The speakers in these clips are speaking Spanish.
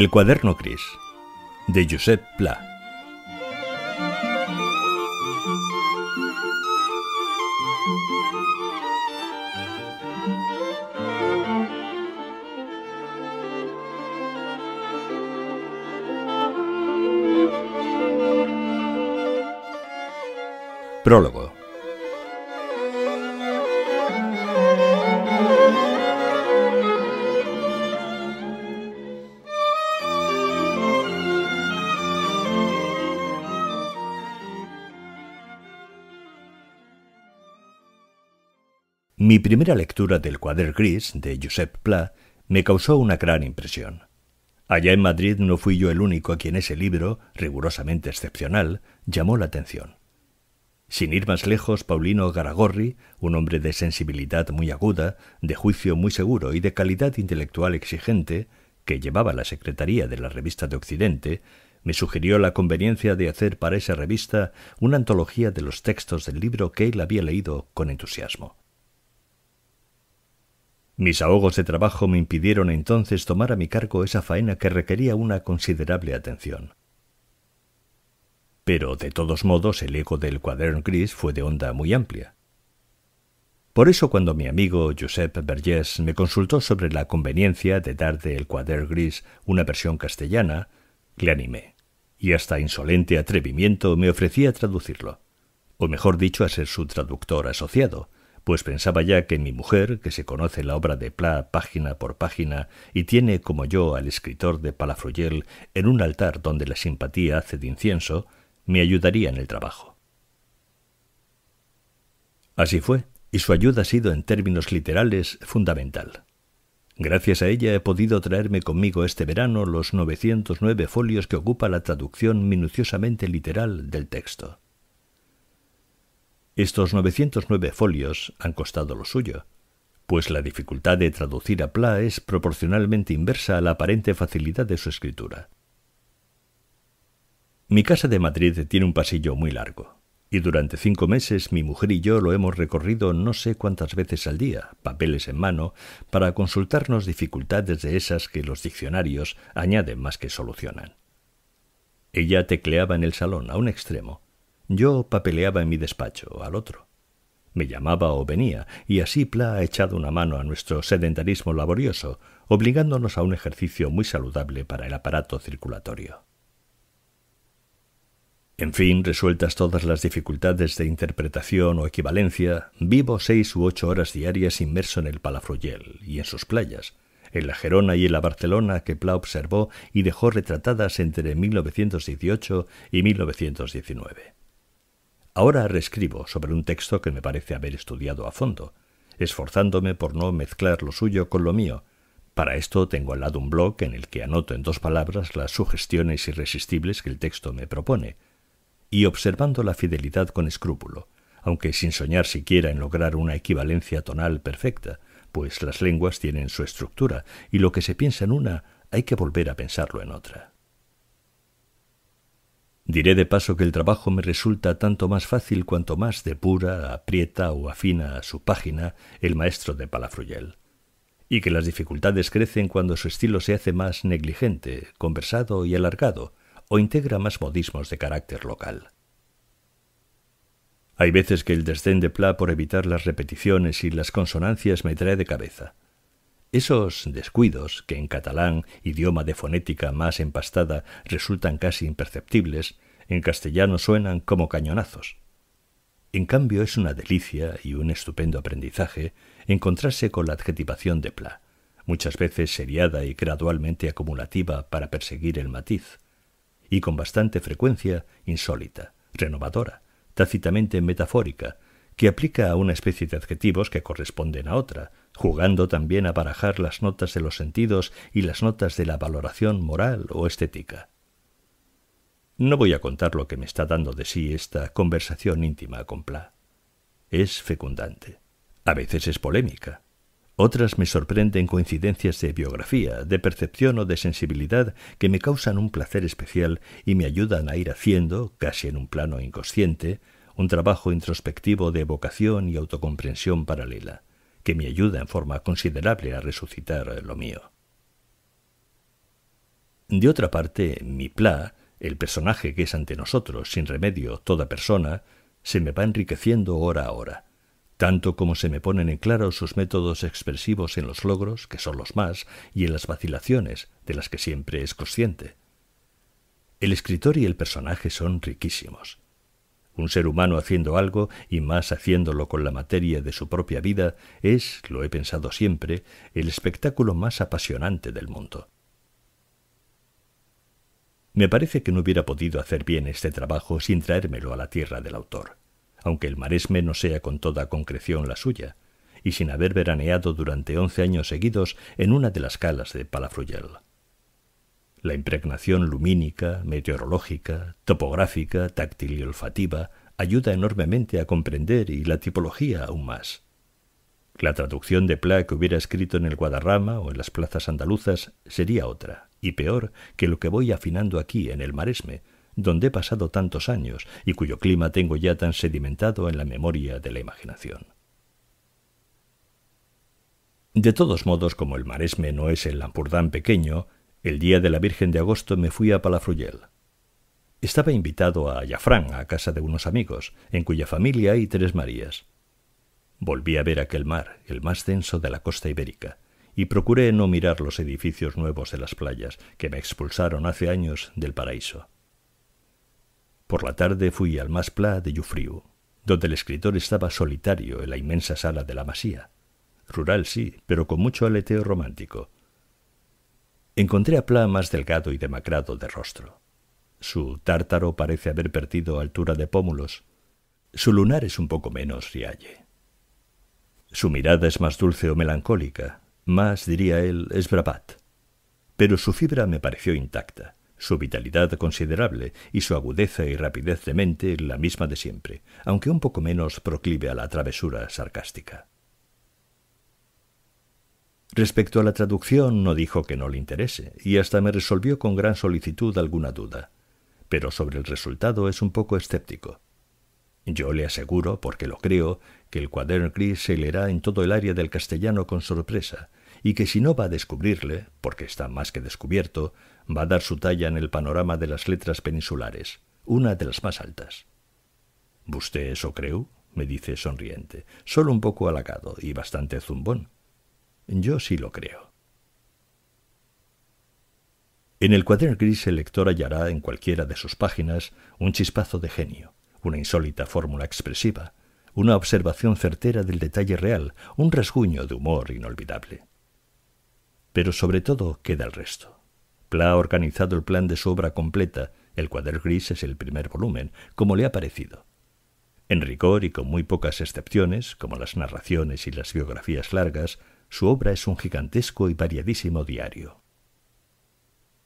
El cuaderno gris de Josep Pla. Prólogo Mi primera lectura del Cuader Gris de Josep Pla me causó una gran impresión. Allá en Madrid no fui yo el único a quien ese libro, rigurosamente excepcional, llamó la atención. Sin ir más lejos, Paulino Garagorri, un hombre de sensibilidad muy aguda, de juicio muy seguro y de calidad intelectual exigente, que llevaba la secretaría de la revista de Occidente, me sugirió la conveniencia de hacer para esa revista una antología de los textos del libro que él había leído con entusiasmo. Mis ahogos de trabajo me impidieron entonces tomar a mi cargo esa faena que requería una considerable atención. Pero de todos modos el eco del cuaderno gris fue de onda muy amplia. Por eso cuando mi amigo Josep Vergés me consultó sobre la conveniencia de dar del cuaderno gris una versión castellana, le animé, y hasta insolente atrevimiento me ofrecí a traducirlo, o mejor dicho a ser su traductor asociado, pues pensaba ya que mi mujer, que se conoce la obra de Pla página por página y tiene como yo al escritor de Palafruyel en un altar donde la simpatía hace de incienso, me ayudaría en el trabajo. Así fue, y su ayuda ha sido en términos literales fundamental. Gracias a ella he podido traerme conmigo este verano los 909 folios que ocupa la traducción minuciosamente literal del texto. Estos 909 folios han costado lo suyo, pues la dificultad de traducir a Pla es proporcionalmente inversa a la aparente facilidad de su escritura. Mi casa de Madrid tiene un pasillo muy largo, y durante cinco meses mi mujer y yo lo hemos recorrido no sé cuántas veces al día, papeles en mano, para consultarnos dificultades de esas que los diccionarios añaden más que solucionan. Ella tecleaba en el salón, a un extremo, yo papeleaba en mi despacho, al otro. Me llamaba o venía, y así Pla ha echado una mano a nuestro sedentarismo laborioso, obligándonos a un ejercicio muy saludable para el aparato circulatorio. En fin, resueltas todas las dificultades de interpretación o equivalencia, vivo seis u ocho horas diarias inmerso en el Palafruyel y en sus playas, en la Gerona y en la Barcelona que Pla observó y dejó retratadas entre 1918 y 1919. Ahora reescribo sobre un texto que me parece haber estudiado a fondo, esforzándome por no mezclar lo suyo con lo mío. Para esto tengo al lado un blog en el que anoto en dos palabras las sugestiones irresistibles que el texto me propone, y observando la fidelidad con escrúpulo, aunque sin soñar siquiera en lograr una equivalencia tonal perfecta, pues las lenguas tienen su estructura, y lo que se piensa en una hay que volver a pensarlo en otra. Diré de paso que el trabajo me resulta tanto más fácil cuanto más depura, aprieta o afina a su página el maestro de Palafruyel, y que las dificultades crecen cuando su estilo se hace más negligente, conversado y alargado, o integra más modismos de carácter local. Hay veces que el desdén de Pla por evitar las repeticiones y las consonancias me trae de cabeza. Esos descuidos, que en catalán, idioma de fonética más empastada, resultan casi imperceptibles, en castellano suenan como cañonazos. En cambio, es una delicia y un estupendo aprendizaje encontrarse con la adjetivación de pla, muchas veces seriada y gradualmente acumulativa para perseguir el matiz, y con bastante frecuencia insólita, renovadora, tácitamente metafórica, que aplica a una especie de adjetivos que corresponden a otra, jugando también a barajar las notas de los sentidos y las notas de la valoración moral o estética. No voy a contar lo que me está dando de sí esta conversación íntima con Pla. Es fecundante. A veces es polémica. Otras me sorprenden coincidencias de biografía, de percepción o de sensibilidad que me causan un placer especial y me ayudan a ir haciendo, casi en un plano inconsciente, un trabajo introspectivo de evocación y autocomprensión paralela que me ayuda en forma considerable a resucitar lo mío. De otra parte, mi pla, el personaje que es ante nosotros, sin remedio, toda persona, se me va enriqueciendo hora a hora, tanto como se me ponen en claro sus métodos expresivos en los logros, que son los más, y en las vacilaciones, de las que siempre es consciente. El escritor y el personaje son riquísimos. Un ser humano haciendo algo, y más haciéndolo con la materia de su propia vida, es, lo he pensado siempre, el espectáculo más apasionante del mundo. Me parece que no hubiera podido hacer bien este trabajo sin traérmelo a la tierra del autor, aunque el maresme no sea con toda concreción la suya, y sin haber veraneado durante once años seguidos en una de las calas de Palafruyel. La impregnación lumínica, meteorológica, topográfica, táctil y olfativa ayuda enormemente a comprender y la tipología aún más. La traducción de Pla que hubiera escrito en el Guadarrama o en las plazas andaluzas sería otra, y peor que lo que voy afinando aquí en el Maresme, donde he pasado tantos años y cuyo clima tengo ya tan sedimentado en la memoria de la imaginación. De todos modos, como el Maresme no es el Lampurdán pequeño, el día de la Virgen de Agosto me fui a Palafruyel. Estaba invitado a Ayafrán, a casa de unos amigos, en cuya familia hay tres Marías. Volví a ver aquel mar, el más denso de la costa ibérica, y procuré no mirar los edificios nuevos de las playas que me expulsaron hace años del paraíso. Por la tarde fui al más de Yufriu, donde el escritor estaba solitario en la inmensa sala de la masía. Rural sí, pero con mucho aleteo romántico, Encontré a Pla más delgado y demacrado de rostro. Su tártaro parece haber perdido altura de pómulos. Su lunar es un poco menos rialle. Su mirada es más dulce o melancólica, más, diría él, es bravat. Pero su fibra me pareció intacta, su vitalidad considerable y su agudeza y rapidez de mente la misma de siempre, aunque un poco menos proclive a la travesura sarcástica. Respecto a la traducción, no dijo que no le interese, y hasta me resolvió con gran solicitud alguna duda. Pero sobre el resultado es un poco escéptico. Yo le aseguro, porque lo creo, que el cuaderno gris se leerá en todo el área del castellano con sorpresa, y que si no va a descubrirle, porque está más que descubierto, va a dar su talla en el panorama de las letras peninsulares, una de las más altas. ¿Usted eso creo? me dice sonriente, solo un poco halagado y bastante zumbón. Yo sí lo creo. En el cuaderno gris el lector hallará en cualquiera de sus páginas un chispazo de genio, una insólita fórmula expresiva, una observación certera del detalle real, un rasguño de humor inolvidable. Pero sobre todo queda el resto. Pla ha organizado el plan de su obra completa, el cuaderno gris es el primer volumen, como le ha parecido. En rigor y con muy pocas excepciones, como las narraciones y las biografías largas, su obra es un gigantesco y variadísimo diario.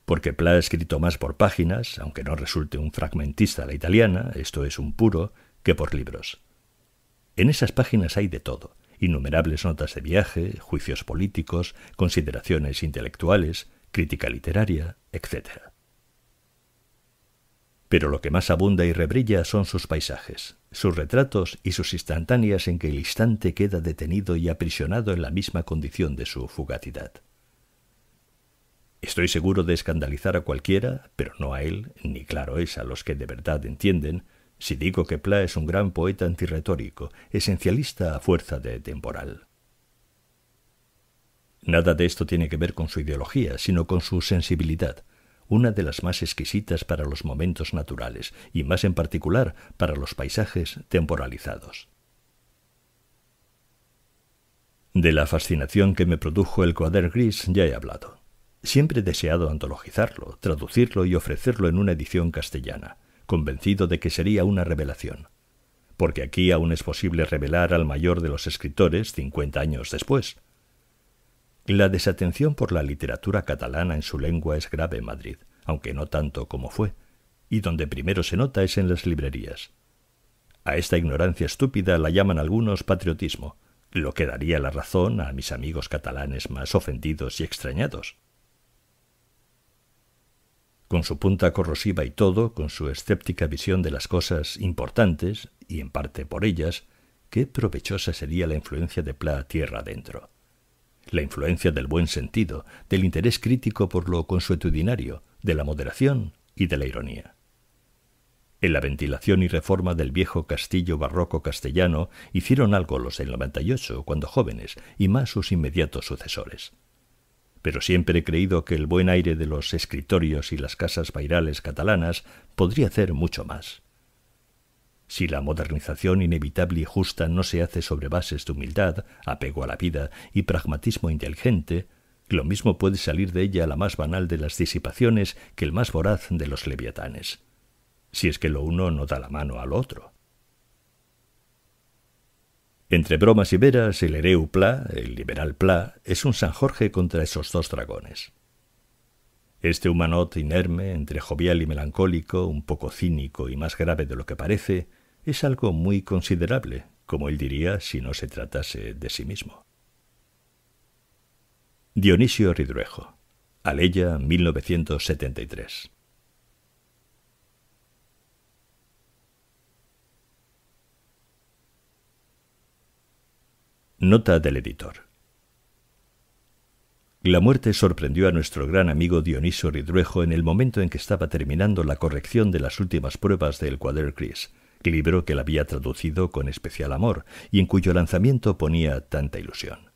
Porque Pla ha escrito más por páginas, aunque no resulte un fragmentista la italiana, esto es un puro, que por libros. En esas páginas hay de todo, innumerables notas de viaje, juicios políticos, consideraciones intelectuales, crítica literaria, etc. Pero lo que más abunda y rebrilla son sus paisajes. Sus retratos y sus instantáneas en que el instante queda detenido y aprisionado en la misma condición de su fugacidad. Estoy seguro de escandalizar a cualquiera, pero no a él, ni claro es a los que de verdad entienden, si digo que Pla es un gran poeta antirretórico, esencialista a fuerza de temporal. Nada de esto tiene que ver con su ideología, sino con su sensibilidad, una de las más exquisitas para los momentos naturales y más en particular para los paisajes temporalizados. De la fascinación que me produjo el cuader gris ya he hablado. Siempre he deseado antologizarlo, traducirlo y ofrecerlo en una edición castellana, convencido de que sería una revelación. Porque aquí aún es posible revelar al mayor de los escritores 50 años después. La desatención por la literatura catalana en su lengua es grave en Madrid, aunque no tanto como fue, y donde primero se nota es en las librerías. A esta ignorancia estúpida la llaman algunos patriotismo, lo que daría la razón a mis amigos catalanes más ofendidos y extrañados. Con su punta corrosiva y todo, con su escéptica visión de las cosas importantes, y en parte por ellas, qué provechosa sería la influencia de Pla tierra adentro la influencia del buen sentido, del interés crítico por lo consuetudinario, de la moderación y de la ironía. En la ventilación y reforma del viejo castillo barroco castellano hicieron algo los del 98 cuando jóvenes y más sus inmediatos sucesores. Pero siempre he creído que el buen aire de los escritorios y las casas virales catalanas podría hacer mucho más. Si la modernización inevitable y justa no se hace sobre bases de humildad, apego a la vida y pragmatismo inteligente, lo mismo puede salir de ella la más banal de las disipaciones que el más voraz de los leviatanes, si es que lo uno no da la mano al otro. Entre bromas y veras, el Ereu Pla, el liberal Pla, es un San Jorge contra esos dos dragones. Este humanot inerme, entre jovial y melancólico, un poco cínico y más grave de lo que parece, es algo muy considerable, como él diría si no se tratase de sí mismo. Dionisio Ridruejo, Aleya 1973. Nota del editor. La muerte sorprendió a nuestro gran amigo Dionisio Ridruejo en el momento en que estaba terminando la corrección de las últimas pruebas del cuaderno Cris, libro que la había traducido con especial amor y en cuyo lanzamiento ponía tanta ilusión.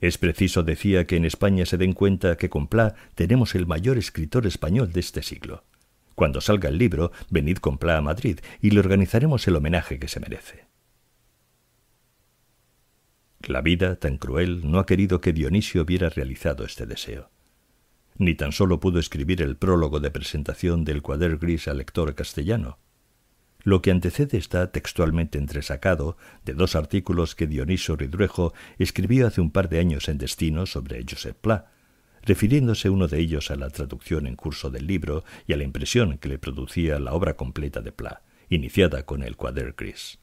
Es preciso, decía, que en España se den cuenta que con Pla tenemos el mayor escritor español de este siglo. Cuando salga el libro, venid con Pla a Madrid y le organizaremos el homenaje que se merece. La vida, tan cruel, no ha querido que Dionisio hubiera realizado este deseo. Ni tan solo pudo escribir el prólogo de presentación del cuaderno gris al lector castellano, lo que antecede está textualmente entresacado de dos artículos que Dioniso Ridruejo escribió hace un par de años en Destino sobre Josep Pla, refiriéndose uno de ellos a la traducción en curso del libro y a la impresión que le producía la obra completa de Pla, iniciada con el cuaderno Gris.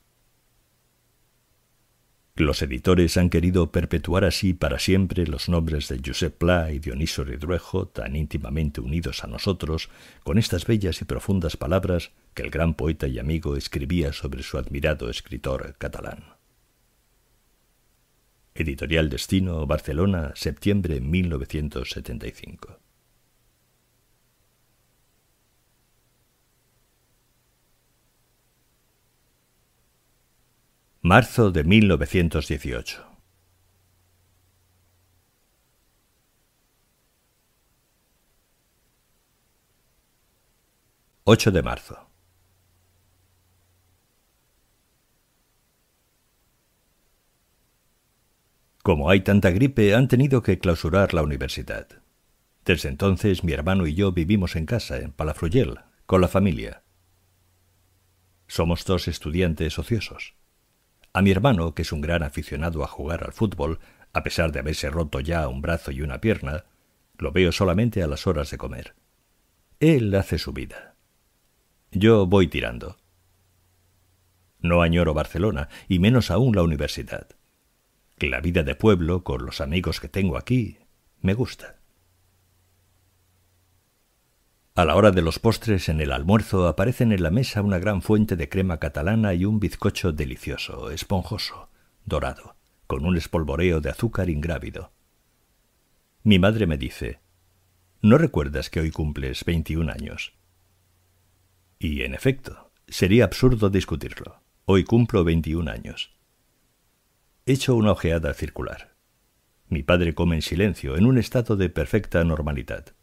Los editores han querido perpetuar así para siempre los nombres de Josep Pla y Dioniso Ridruejo, tan íntimamente unidos a nosotros, con estas bellas y profundas palabras que el gran poeta y amigo escribía sobre su admirado escritor catalán. Editorial Destino, Barcelona, septiembre 1975. marzo de 1918. 8 de marzo. Como hay tanta gripe, han tenido que clausurar la universidad. Desde entonces mi hermano y yo vivimos en casa, en Palafruyel, con la familia. Somos dos estudiantes ociosos. A mi hermano, que es un gran aficionado a jugar al fútbol, a pesar de haberse roto ya un brazo y una pierna, lo veo solamente a las horas de comer. Él hace su vida. Yo voy tirando. No añoro Barcelona, y menos aún la universidad. La vida de pueblo, con los amigos que tengo aquí, me gusta. A la hora de los postres, en el almuerzo, aparecen en la mesa una gran fuente de crema catalana y un bizcocho delicioso, esponjoso, dorado, con un espolvoreo de azúcar ingrávido. Mi madre me dice, ¿no recuerdas que hoy cumples 21 años? Y en efecto, sería absurdo discutirlo. Hoy cumplo 21 años. Echo una ojeada circular. Mi padre come en silencio, en un estado de perfecta normalidad.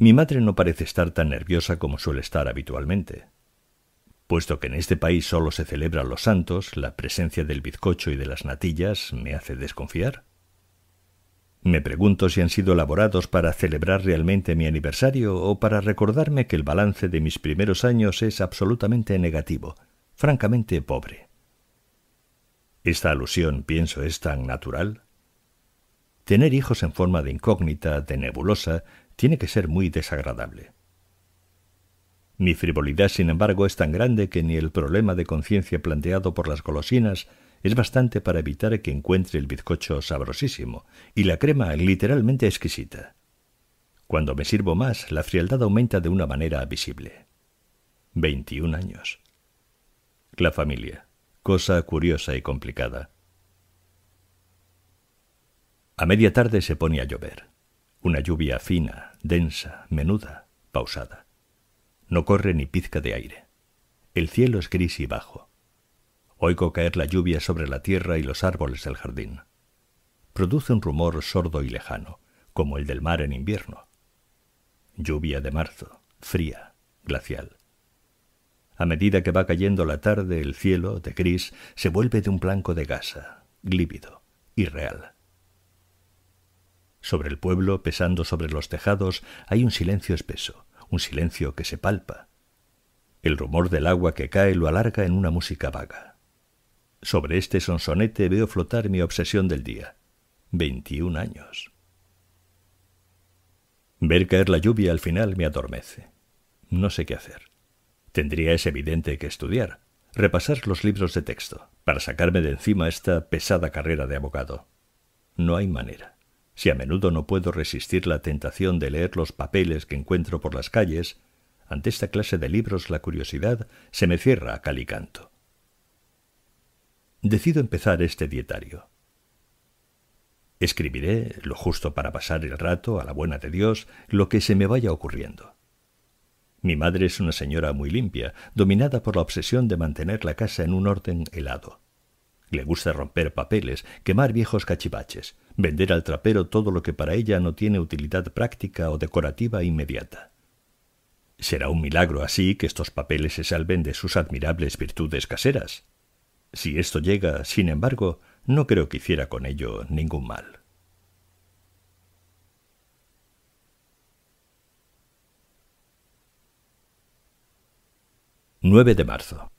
Mi madre no parece estar tan nerviosa como suele estar habitualmente. Puesto que en este país solo se celebran los santos, la presencia del bizcocho y de las natillas me hace desconfiar. Me pregunto si han sido elaborados para celebrar realmente mi aniversario o para recordarme que el balance de mis primeros años es absolutamente negativo, francamente pobre. Esta alusión, pienso, es tan natural. Tener hijos en forma de incógnita, de nebulosa, tiene que ser muy desagradable. Mi frivolidad, sin embargo, es tan grande que ni el problema de conciencia planteado por las golosinas es bastante para evitar que encuentre el bizcocho sabrosísimo y la crema literalmente exquisita. Cuando me sirvo más, la frialdad aumenta de una manera visible. 21 años. La familia. Cosa curiosa y complicada. A media tarde se pone a llover. Una lluvia fina, densa, menuda, pausada. No corre ni pizca de aire. El cielo es gris y bajo. Oigo caer la lluvia sobre la tierra y los árboles del jardín. Produce un rumor sordo y lejano, como el del mar en invierno. Lluvia de marzo, fría, glacial. A medida que va cayendo la tarde, el cielo, de gris, se vuelve de un blanco de gasa, lívido, irreal. Sobre el pueblo, pesando sobre los tejados, hay un silencio espeso, un silencio que se palpa. El rumor del agua que cae lo alarga en una música vaga. Sobre este sonsonete veo flotar mi obsesión del día. Veintiún años. Ver caer la lluvia al final me adormece. No sé qué hacer. Tendría, es evidente, que estudiar, repasar los libros de texto, para sacarme de encima esta pesada carrera de abogado. No hay manera si a menudo no puedo resistir la tentación de leer los papeles que encuentro por las calles, ante esta clase de libros la curiosidad se me cierra a cal y canto. Decido empezar este dietario. Escribiré lo justo para pasar el rato, a la buena de Dios, lo que se me vaya ocurriendo. Mi madre es una señora muy limpia, dominada por la obsesión de mantener la casa en un orden helado. Le gusta romper papeles, quemar viejos cachivaches, vender al trapero todo lo que para ella no tiene utilidad práctica o decorativa inmediata. Será un milagro así que estos papeles se salven de sus admirables virtudes caseras. Si esto llega, sin embargo, no creo que hiciera con ello ningún mal. —9 de marzo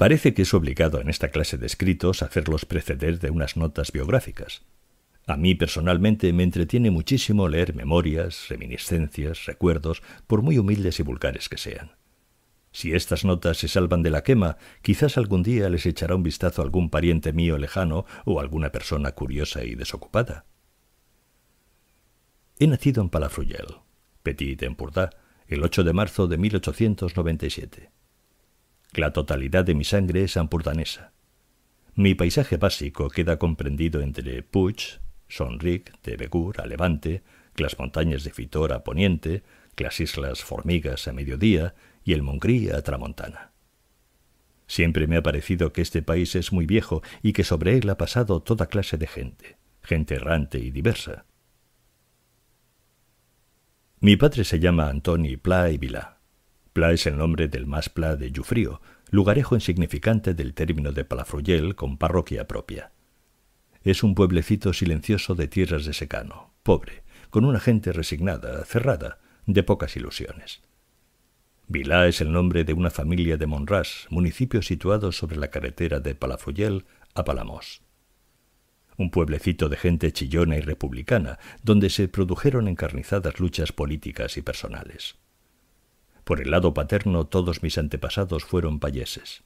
Parece que es obligado en esta clase de escritos hacerlos preceder de unas notas biográficas. A mí personalmente me entretiene muchísimo leer memorias, reminiscencias, recuerdos, por muy humildes y vulgares que sean. Si estas notas se salvan de la quema, quizás algún día les echará un vistazo algún pariente mío lejano o alguna persona curiosa y desocupada. He nacido en Palafruyel, Petit en el 8 de marzo de 1897. La totalidad de mi sangre es ampurdanesa. Mi paisaje básico queda comprendido entre Puig, Sonric, Begur a levante, las montañas de Fitor a poniente, las islas Formigas a mediodía y el Moncrí a tramontana. Siempre me ha parecido que este país es muy viejo y que sobre él ha pasado toda clase de gente, gente errante y diversa. Mi padre se llama Antoni Pla y Vilá. Pla es el nombre del más Pla de Yufrío, lugarejo insignificante del término de Palafruyel con parroquia propia. Es un pueblecito silencioso de tierras de secano, pobre, con una gente resignada, cerrada, de pocas ilusiones. Vilá es el nombre de una familia de Monras, municipio situado sobre la carretera de Palafruyel a Palamos. Un pueblecito de gente chillona y republicana, donde se produjeron encarnizadas luchas políticas y personales. Por el lado paterno todos mis antepasados fueron payeses.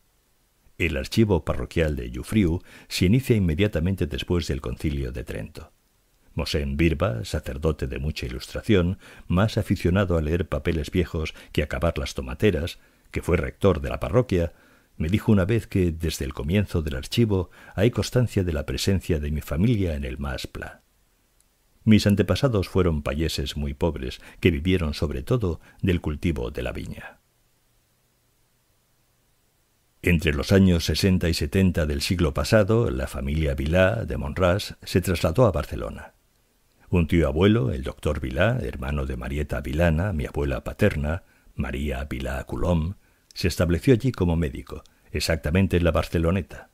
El archivo parroquial de Yufriu se inicia inmediatamente después del concilio de Trento. Mosén Birba, sacerdote de mucha ilustración, más aficionado a leer papeles viejos que a cavar las tomateras, que fue rector de la parroquia, me dijo una vez que desde el comienzo del archivo hay constancia de la presencia de mi familia en el Maspla. Mis antepasados fueron payeses muy pobres, que vivieron sobre todo del cultivo de la viña. Entre los años 60 y 70 del siglo pasado, la familia Vilá de Monras se trasladó a Barcelona. Un tío abuelo, el doctor Vilá, hermano de Marieta Vilana, mi abuela paterna, María Vilá Coulomb, se estableció allí como médico, exactamente en la Barceloneta.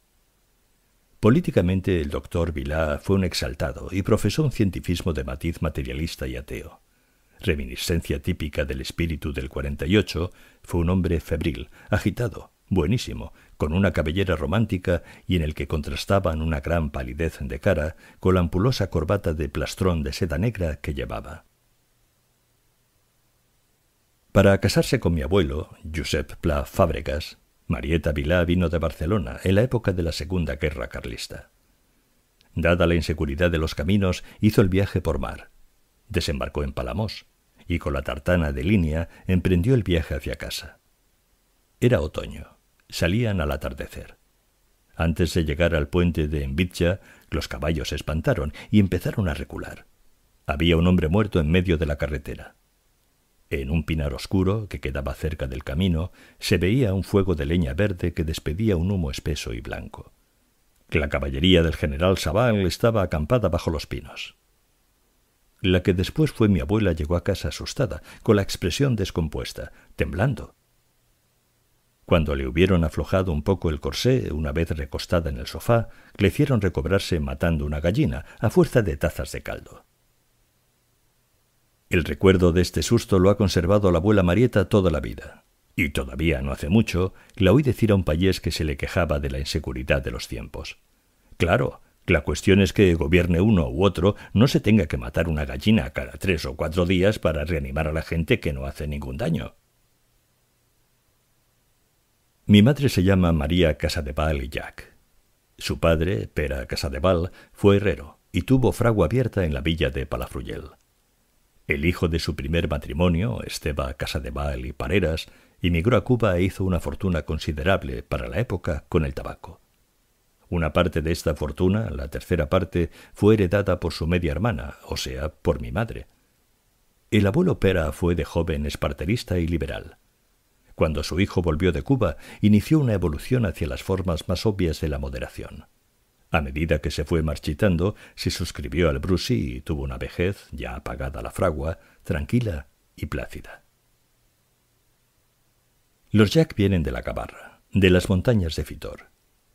Políticamente, el doctor Vilá fue un exaltado y profesó un cientifismo de matiz materialista y ateo. Reminiscencia típica del espíritu del 48, fue un hombre febril, agitado, buenísimo, con una cabellera romántica y en el que contrastaban una gran palidez de cara con la ampulosa corbata de plastrón de seda negra que llevaba. Para casarse con mi abuelo, Josep Pla Fábregas, Marieta Vilá vino de Barcelona en la época de la Segunda Guerra Carlista. Dada la inseguridad de los caminos, hizo el viaje por mar. Desembarcó en Palamos y con la tartana de línea emprendió el viaje hacia casa. Era otoño. Salían al atardecer. Antes de llegar al puente de Envicha, los caballos se espantaron y empezaron a recular. Había un hombre muerto en medio de la carretera. En un pinar oscuro que quedaba cerca del camino se veía un fuego de leña verde que despedía un humo espeso y blanco. La caballería del general Sabán estaba acampada bajo los pinos. La que después fue mi abuela llegó a casa asustada, con la expresión descompuesta, temblando. Cuando le hubieron aflojado un poco el corsé, una vez recostada en el sofá, le hicieron recobrarse matando una gallina a fuerza de tazas de caldo. El recuerdo de este susto lo ha conservado la abuela Marieta toda la vida. Y todavía no hace mucho, la oí decir a un payés que se le quejaba de la inseguridad de los tiempos. Claro, la cuestión es que gobierne uno u otro, no se tenga que matar una gallina cada tres o cuatro días para reanimar a la gente que no hace ningún daño. Mi madre se llama María Casadeval y Jack. Su padre, Pera Casadeval, fue herrero y tuvo fragua abierta en la villa de Palafruyel. El hijo de su primer matrimonio, Esteba Casadevall y Pareras, emigró a Cuba e hizo una fortuna considerable para la época con el tabaco. Una parte de esta fortuna, la tercera parte, fue heredada por su media hermana, o sea, por mi madre. El abuelo Pera fue de joven esparterista y liberal. Cuando su hijo volvió de Cuba, inició una evolución hacia las formas más obvias de la moderación. A medida que se fue marchitando, se suscribió al Brucey y tuvo una vejez, ya apagada la fragua, tranquila y plácida. Los Jack vienen de la Cabarra, de las montañas de Fitor,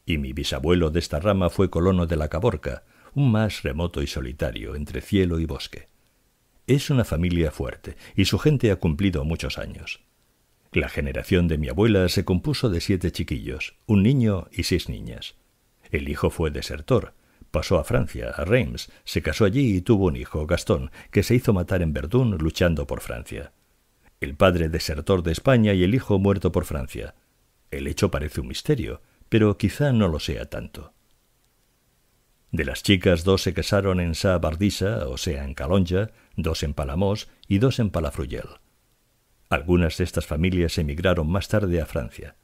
y mi bisabuelo de esta rama fue colono de la Caborca, un más remoto y solitario entre cielo y bosque. Es una familia fuerte y su gente ha cumplido muchos años. La generación de mi abuela se compuso de siete chiquillos, un niño y seis niñas. El hijo fue desertor. Pasó a Francia, a Reims, se casó allí y tuvo un hijo, Gastón, que se hizo matar en Verdún luchando por Francia. El padre desertor de España y el hijo muerto por Francia. El hecho parece un misterio, pero quizá no lo sea tanto. De las chicas, dos se casaron en Sa Bardisa, o sea, en Calonja, dos en Palamós y dos en Palafruyel. Algunas de estas familias emigraron más tarde a Francia.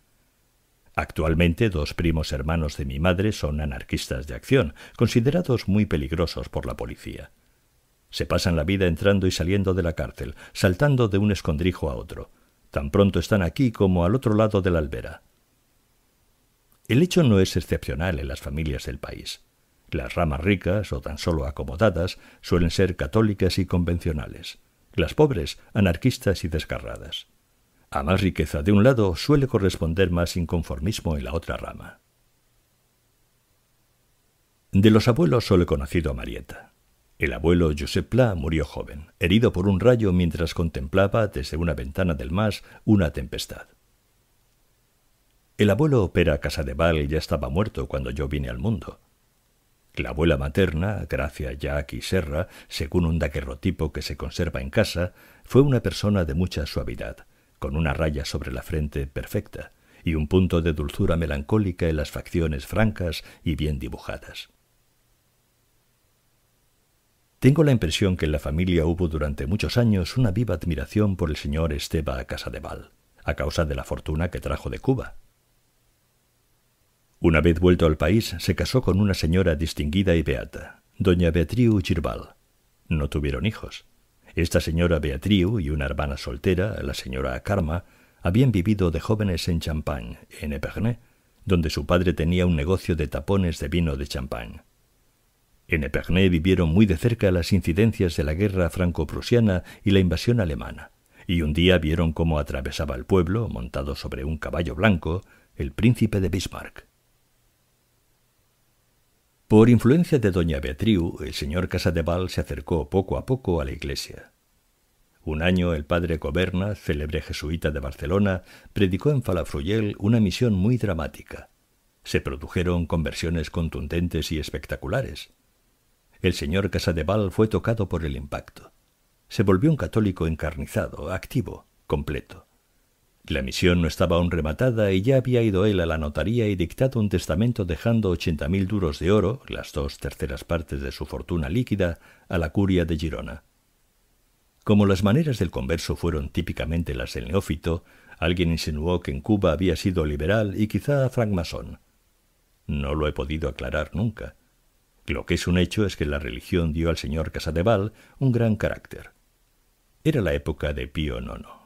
Actualmente dos primos hermanos de mi madre son anarquistas de acción, considerados muy peligrosos por la policía. Se pasan la vida entrando y saliendo de la cárcel, saltando de un escondrijo a otro. Tan pronto están aquí como al otro lado de la albera. El hecho no es excepcional en las familias del país. Las ramas ricas o tan solo acomodadas suelen ser católicas y convencionales. Las pobres, anarquistas y desgarradas. A más riqueza de un lado suele corresponder más inconformismo en la otra rama. De los abuelos solo he conocido a Marieta. El abuelo Josep Pla murió joven, herido por un rayo mientras contemplaba desde una ventana del mar, una tempestad. El abuelo Pera Casadeval ya estaba muerto cuando yo vine al mundo. La abuela materna, Gracia Jack y Serra, según un daguerrotipo que se conserva en casa, fue una persona de mucha suavidad, con una raya sobre la frente perfecta y un punto de dulzura melancólica en las facciones francas y bien dibujadas. Tengo la impresión que en la familia hubo durante muchos años una viva admiración por el señor Esteba Casadeval, a causa de la fortuna que trajo de Cuba. Una vez vuelto al país, se casó con una señora distinguida y beata, doña Beatriz Girbal. No tuvieron hijos, esta señora Beatriu y una hermana soltera, la señora Karma, habían vivido de jóvenes en Champagne, en Epernay, donde su padre tenía un negocio de tapones de vino de Champagne. En Epernay vivieron muy de cerca las incidencias de la guerra franco-prusiana y la invasión alemana, y un día vieron cómo atravesaba el pueblo, montado sobre un caballo blanco, el príncipe de Bismarck. Por influencia de doña Beatriz, el señor Casadeval se acercó poco a poco a la iglesia. Un año el padre Coberna, célebre jesuita de Barcelona, predicó en Falafruyel una misión muy dramática. Se produjeron conversiones contundentes y espectaculares. El señor Casadeval fue tocado por el impacto. Se volvió un católico encarnizado, activo, completo. La misión no estaba aún rematada y ya había ido él a la notaría y dictado un testamento dejando ochenta mil duros de oro, las dos terceras partes de su fortuna líquida, a la curia de Girona. Como las maneras del converso fueron típicamente las del neófito, alguien insinuó que en Cuba había sido liberal y quizá francmasón. No lo he podido aclarar nunca. Lo que es un hecho es que la religión dio al señor Casadeval un gran carácter. Era la época de Pío IX.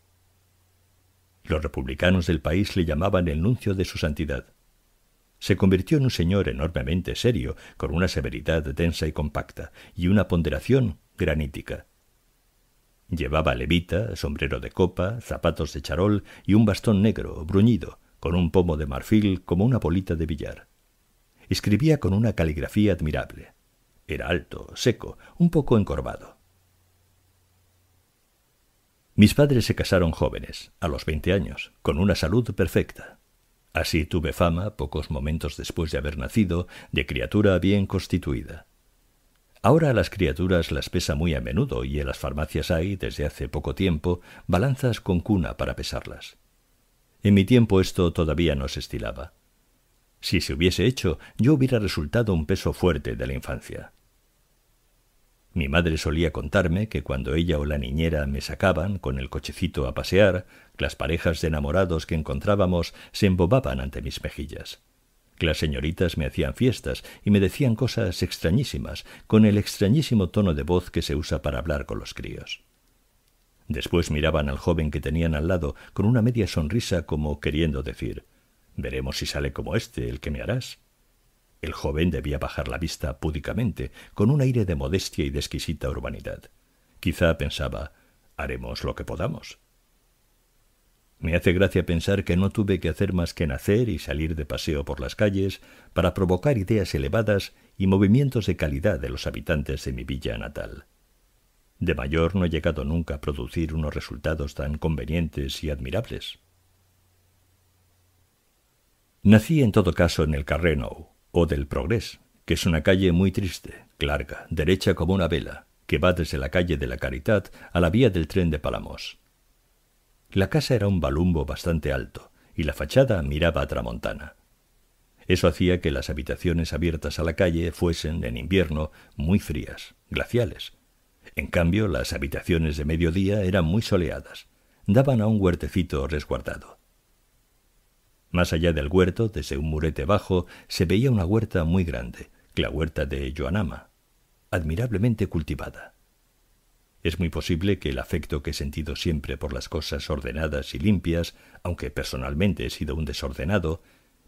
Los republicanos del país le llamaban el nuncio de su santidad. Se convirtió en un señor enormemente serio, con una severidad densa y compacta, y una ponderación granítica. Llevaba levita, sombrero de copa, zapatos de charol y un bastón negro, bruñido, con un pomo de marfil como una bolita de billar. Escribía con una caligrafía admirable. Era alto, seco, un poco encorvado. Mis padres se casaron jóvenes, a los 20 años, con una salud perfecta. Así tuve fama, pocos momentos después de haber nacido, de criatura bien constituida. Ahora a las criaturas las pesa muy a menudo y en las farmacias hay, desde hace poco tiempo, balanzas con cuna para pesarlas. En mi tiempo esto todavía no se estilaba. Si se hubiese hecho, yo hubiera resultado un peso fuerte de la infancia. Mi madre solía contarme que cuando ella o la niñera me sacaban con el cochecito a pasear, las parejas de enamorados que encontrábamos se embobaban ante mis mejillas. Las señoritas me hacían fiestas y me decían cosas extrañísimas, con el extrañísimo tono de voz que se usa para hablar con los críos. Después miraban al joven que tenían al lado con una media sonrisa como queriendo decir Veremos si sale como este el que me harás. El joven debía bajar la vista púdicamente, con un aire de modestia y de exquisita urbanidad. Quizá pensaba, haremos lo que podamos. Me hace gracia pensar que no tuve que hacer más que nacer y salir de paseo por las calles para provocar ideas elevadas y movimientos de calidad de los habitantes de mi villa natal. De mayor no he llegado nunca a producir unos resultados tan convenientes y admirables. Nací en todo caso en el Carreno o del Progrés, que es una calle muy triste, larga, derecha como una vela, que va desde la calle de la Caridad a la vía del tren de Palamos. La casa era un balumbo bastante alto, y la fachada miraba a Tramontana. Eso hacía que las habitaciones abiertas a la calle fuesen, en invierno, muy frías, glaciales. En cambio, las habitaciones de mediodía eran muy soleadas, daban a un huertecito resguardado. Más allá del huerto, desde un murete bajo, se veía una huerta muy grande, la huerta de Joanama, admirablemente cultivada. Es muy posible que el afecto que he sentido siempre por las cosas ordenadas y limpias, aunque personalmente he sido un desordenado,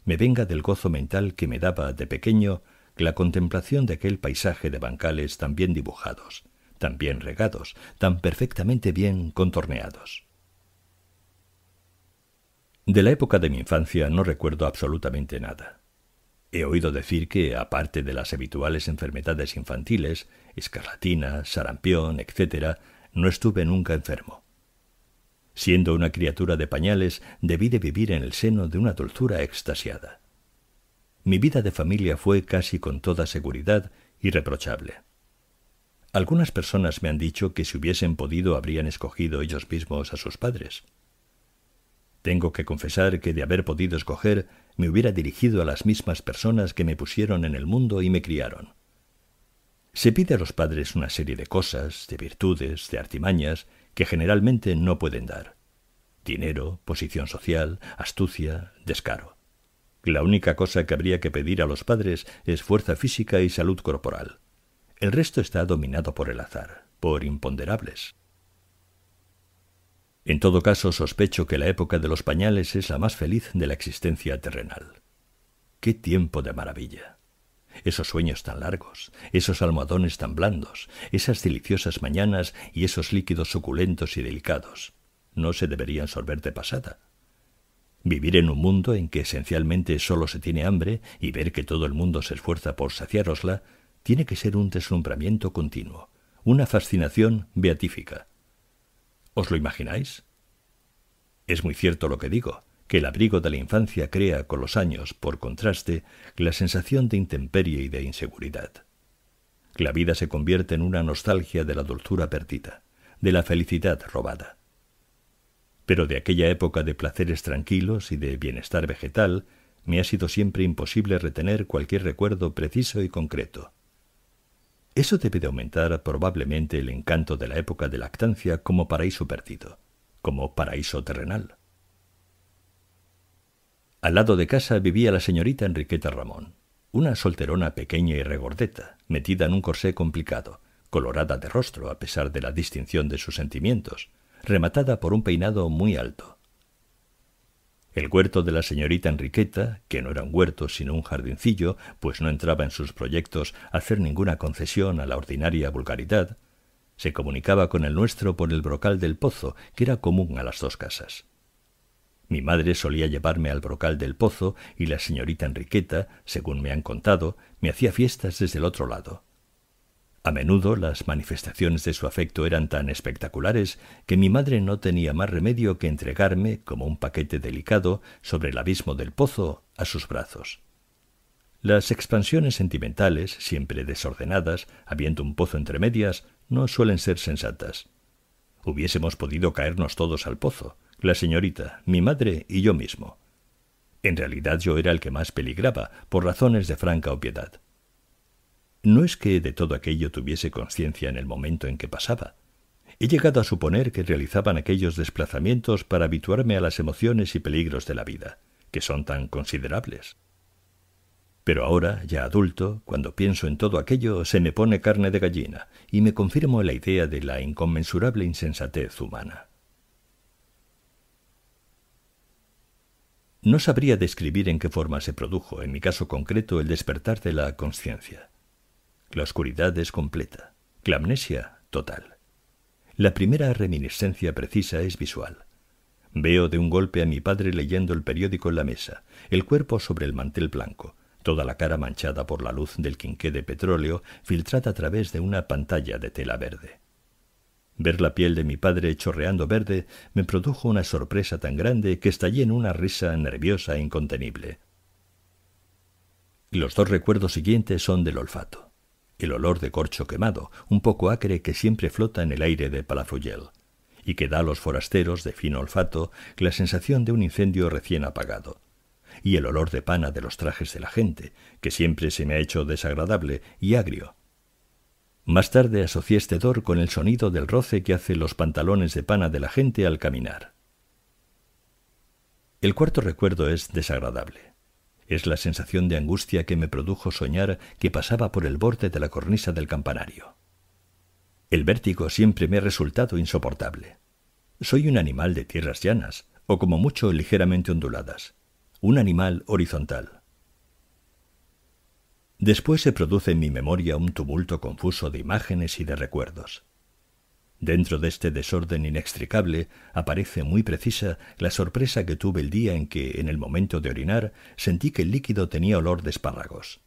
me venga del gozo mental que me daba de pequeño la contemplación de aquel paisaje de bancales tan bien dibujados, tan bien regados, tan perfectamente bien contorneados. De la época de mi infancia no recuerdo absolutamente nada. He oído decir que, aparte de las habituales enfermedades infantiles, escarlatina, sarampión, etc., no estuve nunca enfermo. Siendo una criatura de pañales, debí de vivir en el seno de una dulzura extasiada. Mi vida de familia fue casi con toda seguridad irreprochable. Algunas personas me han dicho que si hubiesen podido habrían escogido ellos mismos a sus padres. Tengo que confesar que de haber podido escoger, me hubiera dirigido a las mismas personas que me pusieron en el mundo y me criaron. Se pide a los padres una serie de cosas, de virtudes, de artimañas, que generalmente no pueden dar. Dinero, posición social, astucia, descaro. La única cosa que habría que pedir a los padres es fuerza física y salud corporal. El resto está dominado por el azar, por imponderables. En todo caso, sospecho que la época de los pañales es la más feliz de la existencia terrenal. ¡Qué tiempo de maravilla! Esos sueños tan largos, esos almohadones tan blandos, esas deliciosas mañanas y esos líquidos suculentos y delicados, no se deberían sorber de pasada. Vivir en un mundo en que esencialmente solo se tiene hambre y ver que todo el mundo se esfuerza por saciárosla tiene que ser un deslumbramiento continuo, una fascinación beatífica. ¿Os lo imagináis? Es muy cierto lo que digo, que el abrigo de la infancia crea con los años, por contraste, la sensación de intemperie y de inseguridad. La vida se convierte en una nostalgia de la dulzura perdida, de la felicidad robada. Pero de aquella época de placeres tranquilos y de bienestar vegetal, me ha sido siempre imposible retener cualquier recuerdo preciso y concreto, eso debe de aumentar probablemente el encanto de la época de lactancia como paraíso perdido, como paraíso terrenal. Al lado de casa vivía la señorita Enriqueta Ramón, una solterona pequeña y regordeta, metida en un corsé complicado, colorada de rostro a pesar de la distinción de sus sentimientos, rematada por un peinado muy alto, el huerto de la señorita Enriqueta, que no era un huerto sino un jardincillo, pues no entraba en sus proyectos hacer ninguna concesión a la ordinaria vulgaridad, se comunicaba con el nuestro por el brocal del pozo, que era común a las dos casas. Mi madre solía llevarme al brocal del pozo y la señorita Enriqueta, según me han contado, me hacía fiestas desde el otro lado. A menudo las manifestaciones de su afecto eran tan espectaculares que mi madre no tenía más remedio que entregarme, como un paquete delicado, sobre el abismo del pozo, a sus brazos. Las expansiones sentimentales, siempre desordenadas, habiendo un pozo entre medias, no suelen ser sensatas. Hubiésemos podido caernos todos al pozo, la señorita, mi madre y yo mismo. En realidad yo era el que más peligraba, por razones de franca opiedad. No es que de todo aquello tuviese conciencia en el momento en que pasaba. He llegado a suponer que realizaban aquellos desplazamientos para habituarme a las emociones y peligros de la vida, que son tan considerables. Pero ahora, ya adulto, cuando pienso en todo aquello, se me pone carne de gallina y me confirmo la idea de la inconmensurable insensatez humana. No sabría describir en qué forma se produjo, en mi caso concreto, el despertar de la conciencia. La oscuridad es completa, la amnesia total. La primera reminiscencia precisa es visual. Veo de un golpe a mi padre leyendo el periódico en la mesa, el cuerpo sobre el mantel blanco, toda la cara manchada por la luz del quinqué de petróleo filtrada a través de una pantalla de tela verde. Ver la piel de mi padre chorreando verde me produjo una sorpresa tan grande que estallé en una risa nerviosa e incontenible. Los dos recuerdos siguientes son del olfato el olor de corcho quemado, un poco acre que siempre flota en el aire de Palafruyel, y que da a los forasteros de fino olfato la sensación de un incendio recién apagado, y el olor de pana de los trajes de la gente, que siempre se me ha hecho desagradable y agrio. Más tarde asocié este dor con el sonido del roce que hace los pantalones de pana de la gente al caminar. El cuarto recuerdo es desagradable. Es la sensación de angustia que me produjo soñar que pasaba por el borde de la cornisa del campanario. El vértigo siempre me ha resultado insoportable. Soy un animal de tierras llanas, o como mucho ligeramente onduladas, un animal horizontal. Después se produce en mi memoria un tumulto confuso de imágenes y de recuerdos. Dentro de este desorden inextricable aparece muy precisa la sorpresa que tuve el día en que, en el momento de orinar, sentí que el líquido tenía olor de espárragos.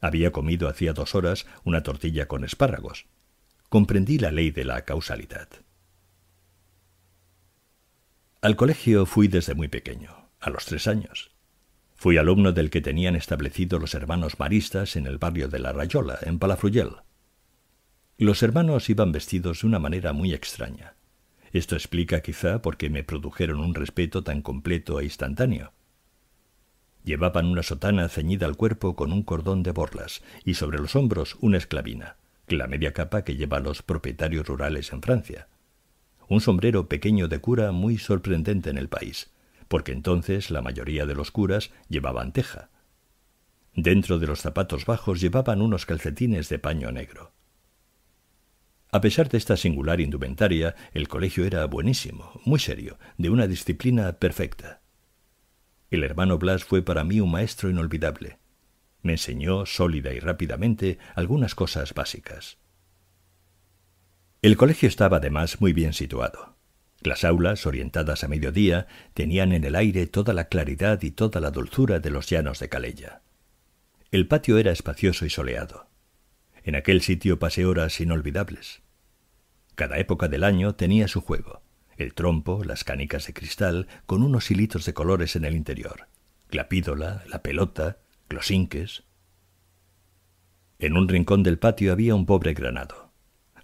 Había comido hacía dos horas una tortilla con espárragos. Comprendí la ley de la causalidad. Al colegio fui desde muy pequeño, a los tres años. Fui alumno del que tenían establecido los hermanos maristas en el barrio de La Rayola, en Palafruyel. Los hermanos iban vestidos de una manera muy extraña. Esto explica quizá por qué me produjeron un respeto tan completo e instantáneo. Llevaban una sotana ceñida al cuerpo con un cordón de borlas y sobre los hombros una esclavina, la media capa que llevan los propietarios rurales en Francia. Un sombrero pequeño de cura muy sorprendente en el país, porque entonces la mayoría de los curas llevaban teja. Dentro de los zapatos bajos llevaban unos calcetines de paño negro. A pesar de esta singular indumentaria, el colegio era buenísimo, muy serio, de una disciplina perfecta. El hermano Blas fue para mí un maestro inolvidable. Me enseñó sólida y rápidamente algunas cosas básicas. El colegio estaba además muy bien situado. Las aulas, orientadas a mediodía, tenían en el aire toda la claridad y toda la dulzura de los llanos de Calella. El patio era espacioso y soleado. En aquel sitio pasé horas inolvidables. Cada época del año tenía su juego. El trompo, las canicas de cristal, con unos hilitos de colores en el interior. La pídola, la pelota, los inques. En un rincón del patio había un pobre granado.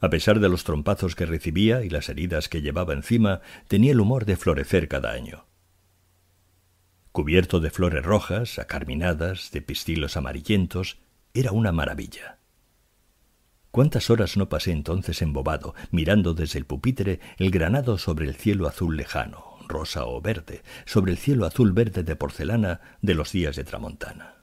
A pesar de los trompazos que recibía y las heridas que llevaba encima, tenía el humor de florecer cada año. Cubierto de flores rojas, acarminadas, de pistilos amarillentos, era una maravilla. Cuántas horas no pasé entonces embobado, mirando desde el pupitre el granado sobre el cielo azul lejano, rosa o verde, sobre el cielo azul verde de porcelana de los días de Tramontana.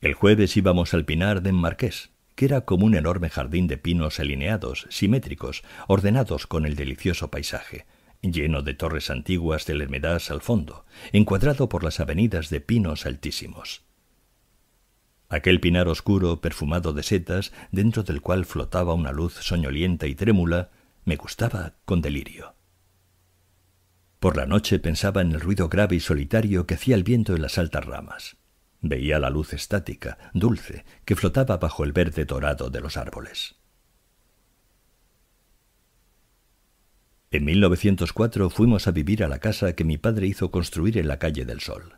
El jueves íbamos al pinar de Marqués, que era como un enorme jardín de pinos alineados, simétricos, ordenados con el delicioso paisaje, lleno de torres antiguas de Hermedás al fondo, encuadrado por las avenidas de pinos altísimos aquel pinar oscuro perfumado de setas, dentro del cual flotaba una luz soñolienta y trémula, me gustaba con delirio. Por la noche pensaba en el ruido grave y solitario que hacía el viento en las altas ramas. Veía la luz estática, dulce, que flotaba bajo el verde dorado de los árboles. En 1904 fuimos a vivir a la casa que mi padre hizo construir en la calle del Sol.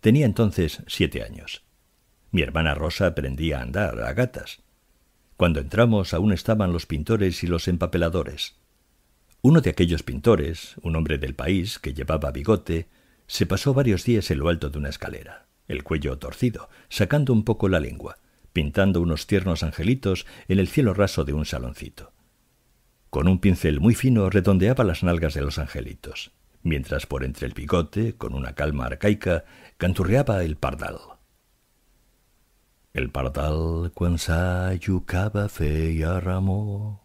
Tenía entonces siete años. Mi hermana Rosa aprendía a andar a gatas. Cuando entramos aún estaban los pintores y los empapeladores. Uno de aquellos pintores, un hombre del país que llevaba bigote, se pasó varios días en lo alto de una escalera, el cuello torcido, sacando un poco la lengua, pintando unos tiernos angelitos en el cielo raso de un saloncito. Con un pincel muy fino redondeaba las nalgas de los angelitos, mientras por entre el bigote, con una calma arcaica, canturreaba el pardal. El pardal quan fe y ramo.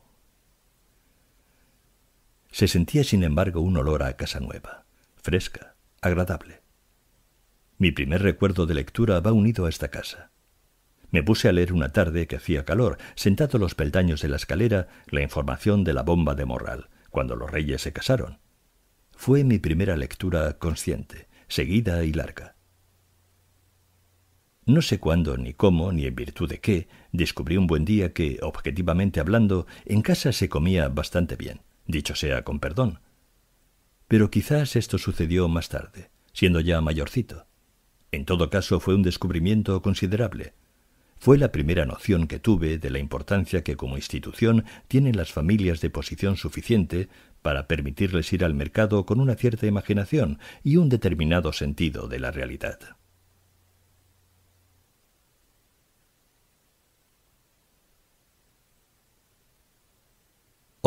Se sentía, sin embargo, un olor a casa nueva, fresca, agradable. Mi primer recuerdo de lectura va unido a esta casa. Me puse a leer una tarde que hacía calor, sentado los peldaños de la escalera, la información de la bomba de Morral, cuando los reyes se casaron. Fue mi primera lectura consciente, seguida y larga. No sé cuándo, ni cómo, ni en virtud de qué, descubrí un buen día que, objetivamente hablando, en casa se comía bastante bien, dicho sea con perdón. Pero quizás esto sucedió más tarde, siendo ya mayorcito. En todo caso fue un descubrimiento considerable. Fue la primera noción que tuve de la importancia que como institución tienen las familias de posición suficiente para permitirles ir al mercado con una cierta imaginación y un determinado sentido de la realidad.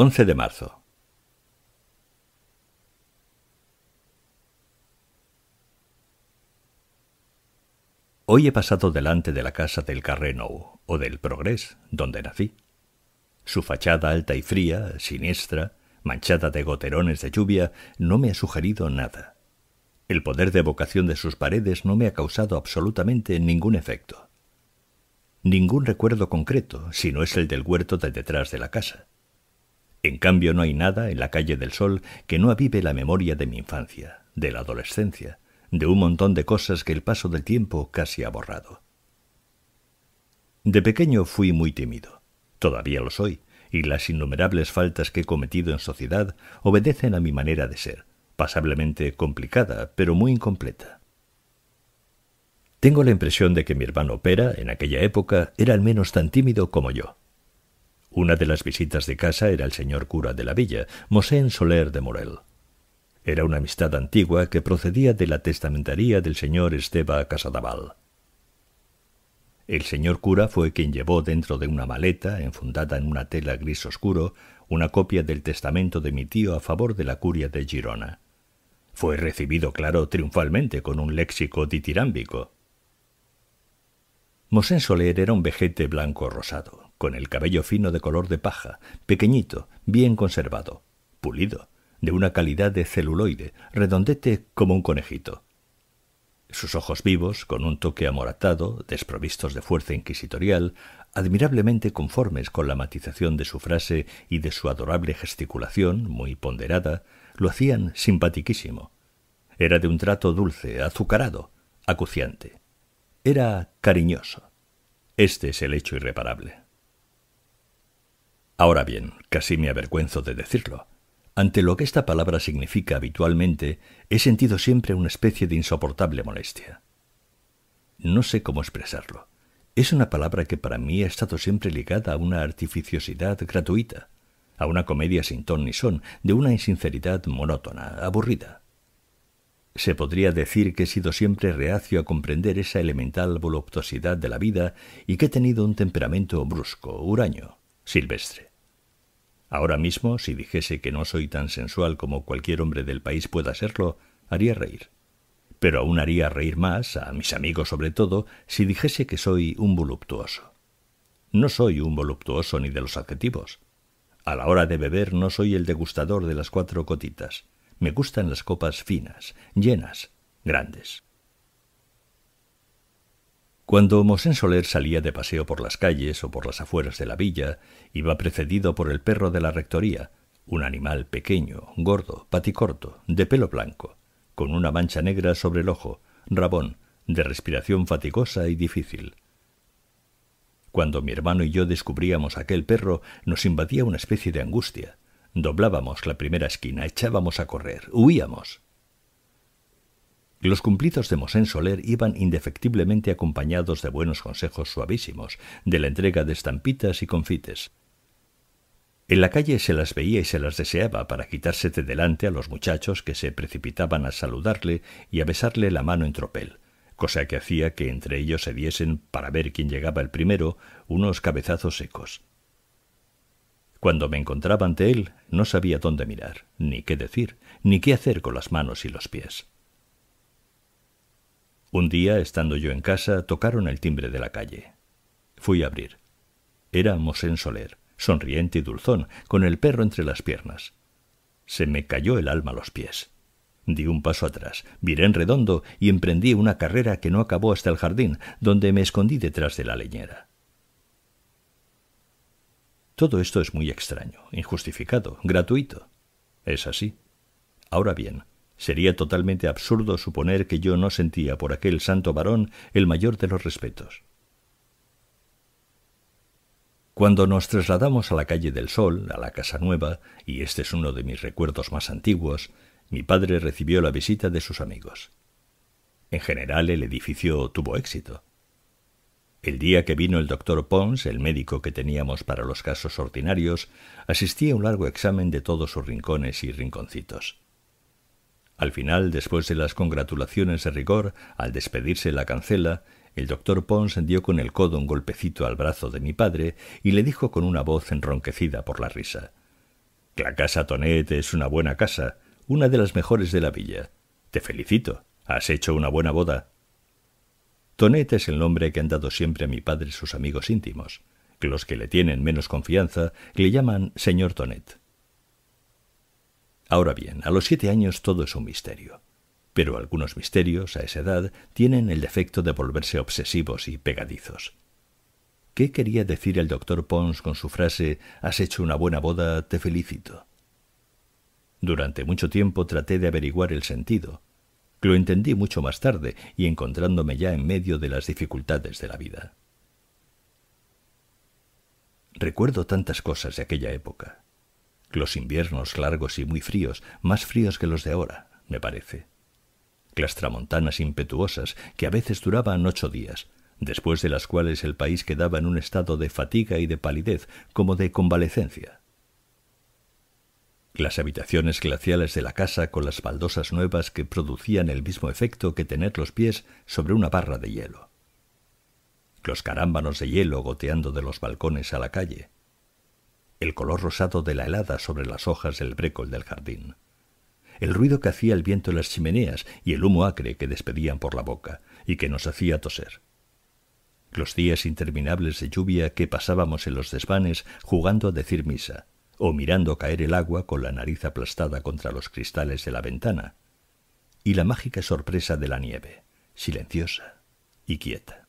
11 de marzo. Hoy he pasado delante de la casa del Carreno o del Progrés, donde nací. Su fachada alta y fría, siniestra, manchada de goterones de lluvia, no me ha sugerido nada. El poder de evocación de sus paredes no me ha causado absolutamente ningún efecto. Ningún recuerdo concreto, si no es el del huerto de detrás de la casa. En cambio no hay nada en la calle del sol que no avive la memoria de mi infancia, de la adolescencia, de un montón de cosas que el paso del tiempo casi ha borrado. De pequeño fui muy tímido. Todavía lo soy, y las innumerables faltas que he cometido en sociedad obedecen a mi manera de ser, pasablemente complicada, pero muy incompleta. Tengo la impresión de que mi hermano Pera, en aquella época, era al menos tan tímido como yo. Una de las visitas de casa era el señor cura de la villa, Mosén Soler de Morel. Era una amistad antigua que procedía de la testamentaría del señor Esteba Casadaval. El señor cura fue quien llevó dentro de una maleta, enfundada en una tela gris oscuro, una copia del testamento de mi tío a favor de la curia de Girona. Fue recibido, claro, triunfalmente con un léxico ditirámbico. Mosén Soler era un vejete blanco rosado con el cabello fino de color de paja, pequeñito, bien conservado, pulido, de una calidad de celuloide, redondete como un conejito. Sus ojos vivos, con un toque amoratado, desprovistos de fuerza inquisitorial, admirablemente conformes con la matización de su frase y de su adorable gesticulación, muy ponderada, lo hacían simpatiquísimo. Era de un trato dulce, azucarado, acuciante. Era cariñoso. Este es el hecho irreparable. Ahora bien, casi me avergüenzo de decirlo. Ante lo que esta palabra significa habitualmente, he sentido siempre una especie de insoportable molestia. No sé cómo expresarlo. Es una palabra que para mí ha estado siempre ligada a una artificiosidad gratuita, a una comedia sin ton ni son, de una insinceridad monótona, aburrida. Se podría decir que he sido siempre reacio a comprender esa elemental voluptuosidad de la vida y que he tenido un temperamento brusco, huraño, silvestre. Ahora mismo, si dijese que no soy tan sensual como cualquier hombre del país pueda serlo, haría reír. Pero aún haría reír más, a mis amigos sobre todo, si dijese que soy un voluptuoso. No soy un voluptuoso ni de los adjetivos. A la hora de beber no soy el degustador de las cuatro cotitas. Me gustan las copas finas, llenas, grandes. Cuando Mosén Soler salía de paseo por las calles o por las afueras de la villa, iba precedido por el perro de la rectoría, un animal pequeño, gordo, paticorto, de pelo blanco, con una mancha negra sobre el ojo, rabón, de respiración fatigosa y difícil. Cuando mi hermano y yo descubríamos aquel perro, nos invadía una especie de angustia. Doblábamos la primera esquina, echábamos a correr, huíamos. Los cumplidos de Mosén Soler iban indefectiblemente acompañados de buenos consejos suavísimos, de la entrega de estampitas y confites. En la calle se las veía y se las deseaba para quitarse de delante a los muchachos que se precipitaban a saludarle y a besarle la mano en tropel, cosa que hacía que entre ellos se diesen, para ver quién llegaba el primero, unos cabezazos secos. Cuando me encontraba ante él, no sabía dónde mirar, ni qué decir, ni qué hacer con las manos y los pies. Un día, estando yo en casa, tocaron el timbre de la calle. Fui a abrir. Era Mosén Soler, sonriente y dulzón, con el perro entre las piernas. Se me cayó el alma a los pies. Di un paso atrás, miré en redondo y emprendí una carrera que no acabó hasta el jardín, donde me escondí detrás de la leñera. Todo esto es muy extraño, injustificado, gratuito. Es así. Ahora bien, Sería totalmente absurdo suponer que yo no sentía por aquel santo varón el mayor de los respetos. Cuando nos trasladamos a la calle del Sol, a la Casa Nueva, y este es uno de mis recuerdos más antiguos, mi padre recibió la visita de sus amigos. En general el edificio tuvo éxito. El día que vino el doctor Pons, el médico que teníamos para los casos ordinarios, asistía a un largo examen de todos sus rincones y rinconcitos. Al final, después de las congratulaciones de rigor, al despedirse la cancela, el doctor Pons dio con el codo un golpecito al brazo de mi padre y le dijo con una voz enronquecida por la risa La casa Tonet es una buena casa, una de las mejores de la villa. Te felicito. Has hecho una buena boda. Tonet es el nombre que han dado siempre a mi padre sus amigos íntimos. Los que le tienen menos confianza le llaman señor Tonet. Ahora bien, a los siete años todo es un misterio. Pero algunos misterios, a esa edad, tienen el defecto de volverse obsesivos y pegadizos. ¿Qué quería decir el doctor Pons con su frase Has hecho una buena boda, te felicito? Durante mucho tiempo traté de averiguar el sentido. Lo entendí mucho más tarde y encontrándome ya en medio de las dificultades de la vida. Recuerdo tantas cosas de aquella época. Los inviernos largos y muy fríos, más fríos que los de ahora, me parece. Las tramontanas impetuosas, que a veces duraban ocho días, después de las cuales el país quedaba en un estado de fatiga y de palidez, como de convalecencia. Las habitaciones glaciales de la casa con las baldosas nuevas que producían el mismo efecto que tener los pies sobre una barra de hielo. Los carámbanos de hielo goteando de los balcones a la calle el color rosado de la helada sobre las hojas del brécol del jardín, el ruido que hacía el viento en las chimeneas y el humo acre que despedían por la boca y que nos hacía toser los días interminables de lluvia que pasábamos en los desvanes jugando a decir misa, o mirando caer el agua con la nariz aplastada contra los cristales de la ventana, y la mágica sorpresa de la nieve, silenciosa y quieta.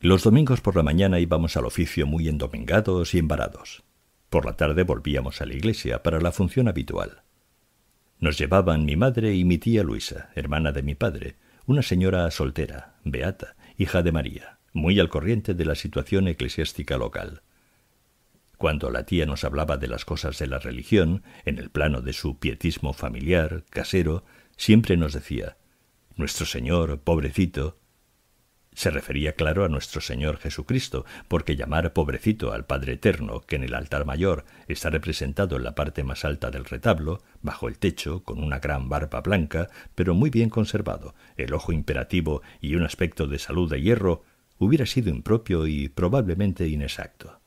Los domingos por la mañana íbamos al oficio muy endomingados y embarados. Por la tarde volvíamos a la iglesia para la función habitual. Nos llevaban mi madre y mi tía Luisa, hermana de mi padre, una señora soltera, beata, hija de María, muy al corriente de la situación eclesiástica local. Cuando la tía nos hablaba de las cosas de la religión, en el plano de su pietismo familiar, casero, siempre nos decía Nuestro Señor, pobrecito, se refería, claro, a nuestro Señor Jesucristo, porque llamar pobrecito al Padre Eterno, que en el altar mayor está representado en la parte más alta del retablo, bajo el techo, con una gran barba blanca, pero muy bien conservado, el ojo imperativo y un aspecto de salud de hierro, hubiera sido impropio y probablemente inexacto.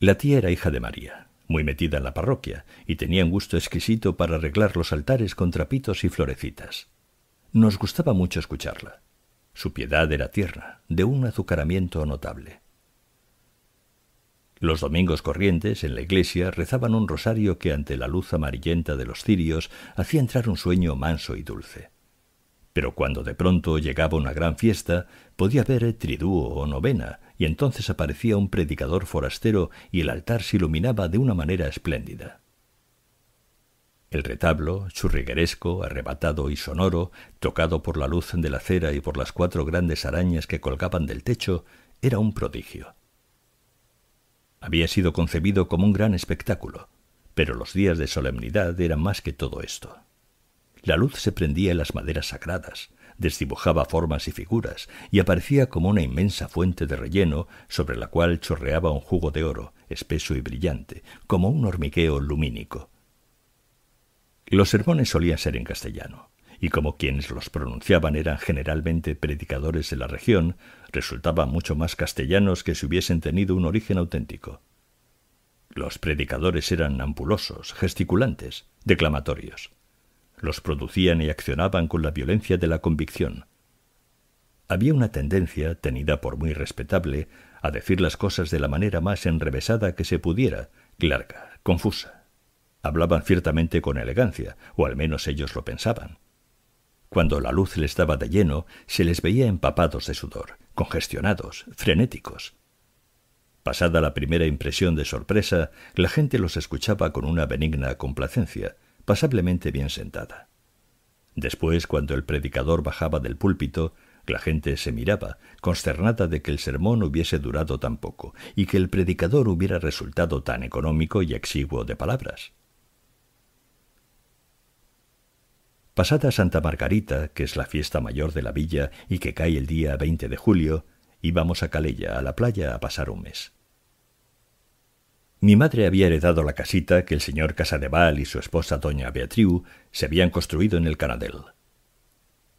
La tía era hija de María, muy metida en la parroquia, y tenía un gusto exquisito para arreglar los altares con trapitos y florecitas. Nos gustaba mucho escucharla. Su piedad era tierna, de un azucaramiento notable. Los domingos corrientes, en la iglesia, rezaban un rosario que ante la luz amarillenta de los cirios hacía entrar un sueño manso y dulce. Pero cuando de pronto llegaba una gran fiesta, podía ver triduo o novena, y entonces aparecía un predicador forastero y el altar se iluminaba de una manera espléndida. El retablo, churrigueresco, arrebatado y sonoro, tocado por la luz de la cera y por las cuatro grandes arañas que colgaban del techo, era un prodigio. Había sido concebido como un gran espectáculo, pero los días de solemnidad eran más que todo esto. La luz se prendía en las maderas sagradas, desdibujaba formas y figuras, y aparecía como una inmensa fuente de relleno sobre la cual chorreaba un jugo de oro, espeso y brillante, como un hormigueo lumínico. Los sermones solían ser en castellano, y como quienes los pronunciaban eran generalmente predicadores de la región, resultaban mucho más castellanos que si hubiesen tenido un origen auténtico. Los predicadores eran ampulosos, gesticulantes, declamatorios. Los producían y accionaban con la violencia de la convicción. Había una tendencia, tenida por muy respetable, a decir las cosas de la manera más enrevesada que se pudiera, larga, confusa, Hablaban ciertamente con elegancia, o al menos ellos lo pensaban. Cuando la luz les daba de lleno, se les veía empapados de sudor, congestionados, frenéticos. Pasada la primera impresión de sorpresa, la gente los escuchaba con una benigna complacencia, pasablemente bien sentada. Después, cuando el predicador bajaba del púlpito, la gente se miraba, consternada de que el sermón hubiese durado tan poco y que el predicador hubiera resultado tan económico y exiguo de palabras. Pasada Santa Margarita, que es la fiesta mayor de la villa y que cae el día 20 de julio, íbamos a Calella, a la playa, a pasar un mes. Mi madre había heredado la casita que el señor Casadeval y su esposa doña Beatriu se habían construido en el Canadel.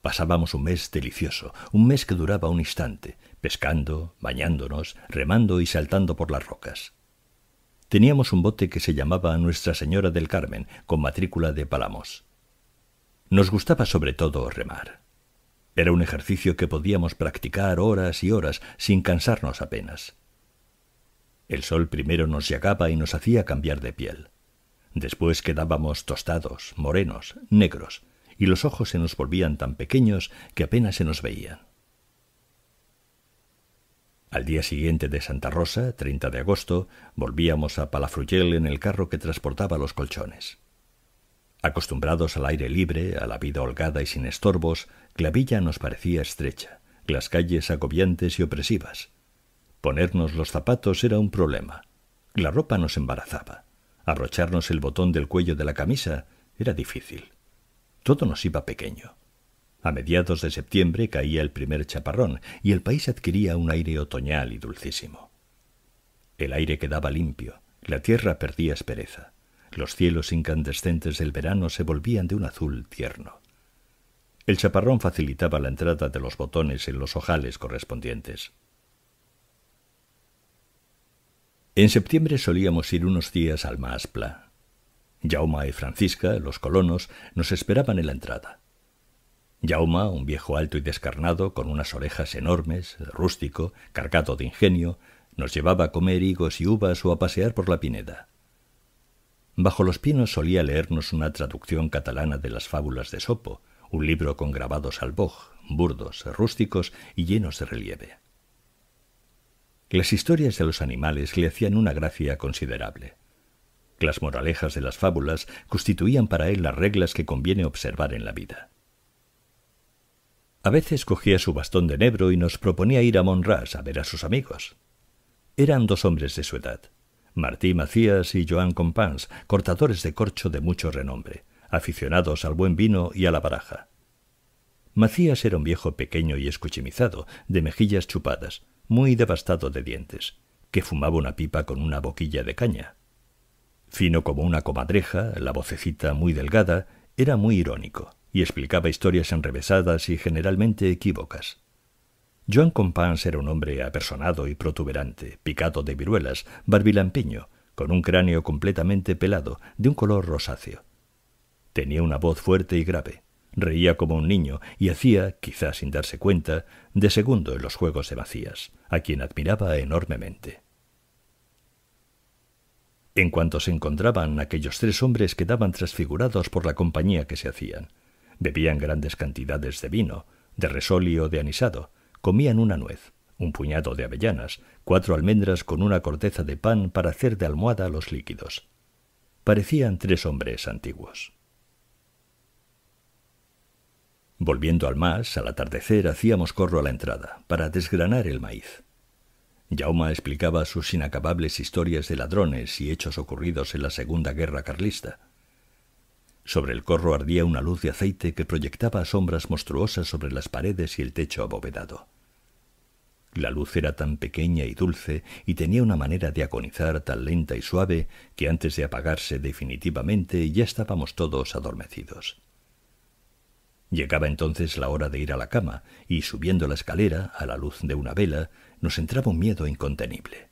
Pasábamos un mes delicioso, un mes que duraba un instante, pescando, bañándonos, remando y saltando por las rocas. Teníamos un bote que se llamaba Nuestra Señora del Carmen, con matrícula de Palamos. Nos gustaba sobre todo remar. Era un ejercicio que podíamos practicar horas y horas sin cansarnos apenas. El sol primero nos llegaba y nos hacía cambiar de piel. Después quedábamos tostados, morenos, negros, y los ojos se nos volvían tan pequeños que apenas se nos veían. Al día siguiente de Santa Rosa, 30 de agosto, volvíamos a Palafruyel en el carro que transportaba los colchones. Acostumbrados al aire libre, a la vida holgada y sin estorbos, Clavilla nos parecía estrecha, las calles agobiantes y opresivas. Ponernos los zapatos era un problema. La ropa nos embarazaba. Abrocharnos el botón del cuello de la camisa era difícil. Todo nos iba pequeño. A mediados de septiembre caía el primer chaparrón y el país adquiría un aire otoñal y dulcísimo. El aire quedaba limpio, la tierra perdía espereza. Los cielos incandescentes del verano se volvían de un azul tierno. El chaparrón facilitaba la entrada de los botones en los ojales correspondientes. En septiembre solíamos ir unos días al Maaspla. Jauma y Francisca, los colonos, nos esperaban en la entrada. Yauma, un viejo alto y descarnado, con unas orejas enormes, rústico, cargado de ingenio, nos llevaba a comer higos y uvas o a pasear por la pineda. Bajo los pinos solía leernos una traducción catalana de las fábulas de Sopo, un libro con grabados al boj, burdos, rústicos y llenos de relieve. Las historias de los animales le hacían una gracia considerable. Las moralejas de las fábulas constituían para él las reglas que conviene observar en la vida. A veces cogía su bastón de nebro y nos proponía ir a Monras a ver a sus amigos. Eran dos hombres de su edad. Martí Macías y Joan Compans, cortadores de corcho de mucho renombre, aficionados al buen vino y a la baraja. Macías era un viejo pequeño y escuchimizado, de mejillas chupadas, muy devastado de dientes, que fumaba una pipa con una boquilla de caña. Fino como una comadreja, la vocecita muy delgada, era muy irónico y explicaba historias enrevesadas y generalmente equívocas. Joan Compans era un hombre apersonado y protuberante, picado de viruelas, barbilampiño, con un cráneo completamente pelado, de un color rosáceo. Tenía una voz fuerte y grave, reía como un niño y hacía, quizás sin darse cuenta, de segundo en los juegos de vacías, a quien admiraba enormemente. En cuanto se encontraban, aquellos tres hombres quedaban transfigurados por la compañía que se hacían. Bebían grandes cantidades de vino, de resolio, de anisado, comían una nuez, un puñado de avellanas, cuatro almendras con una corteza de pan para hacer de almohada los líquidos. Parecían tres hombres antiguos. Volviendo al más, al atardecer hacíamos corro a la entrada, para desgranar el maíz. Yaoma explicaba sus inacabables historias de ladrones y hechos ocurridos en la Segunda Guerra Carlista. Sobre el corro ardía una luz de aceite que proyectaba sombras monstruosas sobre las paredes y el techo abovedado. La luz era tan pequeña y dulce y tenía una manera de agonizar tan lenta y suave que antes de apagarse definitivamente ya estábamos todos adormecidos. Llegaba entonces la hora de ir a la cama y subiendo la escalera, a la luz de una vela, nos entraba un miedo incontenible.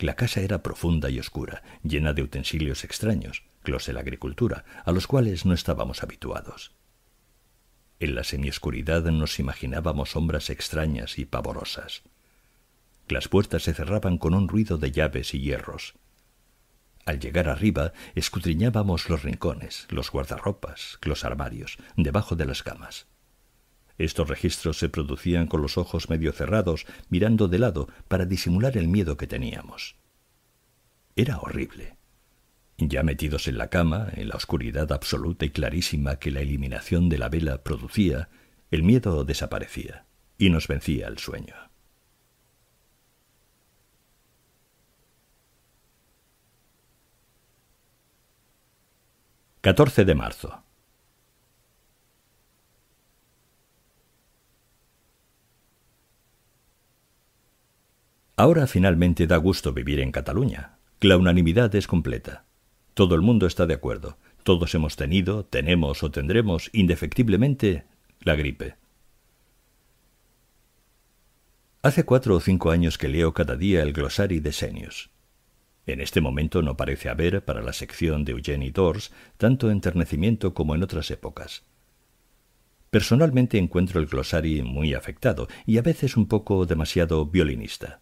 La casa era profunda y oscura, llena de utensilios extraños, los de la agricultura, a los cuales no estábamos habituados. En la semioscuridad nos imaginábamos sombras extrañas y pavorosas. Las puertas se cerraban con un ruido de llaves y hierros. Al llegar arriba, escudriñábamos los rincones, los guardarropas, los armarios, debajo de las camas. Estos registros se producían con los ojos medio cerrados, mirando de lado, para disimular el miedo que teníamos. Era horrible. Ya metidos en la cama, en la oscuridad absoluta y clarísima que la eliminación de la vela producía, el miedo desaparecía y nos vencía el sueño. —14 de marzo. Ahora finalmente da gusto vivir en Cataluña. La unanimidad es completa. Todo el mundo está de acuerdo. Todos hemos tenido, tenemos o tendremos indefectiblemente la gripe. Hace cuatro o cinco años que leo cada día el glosario de Senius. En este momento no parece haber, para la sección de Eugenie Dors, tanto enternecimiento como en otras épocas. Personalmente encuentro el glosario muy afectado y a veces un poco demasiado violinista.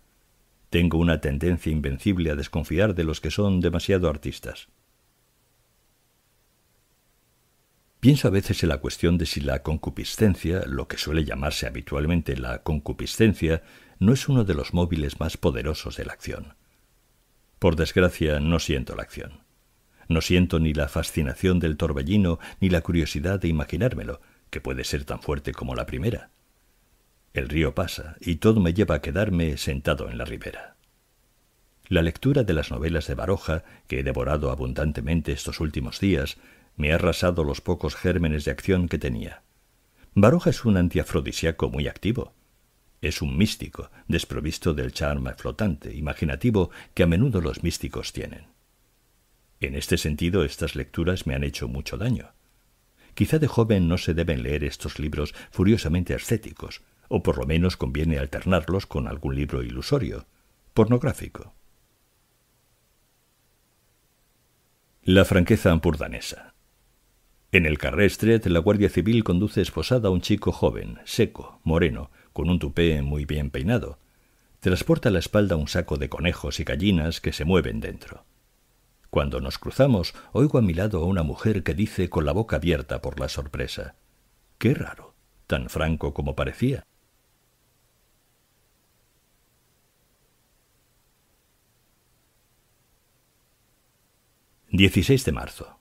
Tengo una tendencia invencible a desconfiar de los que son demasiado artistas. Pienso a veces en la cuestión de si la concupiscencia, lo que suele llamarse habitualmente la concupiscencia, no es uno de los móviles más poderosos de la acción. Por desgracia, no siento la acción. No siento ni la fascinación del torbellino ni la curiosidad de imaginármelo, que puede ser tan fuerte como la primera. El río pasa y todo me lleva a quedarme sentado en la ribera. La lectura de las novelas de Baroja, que he devorado abundantemente estos últimos días, me ha arrasado los pocos gérmenes de acción que tenía. Baroja es un antiafrodisíaco muy activo. Es un místico, desprovisto del charme flotante, imaginativo que a menudo los místicos tienen. En este sentido, estas lecturas me han hecho mucho daño. Quizá de joven no se deben leer estos libros furiosamente ascéticos, o por lo menos conviene alternarlos con algún libro ilusorio, pornográfico. La franqueza ampurdanesa. En el carrestre, de la Guardia Civil conduce esposada a un chico joven, seco, moreno, con un tupé muy bien peinado. Transporta a la espalda un saco de conejos y gallinas que se mueven dentro. Cuando nos cruzamos, oigo a mi lado a una mujer que dice con la boca abierta por la sorpresa: Qué raro, tan franco como parecía. —16 de marzo.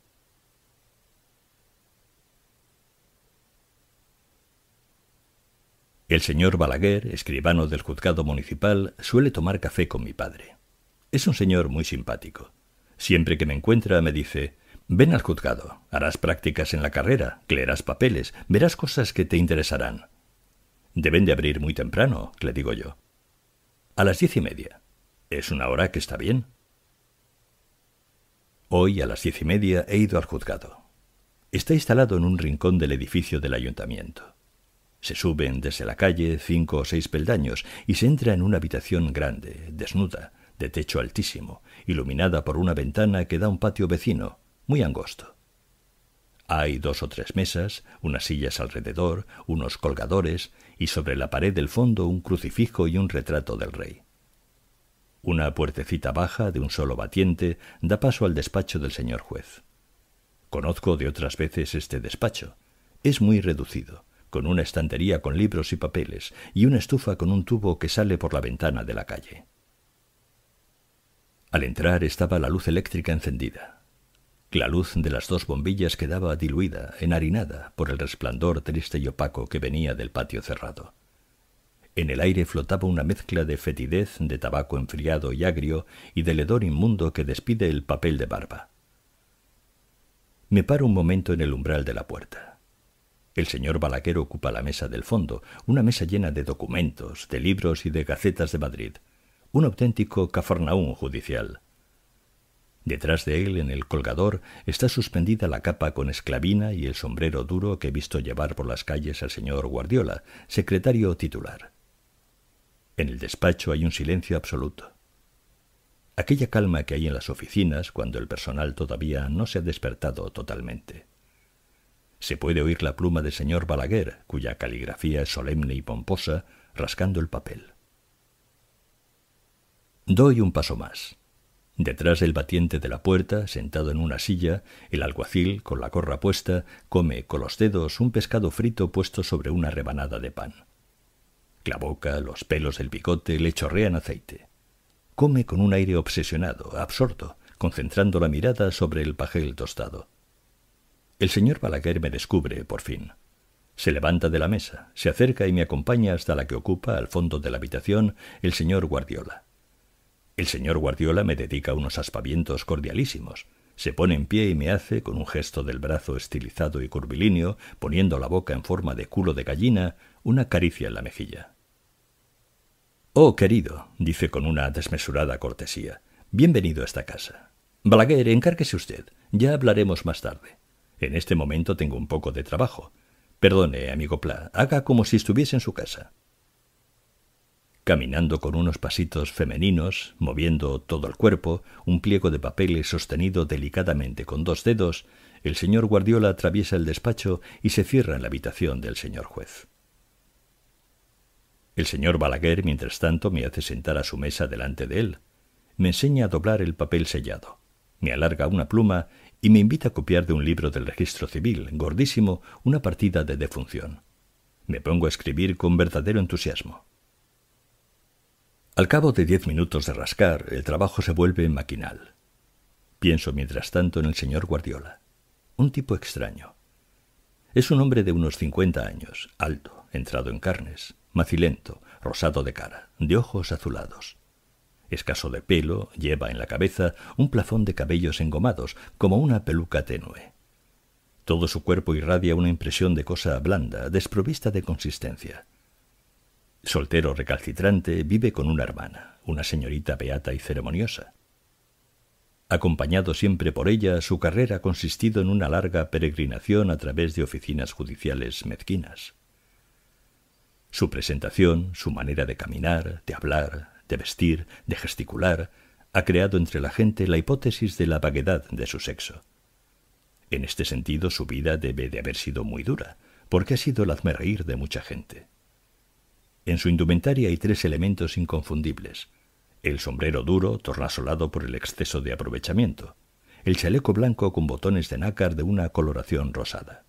El señor Balaguer, escribano del juzgado municipal, suele tomar café con mi padre. Es un señor muy simpático. Siempre que me encuentra me dice Ven al juzgado, harás prácticas en la carrera, leerás papeles, verás cosas que te interesarán. Deben de abrir muy temprano, le digo yo. A las diez y media. Es una hora que está bien. Hoy a las diez y media he ido al juzgado. Está instalado en un rincón del edificio del ayuntamiento. Se suben desde la calle cinco o seis peldaños y se entra en una habitación grande, desnuda, de techo altísimo, iluminada por una ventana que da un patio vecino, muy angosto. Hay dos o tres mesas, unas sillas alrededor, unos colgadores, y sobre la pared del fondo un crucifijo y un retrato del rey. Una puertecita baja, de un solo batiente, da paso al despacho del señor juez. Conozco de otras veces este despacho. Es muy reducido con una estantería con libros y papeles y una estufa con un tubo que sale por la ventana de la calle. Al entrar estaba la luz eléctrica encendida. La luz de las dos bombillas quedaba diluida, enharinada, por el resplandor triste y opaco que venía del patio cerrado. En el aire flotaba una mezcla de fetidez, de tabaco enfriado y agrio, y del hedor inmundo que despide el papel de barba. Me paro un momento en el umbral de la puerta. El señor Balaguer ocupa la mesa del fondo, una mesa llena de documentos, de libros y de gacetas de Madrid. Un auténtico cafarnaún judicial. Detrás de él, en el colgador, está suspendida la capa con esclavina y el sombrero duro que he visto llevar por las calles al señor Guardiola, secretario titular. En el despacho hay un silencio absoluto. Aquella calma que hay en las oficinas cuando el personal todavía no se ha despertado totalmente se puede oír la pluma del señor Balaguer, cuya caligrafía es solemne y pomposa, rascando el papel. Doy un paso más. Detrás del batiente de la puerta, sentado en una silla, el alguacil, con la corra puesta, come con los dedos un pescado frito puesto sobre una rebanada de pan. La boca, los pelos del bigote le chorrean aceite. Come con un aire obsesionado, absorto, concentrando la mirada sobre el pajel tostado. El señor Balaguer me descubre, por fin. Se levanta de la mesa, se acerca y me acompaña hasta la que ocupa, al fondo de la habitación, el señor Guardiola. El señor Guardiola me dedica unos aspavientos cordialísimos. Se pone en pie y me hace, con un gesto del brazo estilizado y curvilíneo, poniendo la boca en forma de culo de gallina, una caricia en la mejilla. Oh, querido, dice con una desmesurada cortesía, bienvenido a esta casa. Balaguer, encárguese usted, ya hablaremos más tarde. En este momento tengo un poco de trabajo. Perdone, amigo Pla, haga como si estuviese en su casa. Caminando con unos pasitos femeninos, moviendo todo el cuerpo, un pliego de papeles sostenido delicadamente con dos dedos, el señor Guardiola atraviesa el despacho y se cierra en la habitación del señor juez. El señor Balaguer, mientras tanto, me hace sentar a su mesa delante de él. Me enseña a doblar el papel sellado. Me alarga una pluma y me invita a copiar de un libro del registro civil, gordísimo, una partida de defunción. Me pongo a escribir con verdadero entusiasmo. Al cabo de diez minutos de rascar, el trabajo se vuelve maquinal. Pienso mientras tanto en el señor Guardiola, un tipo extraño. Es un hombre de unos cincuenta años, alto, entrado en carnes, macilento, rosado de cara, de ojos azulados escaso de pelo, lleva en la cabeza un plafón de cabellos engomados, como una peluca tenue. Todo su cuerpo irradia una impresión de cosa blanda, desprovista de consistencia. Soltero recalcitrante, vive con una hermana, una señorita beata y ceremoniosa. Acompañado siempre por ella, su carrera ha consistido en una larga peregrinación a través de oficinas judiciales mezquinas. Su presentación, su manera de caminar, de hablar, de vestir, de gesticular, ha creado entre la gente la hipótesis de la vaguedad de su sexo. En este sentido, su vida debe de haber sido muy dura, porque ha sido el reír de mucha gente. En su indumentaria hay tres elementos inconfundibles: el sombrero duro, tornasolado por el exceso de aprovechamiento, el chaleco blanco con botones de nácar de una coloración rosada,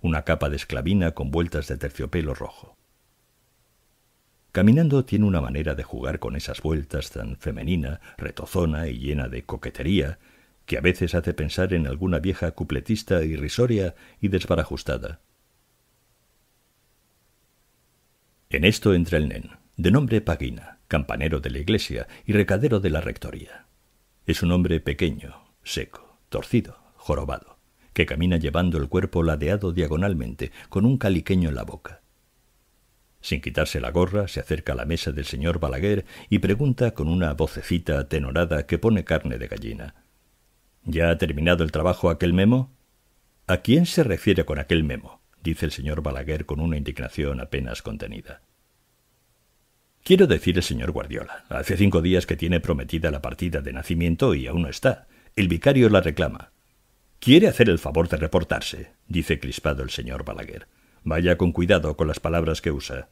una capa de esclavina con vueltas de terciopelo rojo. Caminando tiene una manera de jugar con esas vueltas tan femenina, retozona y llena de coquetería, que a veces hace pensar en alguna vieja cupletista irrisoria y desbarajustada. En esto entra el nen, de nombre Paguina, campanero de la iglesia y recadero de la rectoría. Es un hombre pequeño, seco, torcido, jorobado, que camina llevando el cuerpo ladeado diagonalmente, con un caliqueño en la boca. Sin quitarse la gorra, se acerca a la mesa del señor Balaguer y pregunta con una vocecita atenorada que pone carne de gallina. ¿Ya ha terminado el trabajo aquel memo? ¿A quién se refiere con aquel memo? dice el señor Balaguer con una indignación apenas contenida. Quiero decir el señor Guardiola. Hace cinco días que tiene prometida la partida de nacimiento y aún no está. El vicario la reclama. Quiere hacer el favor de reportarse, dice crispado el señor Balaguer. Vaya con cuidado con las palabras que usa.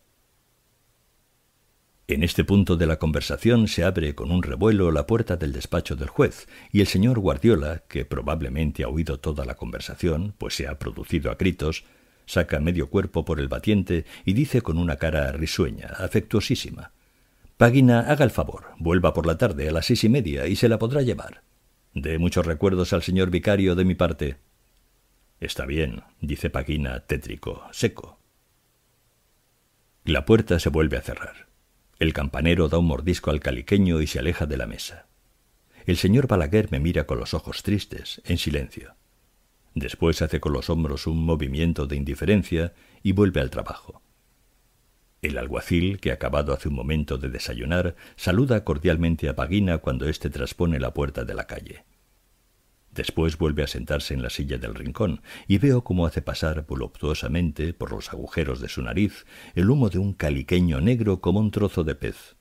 En este punto de la conversación se abre con un revuelo la puerta del despacho del juez, y el señor Guardiola, que probablemente ha oído toda la conversación, pues se ha producido a gritos, saca medio cuerpo por el batiente y dice con una cara risueña, afectuosísima Página, haga el favor, vuelva por la tarde a las seis y media y se la podrá llevar. De muchos recuerdos al señor vicario de mi parte. Está bien, dice Pagina, tétrico, seco. La puerta se vuelve a cerrar. El campanero da un mordisco al caliqueño y se aleja de la mesa. El señor Balaguer me mira con los ojos tristes, en silencio. Después hace con los hombros un movimiento de indiferencia y vuelve al trabajo. El alguacil, que ha acabado hace un momento de desayunar, saluda cordialmente a Paguina cuando éste traspone la puerta de la calle. Después vuelve a sentarse en la silla del rincón y veo cómo hace pasar voluptuosamente por los agujeros de su nariz el humo de un caliqueño negro como un trozo de pez.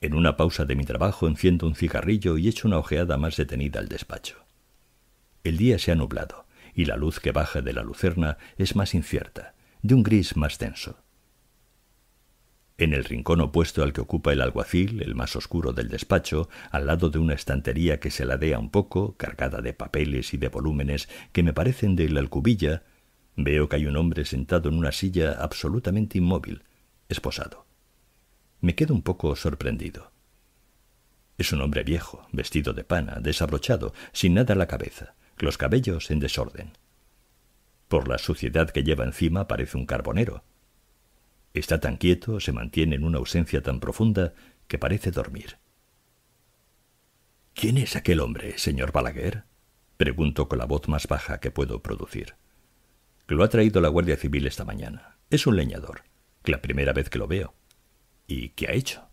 En una pausa de mi trabajo enciendo un cigarrillo y echo una ojeada más detenida al despacho. El día se ha nublado y la luz que baja de la lucerna es más incierta, de un gris más denso. En el rincón opuesto al que ocupa el alguacil, el más oscuro del despacho, al lado de una estantería que se ladea un poco, cargada de papeles y de volúmenes que me parecen de la alcubilla, veo que hay un hombre sentado en una silla absolutamente inmóvil, esposado. Me quedo un poco sorprendido. Es un hombre viejo, vestido de pana, desabrochado, sin nada la cabeza, los cabellos en desorden. Por la suciedad que lleva encima parece un carbonero, Está tan quieto, se mantiene en una ausencia tan profunda que parece dormir. ¿Quién es aquel hombre, señor Balaguer? pregunto con la voz más baja que puedo producir. Lo ha traído la Guardia Civil esta mañana. Es un leñador, la primera vez que lo veo. ¿Y qué ha hecho?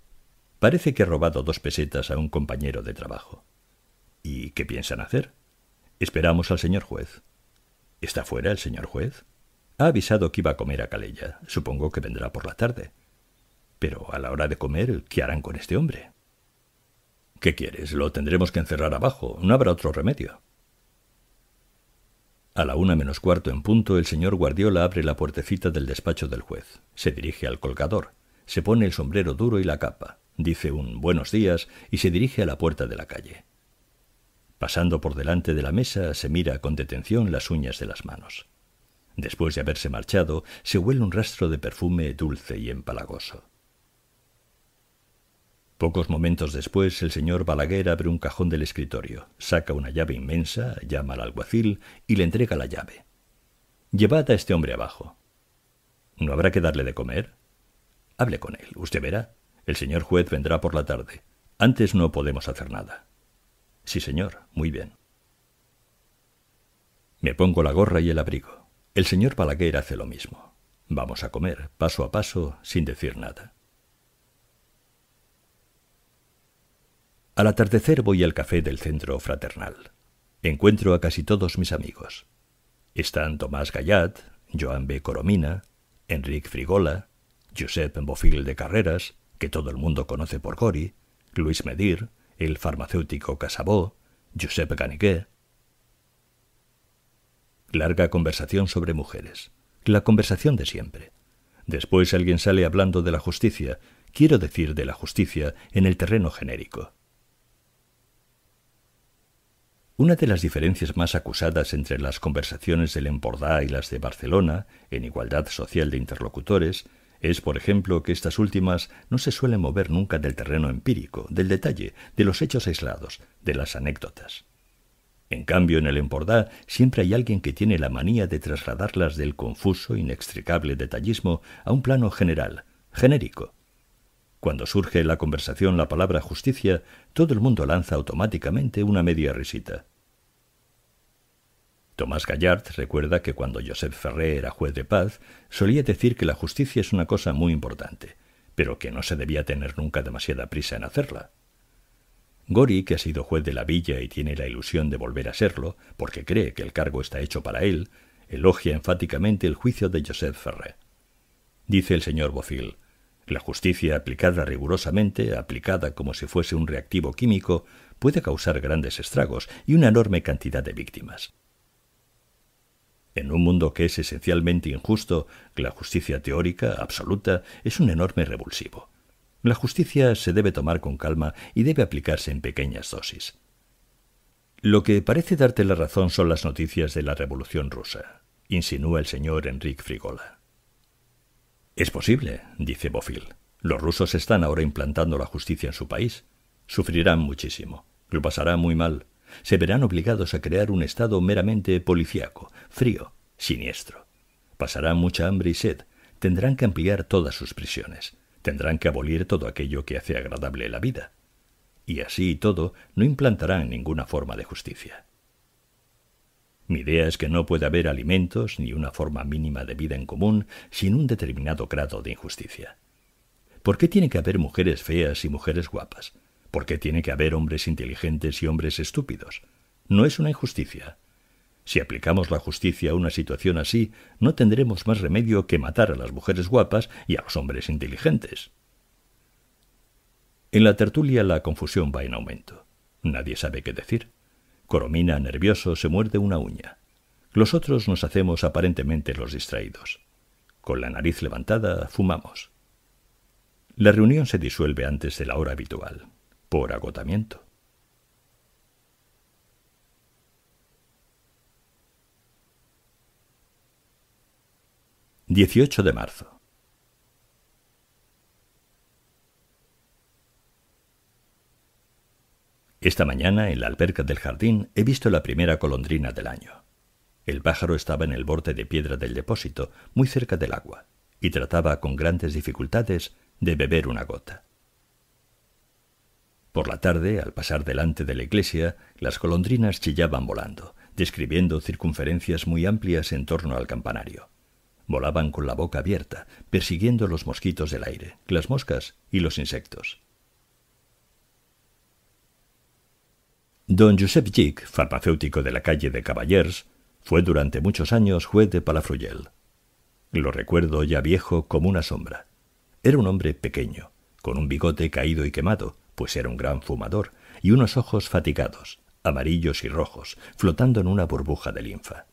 Parece que ha robado dos pesetas a un compañero de trabajo. ¿Y qué piensan hacer? Esperamos al señor juez. ¿Está fuera el señor juez? Ha avisado que iba a comer a Calella. Supongo que vendrá por la tarde. Pero a la hora de comer, ¿qué harán con este hombre? ¿Qué quieres? Lo tendremos que encerrar abajo. No habrá otro remedio. A la una menos cuarto en punto, el señor Guardiola abre la puertecita del despacho del juez. Se dirige al colgador. Se pone el sombrero duro y la capa. Dice un buenos días y se dirige a la puerta de la calle. Pasando por delante de la mesa, se mira con detención las uñas de las manos. Después de haberse marchado, se huele un rastro de perfume dulce y empalagoso. Pocos momentos después, el señor Balaguer abre un cajón del escritorio, saca una llave inmensa, llama al alguacil y le entrega la llave. Llevad a este hombre abajo. ¿No habrá que darle de comer? Hable con él, usted verá. El señor juez vendrá por la tarde. Antes no podemos hacer nada. Sí, señor, muy bien. Me pongo la gorra y el abrigo. El señor Balaguer hace lo mismo. Vamos a comer, paso a paso, sin decir nada. Al atardecer voy al café del centro fraternal. Encuentro a casi todos mis amigos. Están Tomás Gallat, Joan B. Coromina, Enric Frigola, Josep Bofil de Carreras, que todo el mundo conoce por Gori, Luis Medir, el farmacéutico Casabó, Josep Ganiguet, Larga conversación sobre mujeres. La conversación de siempre. Después alguien sale hablando de la justicia, quiero decir de la justicia en el terreno genérico. Una de las diferencias más acusadas entre las conversaciones del Empordà y las de Barcelona, en igualdad social de interlocutores, es, por ejemplo, que estas últimas no se suelen mover nunca del terreno empírico, del detalle, de los hechos aislados, de las anécdotas. En cambio, en el Empordà siempre hay alguien que tiene la manía de trasladarlas del confuso, inextricable detallismo a un plano general, genérico. Cuando surge en la conversación la palabra justicia, todo el mundo lanza automáticamente una media risita. Tomás Gallard recuerda que cuando Josep Ferré era juez de paz, solía decir que la justicia es una cosa muy importante, pero que no se debía tener nunca demasiada prisa en hacerla. Gori, que ha sido juez de la villa y tiene la ilusión de volver a serlo, porque cree que el cargo está hecho para él, elogia enfáticamente el juicio de Joseph Ferré. Dice el señor Bofil, la justicia aplicada rigurosamente, aplicada como si fuese un reactivo químico, puede causar grandes estragos y una enorme cantidad de víctimas. En un mundo que es esencialmente injusto, la justicia teórica, absoluta, es un enorme revulsivo. La justicia se debe tomar con calma y debe aplicarse en pequeñas dosis. Lo que parece darte la razón son las noticias de la Revolución rusa, insinúa el señor Enrique Frigola. Es posible, dice Bofill. Los rusos están ahora implantando la justicia en su país. Sufrirán muchísimo, lo pasará muy mal. Se verán obligados a crear un Estado meramente policíaco, frío, siniestro. Pasarán mucha hambre y sed, tendrán que ampliar todas sus prisiones. Tendrán que abolir todo aquello que hace agradable la vida. Y así y todo, no implantarán ninguna forma de justicia. Mi idea es que no puede haber alimentos ni una forma mínima de vida en común sin un determinado grado de injusticia. ¿Por qué tiene que haber mujeres feas y mujeres guapas? ¿Por qué tiene que haber hombres inteligentes y hombres estúpidos? No es una injusticia, si aplicamos la justicia a una situación así, no tendremos más remedio que matar a las mujeres guapas y a los hombres inteligentes. En la tertulia la confusión va en aumento. Nadie sabe qué decir. Coromina, nervioso, se muerde una uña. Los otros nos hacemos aparentemente los distraídos. Con la nariz levantada, fumamos. La reunión se disuelve antes de la hora habitual, por agotamiento. 18 de marzo. Esta mañana, en la alberca del jardín, he visto la primera colondrina del año. El pájaro estaba en el borde de piedra del depósito, muy cerca del agua, y trataba con grandes dificultades de beber una gota. Por la tarde, al pasar delante de la iglesia, las colondrinas chillaban volando, describiendo circunferencias muy amplias en torno al campanario. Volaban con la boca abierta, persiguiendo los mosquitos del aire, las moscas y los insectos. Don Josep Gic, farmacéutico de la calle de Caballers, fue durante muchos años juez de Palafruyel. Lo recuerdo ya viejo como una sombra. Era un hombre pequeño, con un bigote caído y quemado, pues era un gran fumador, y unos ojos fatigados, amarillos y rojos, flotando en una burbuja de linfa.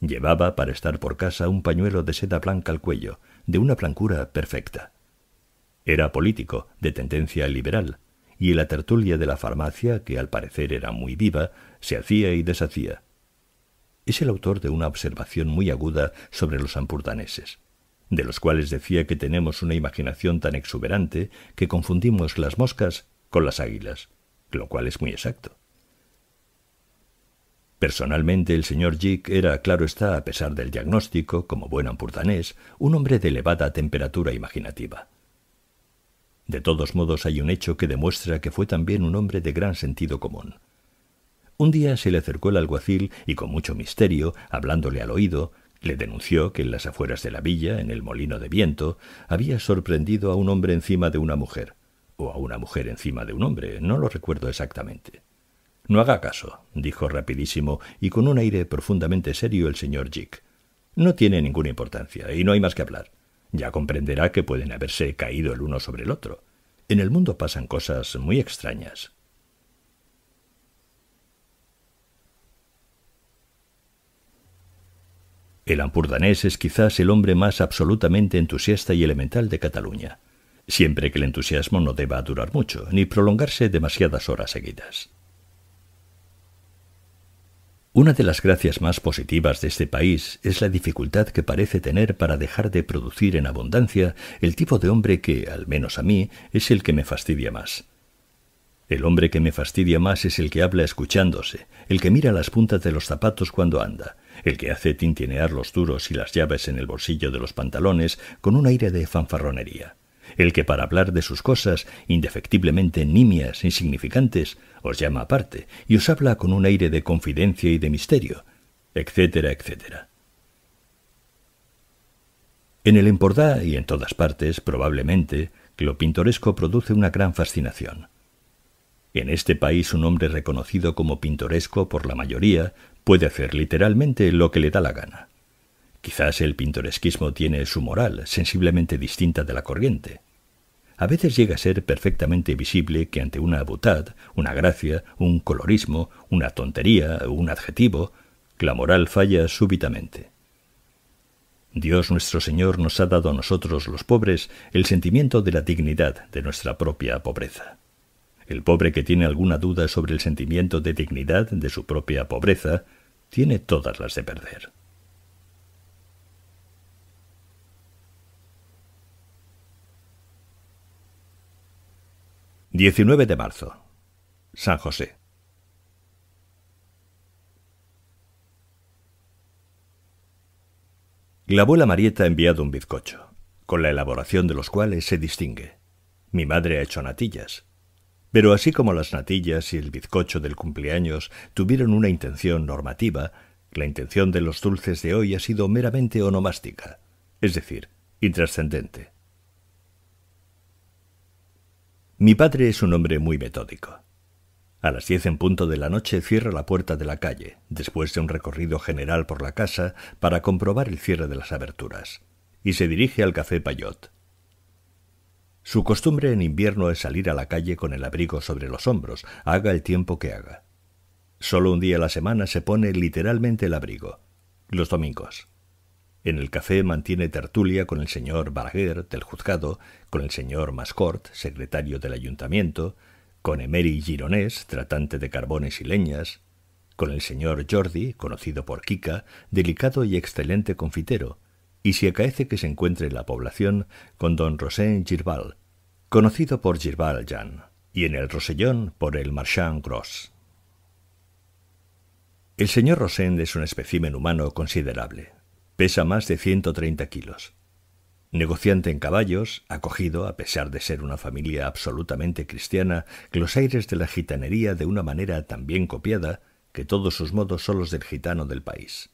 Llevaba, para estar por casa, un pañuelo de seda blanca al cuello, de una blancura perfecta. Era político, de tendencia liberal, y la tertulia de la farmacia, que al parecer era muy viva, se hacía y deshacía. Es el autor de una observación muy aguda sobre los ampurdaneses, de los cuales decía que tenemos una imaginación tan exuberante que confundimos las moscas con las águilas, lo cual es muy exacto. Personalmente, el señor Jick era, claro está, a pesar del diagnóstico, como buen ampurdanés, un hombre de elevada temperatura imaginativa. De todos modos, hay un hecho que demuestra que fue también un hombre de gran sentido común. Un día se le acercó el alguacil y con mucho misterio, hablándole al oído, le denunció que en las afueras de la villa, en el molino de viento, había sorprendido a un hombre encima de una mujer, o a una mujer encima de un hombre, no lo recuerdo exactamente. No haga caso, dijo rapidísimo y con un aire profundamente serio el señor Jick. No tiene ninguna importancia y no hay más que hablar. Ya comprenderá que pueden haberse caído el uno sobre el otro. En el mundo pasan cosas muy extrañas. El ampurdanés es quizás el hombre más absolutamente entusiasta y elemental de Cataluña, siempre que el entusiasmo no deba durar mucho, ni prolongarse demasiadas horas seguidas. Una de las gracias más positivas de este país es la dificultad que parece tener para dejar de producir en abundancia el tipo de hombre que, al menos a mí, es el que me fastidia más. El hombre que me fastidia más es el que habla escuchándose, el que mira las puntas de los zapatos cuando anda, el que hace tintinear los duros y las llaves en el bolsillo de los pantalones con un aire de fanfarronería el que para hablar de sus cosas, indefectiblemente nimias, e insignificantes, os llama aparte y os habla con un aire de confidencia y de misterio, etcétera, etcétera. En el Empordà y en todas partes, probablemente, lo pintoresco produce una gran fascinación. En este país un hombre reconocido como pintoresco por la mayoría puede hacer literalmente lo que le da la gana. Quizás el pintoresquismo tiene su moral, sensiblemente distinta de la corriente a veces llega a ser perfectamente visible que ante una butad, una gracia, un colorismo, una tontería, o un adjetivo, la moral falla súbitamente. Dios nuestro Señor nos ha dado a nosotros los pobres el sentimiento de la dignidad de nuestra propia pobreza. El pobre que tiene alguna duda sobre el sentimiento de dignidad de su propia pobreza tiene todas las de perder. 19 de marzo. San José. La abuela Marieta ha enviado un bizcocho, con la elaboración de los cuales se distingue. Mi madre ha hecho natillas. Pero así como las natillas y el bizcocho del cumpleaños tuvieron una intención normativa, la intención de los dulces de hoy ha sido meramente onomástica, es decir, intrascendente. Mi padre es un hombre muy metódico. A las diez en punto de la noche cierra la puerta de la calle, después de un recorrido general por la casa para comprobar el cierre de las aberturas, y se dirige al café Payot. Su costumbre en invierno es salir a la calle con el abrigo sobre los hombros, haga el tiempo que haga. Solo un día a la semana se pone literalmente el abrigo, los domingos. En el café mantiene tertulia con el señor Barguer, del juzgado, con el señor Mascort, secretario del ayuntamiento, con Emery Gironés, tratante de carbones y leñas, con el señor Jordi, conocido por Kika, delicado y excelente confitero, y si acaece que se encuentre en la población con don Rosén Girbal, conocido por Girbal Jan, y en el Rosellón por el Marchand Gros. El señor Rosén es un espécimen humano considerable, Pesa más de 130 kilos. Negociante en caballos, acogido, a pesar de ser una familia absolutamente cristiana, los aires de la gitanería de una manera tan bien copiada que todos sus modos son los del gitano del país.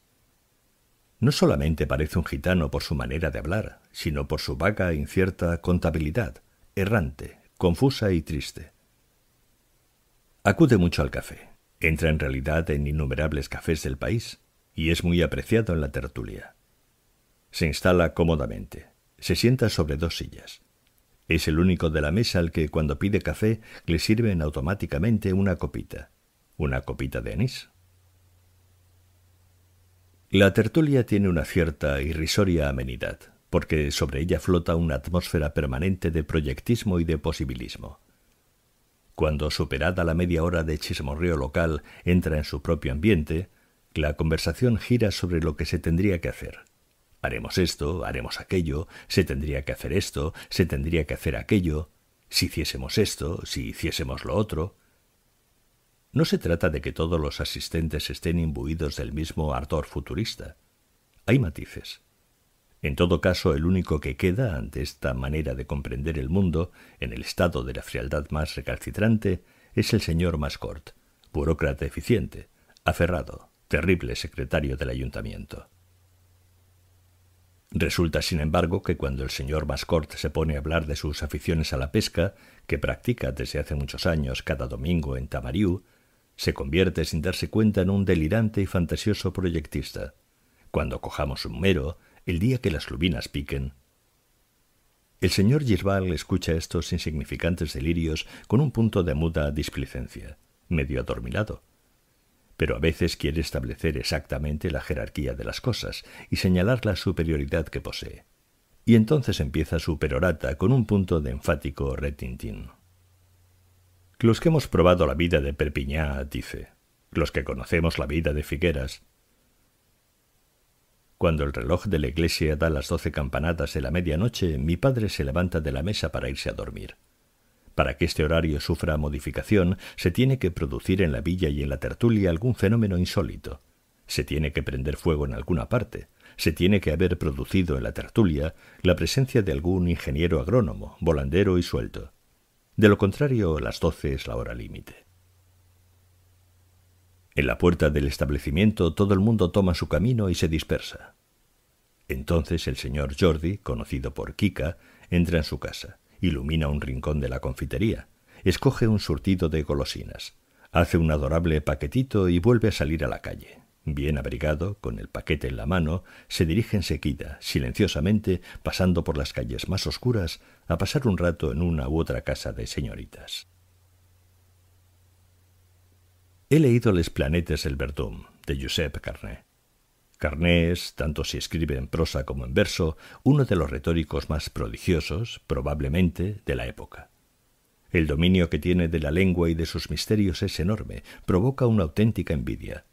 No solamente parece un gitano por su manera de hablar, sino por su vaga e incierta contabilidad, errante, confusa y triste. Acude mucho al café. Entra en realidad en innumerables cafés del país y es muy apreciado en la tertulia. Se instala cómodamente. Se sienta sobre dos sillas. Es el único de la mesa al que cuando pide café le sirven automáticamente una copita. Una copita de anís. La tertulia tiene una cierta irrisoria amenidad, porque sobre ella flota una atmósfera permanente de proyectismo y de posibilismo. Cuando superada la media hora de chismorreo local entra en su propio ambiente, la conversación gira sobre lo que se tendría que hacer, Haremos esto, haremos aquello, se tendría que hacer esto, se tendría que hacer aquello, si hiciésemos esto, si hiciésemos lo otro. No se trata de que todos los asistentes estén imbuidos del mismo ardor futurista. Hay matices. En todo caso, el único que queda ante esta manera de comprender el mundo, en el estado de la frialdad más recalcitrante, es el señor Mascort, burócrata eficiente, aferrado, terrible secretario del ayuntamiento. Resulta, sin embargo, que cuando el señor Mascort se pone a hablar de sus aficiones a la pesca, que practica desde hace muchos años cada domingo en Tamariú, se convierte sin darse cuenta en un delirante y fantasioso proyectista. Cuando cojamos un mero, el día que las lubinas piquen. El señor Gisbal escucha estos insignificantes delirios con un punto de muda displicencia, medio adormilado pero a veces quiere establecer exactamente la jerarquía de las cosas y señalar la superioridad que posee. Y entonces empieza su perorata con un punto de enfático retintín. Los que hemos probado la vida de Perpiñá, dice, los que conocemos la vida de Figueras, cuando el reloj de la iglesia da las doce campanadas de la medianoche, mi padre se levanta de la mesa para irse a dormir. Para que este horario sufra modificación, se tiene que producir en la villa y en la tertulia algún fenómeno insólito. Se tiene que prender fuego en alguna parte. Se tiene que haber producido en la tertulia la presencia de algún ingeniero agrónomo, volandero y suelto. De lo contrario, las doce es la hora límite. En la puerta del establecimiento todo el mundo toma su camino y se dispersa. Entonces el señor Jordi, conocido por Kika, entra en su casa ilumina un rincón de la confitería, escoge un surtido de golosinas, hace un adorable paquetito y vuelve a salir a la calle. Bien abrigado, con el paquete en la mano, se dirige enseguida, silenciosamente, pasando por las calles más oscuras, a pasar un rato en una u otra casa de señoritas. He leído Les Planetes el Verdum, de Josep Carnet es, tanto si escribe en prosa como en verso, uno de los retóricos más prodigiosos, probablemente, de la época. El dominio que tiene de la lengua y de sus misterios es enorme, provoca una auténtica envidia.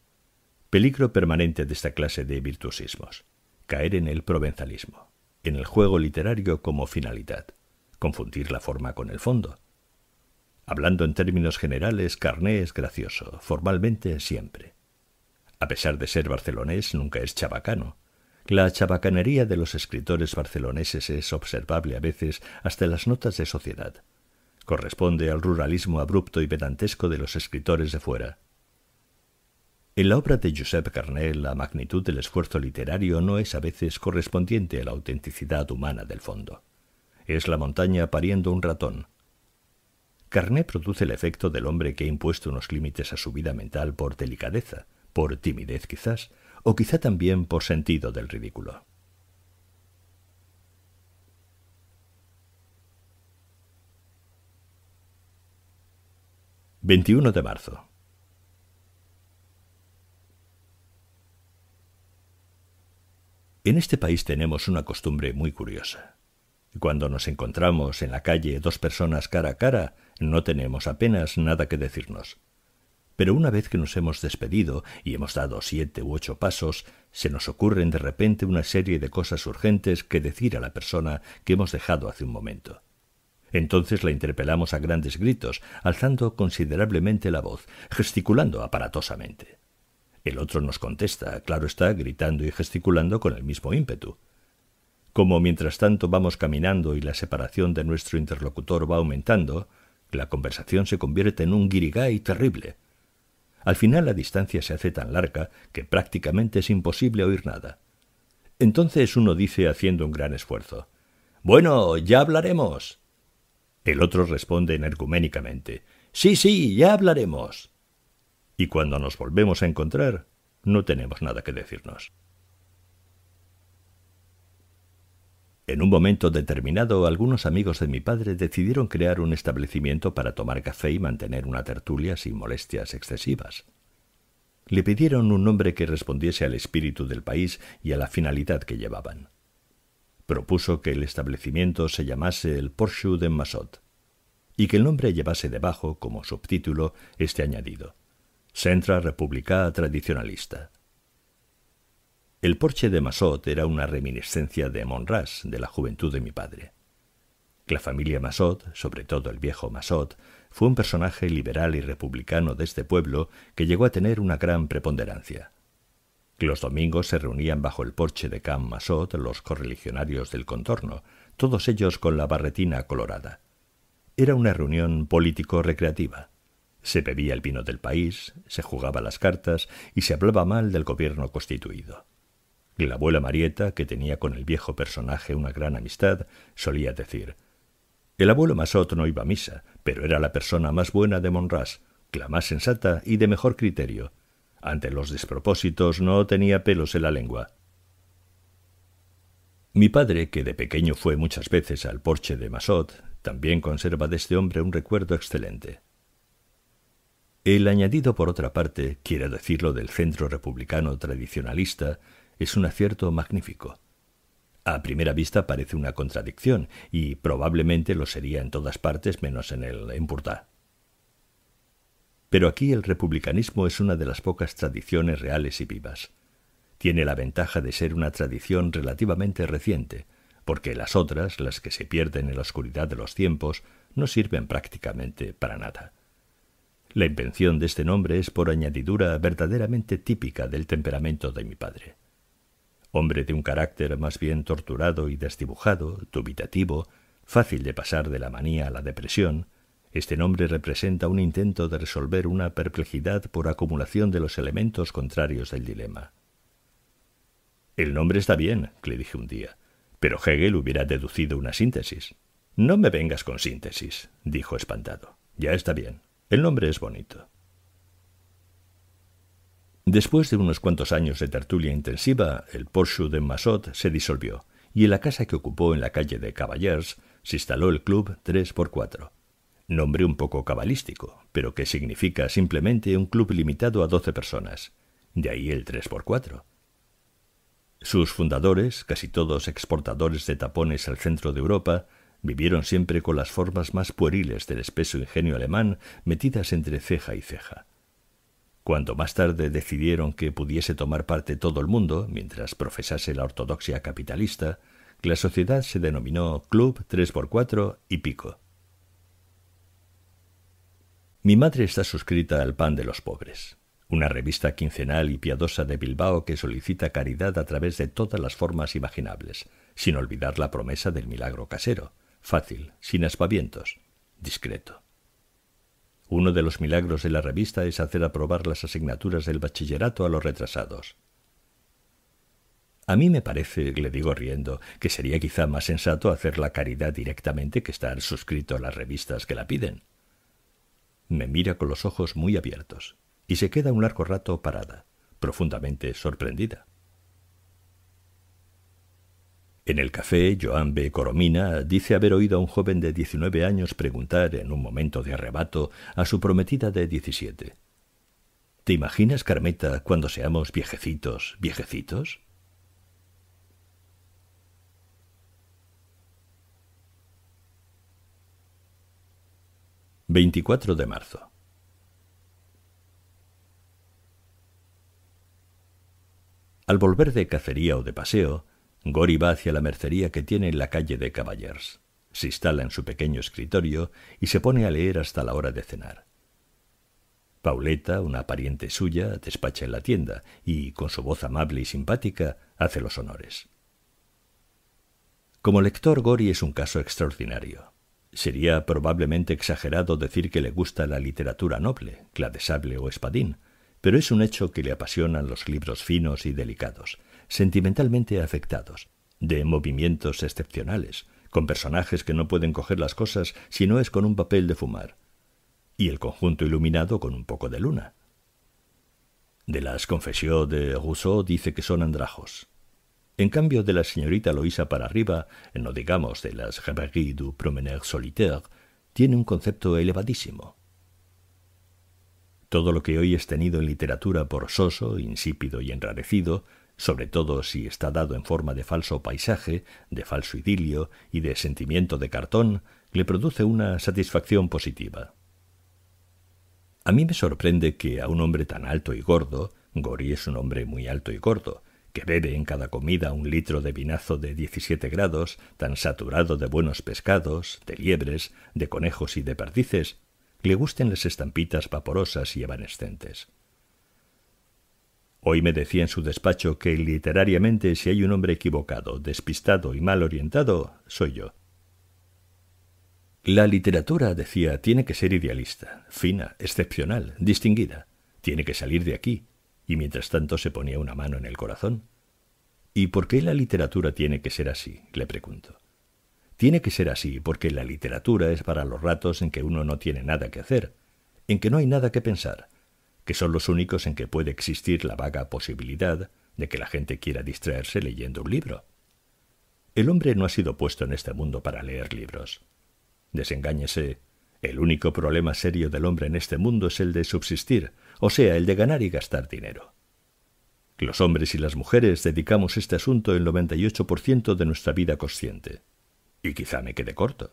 Peligro permanente de esta clase de virtuosismos, caer en el provenzalismo, en el juego literario como finalidad, confundir la forma con el fondo. Hablando en términos generales, Carné es gracioso, formalmente siempre. A pesar de ser barcelonés, nunca es chabacano. La chabacanería de los escritores barceloneses es observable a veces hasta en las notas de sociedad. Corresponde al ruralismo abrupto y pedantesco de los escritores de fuera. En la obra de Josep Carnet, la magnitud del esfuerzo literario no es a veces correspondiente a la autenticidad humana del fondo. Es la montaña pariendo un ratón. Carné produce el efecto del hombre que ha impuesto unos límites a su vida mental por delicadeza, por timidez quizás, o quizá también por sentido del ridículo. —21 de marzo. En este país tenemos una costumbre muy curiosa. Cuando nos encontramos en la calle dos personas cara a cara, no tenemos apenas nada que decirnos. Pero una vez que nos hemos despedido y hemos dado siete u ocho pasos, se nos ocurren de repente una serie de cosas urgentes que decir a la persona que hemos dejado hace un momento. Entonces la interpelamos a grandes gritos, alzando considerablemente la voz, gesticulando aparatosamente. El otro nos contesta, claro está, gritando y gesticulando con el mismo ímpetu. Como mientras tanto vamos caminando y la separación de nuestro interlocutor va aumentando, la conversación se convierte en un guirigay terrible. Al final la distancia se hace tan larga que prácticamente es imposible oír nada. Entonces uno dice haciendo un gran esfuerzo, Bueno, ya hablaremos. El otro responde energuménicamente, Sí, sí, ya hablaremos. Y cuando nos volvemos a encontrar, no tenemos nada que decirnos. En un momento determinado, algunos amigos de mi padre decidieron crear un establecimiento para tomar café y mantener una tertulia sin molestias excesivas. Le pidieron un nombre que respondiese al espíritu del país y a la finalidad que llevaban. Propuso que el establecimiento se llamase el Porsche de Massot y que el nombre llevase debajo, como subtítulo, este añadido: Centra Republica Tradicionalista. El porche de Massot era una reminiscencia de Monras, de la juventud de mi padre. La familia Massot, sobre todo el viejo Massot, fue un personaje liberal y republicano de este pueblo que llegó a tener una gran preponderancia. Los domingos se reunían bajo el porche de Cam Massot los correligionarios del contorno, todos ellos con la barretina colorada. Era una reunión político-recreativa. Se bebía el vino del país, se jugaba las cartas y se hablaba mal del gobierno constituido la abuela Marieta, que tenía con el viejo personaje una gran amistad, solía decir El abuelo Masot no iba a misa, pero era la persona más buena de Monras, la más sensata y de mejor criterio. Ante los despropósitos no tenía pelos en la lengua. Mi padre, que de pequeño fue muchas veces al porche de Masot, también conserva de este hombre un recuerdo excelente. El añadido, por otra parte, quiere decirlo del centro republicano tradicionalista, es un acierto magnífico. A primera vista parece una contradicción, y probablemente lo sería en todas partes menos en el Empurtá. Pero aquí el republicanismo es una de las pocas tradiciones reales y vivas. Tiene la ventaja de ser una tradición relativamente reciente, porque las otras, las que se pierden en la oscuridad de los tiempos, no sirven prácticamente para nada. La invención de este nombre es por añadidura verdaderamente típica del temperamento de mi padre hombre de un carácter más bien torturado y desdibujado, dubitativo, fácil de pasar de la manía a la depresión, este nombre representa un intento de resolver una perplejidad por acumulación de los elementos contrarios del dilema. El nombre está bien, le dije un día, pero Hegel hubiera deducido una síntesis. No me vengas con síntesis, dijo espantado. Ya está bien. El nombre es bonito. Después de unos cuantos años de tertulia intensiva, el Porsche de Massot se disolvió y en la casa que ocupó en la calle de Caballers se instaló el club 3x4. Nombre un poco cabalístico, pero que significa simplemente un club limitado a 12 personas. De ahí el 3x4. Sus fundadores, casi todos exportadores de tapones al centro de Europa, vivieron siempre con las formas más pueriles del espeso ingenio alemán metidas entre ceja y ceja. Cuando más tarde decidieron que pudiese tomar parte todo el mundo, mientras profesase la ortodoxia capitalista, la sociedad se denominó Club 3x4 y Pico. Mi madre está suscrita al Pan de los Pobres, una revista quincenal y piadosa de Bilbao que solicita caridad a través de todas las formas imaginables, sin olvidar la promesa del milagro casero, fácil, sin aspavientos, discreto. Uno de los milagros de la revista es hacer aprobar las asignaturas del bachillerato a los retrasados. A mí me parece, le digo riendo, que sería quizá más sensato hacer la caridad directamente que estar suscrito a las revistas que la piden. Me mira con los ojos muy abiertos y se queda un largo rato parada, profundamente sorprendida. En el café, Joan B. Coromina dice haber oído a un joven de 19 años preguntar, en un momento de arrebato, a su prometida de 17. ¿Te imaginas, Carmeta, cuando seamos viejecitos, viejecitos? ...24 de marzo... Al volver de cacería o de paseo... Gori va hacia la mercería que tiene en la calle de Caballers. Se instala en su pequeño escritorio y se pone a leer hasta la hora de cenar. Pauleta, una pariente suya, despacha en la tienda y, con su voz amable y simpática, hace los honores. Como lector, Gori es un caso extraordinario. Sería probablemente exagerado decir que le gusta la literatura noble, la o espadín, pero es un hecho que le apasionan los libros finos y delicados, sentimentalmente afectados, de movimientos excepcionales, con personajes que no pueden coger las cosas si no es con un papel de fumar, y el conjunto iluminado con un poco de luna. De las confesiones de Rousseau dice que son andrajos. En cambio, de la señorita Loisa para arriba, no digamos de las Reveries du promener Solitaire, tiene un concepto elevadísimo. Todo lo que hoy es tenido en literatura por soso, insípido y enrarecido, sobre todo si está dado en forma de falso paisaje, de falso idilio y de sentimiento de cartón, le produce una satisfacción positiva. A mí me sorprende que a un hombre tan alto y gordo, Gori es un hombre muy alto y gordo, que bebe en cada comida un litro de vinazo de 17 grados, tan saturado de buenos pescados, de liebres, de conejos y de perdices, le gusten las estampitas vaporosas y evanescentes. Hoy me decía en su despacho que literariamente si hay un hombre equivocado, despistado y mal orientado, soy yo. La literatura, decía, tiene que ser idealista, fina, excepcional, distinguida. Tiene que salir de aquí. Y mientras tanto se ponía una mano en el corazón. ¿Y por qué la literatura tiene que ser así? le pregunto. Tiene que ser así porque la literatura es para los ratos en que uno no tiene nada que hacer, en que no hay nada que pensar, que son los únicos en que puede existir la vaga posibilidad de que la gente quiera distraerse leyendo un libro. El hombre no ha sido puesto en este mundo para leer libros. Desengáñese, el único problema serio del hombre en este mundo es el de subsistir, o sea, el de ganar y gastar dinero. Los hombres y las mujeres dedicamos este asunto el 98% de nuestra vida consciente. Y quizá me quede corto.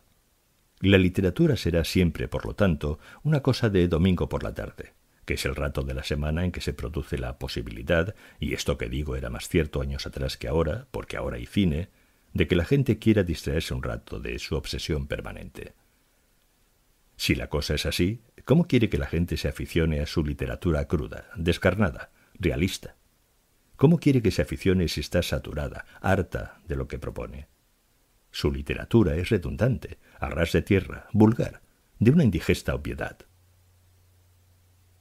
La literatura será siempre, por lo tanto, una cosa de domingo por la tarde que es el rato de la semana en que se produce la posibilidad, y esto que digo era más cierto años atrás que ahora, porque ahora hay cine, de que la gente quiera distraerse un rato de su obsesión permanente. Si la cosa es así, ¿cómo quiere que la gente se aficione a su literatura cruda, descarnada, realista? ¿Cómo quiere que se aficione si está saturada, harta de lo que propone? Su literatura es redundante, a ras de tierra, vulgar, de una indigesta obviedad.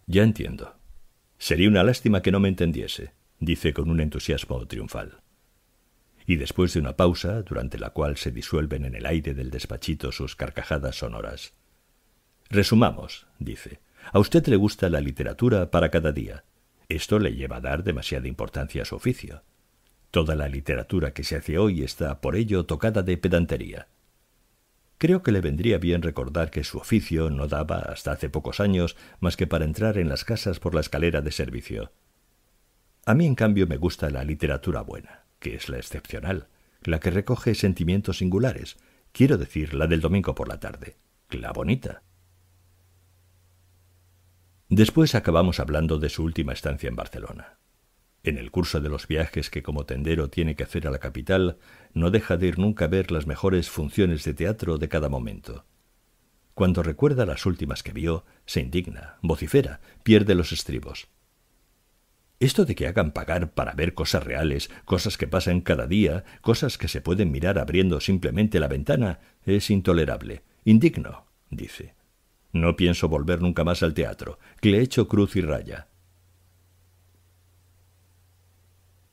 Ya entiendo. Sería una lástima que no me entendiese, dice con un entusiasmo triunfal. Y después de una pausa, durante la cual se disuelven en el aire del despachito sus carcajadas sonoras. Resumamos, dice. A usted le gusta la literatura para cada día. Esto le lleva a dar demasiada importancia a su oficio. Toda la literatura que se hace hoy está, por ello, tocada de pedantería. Creo que le vendría bien recordar que su oficio no daba hasta hace pocos años más que para entrar en las casas por la escalera de servicio. A mí, en cambio, me gusta la literatura buena, que es la excepcional, la que recoge sentimientos singulares, quiero decir, la del domingo por la tarde, la bonita. Después acabamos hablando de su última estancia en Barcelona. En el curso de los viajes que como tendero tiene que hacer a la capital, no deja de ir nunca a ver las mejores funciones de teatro de cada momento. Cuando recuerda las últimas que vio, se indigna, vocifera, pierde los estribos. Esto de que hagan pagar para ver cosas reales, cosas que pasan cada día, cosas que se pueden mirar abriendo simplemente la ventana, es intolerable, indigno, dice. No pienso volver nunca más al teatro, que le echo cruz y raya.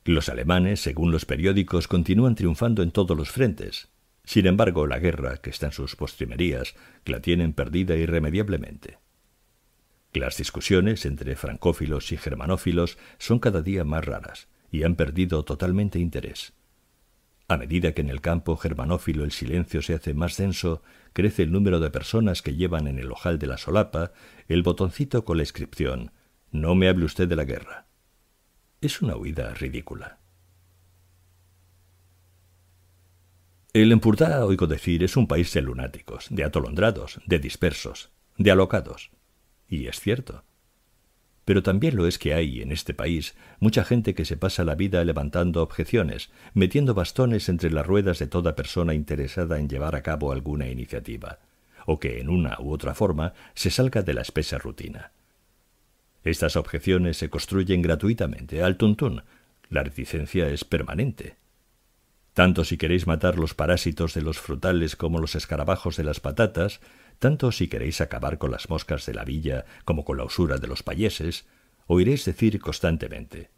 Los alemanes, según los periódicos, continúan triunfando en todos los frentes. Sin embargo, la guerra, que está en sus postrimerías, la tienen perdida irremediablemente. Las discusiones entre francófilos y germanófilos son cada día más raras y han perdido totalmente interés. A medida que en el campo germanófilo el silencio se hace más denso, crece el número de personas que llevan en el ojal de la solapa el botoncito con la inscripción No me hable usted de la guerra es una huida ridícula. El Empurtá, oigo decir, es un país de lunáticos, de atolondrados, de dispersos, de alocados. Y es cierto. Pero también lo es que hay en este país mucha gente que se pasa la vida levantando objeciones, metiendo bastones entre las ruedas de toda persona interesada en llevar a cabo alguna iniciativa, o que en una u otra forma se salga de la espesa rutina. Estas objeciones se construyen gratuitamente, al tuntún. La reticencia es permanente. Tanto si queréis matar los parásitos de los frutales como los escarabajos de las patatas, tanto si queréis acabar con las moscas de la villa como con la usura de los payeses, oiréis decir constantemente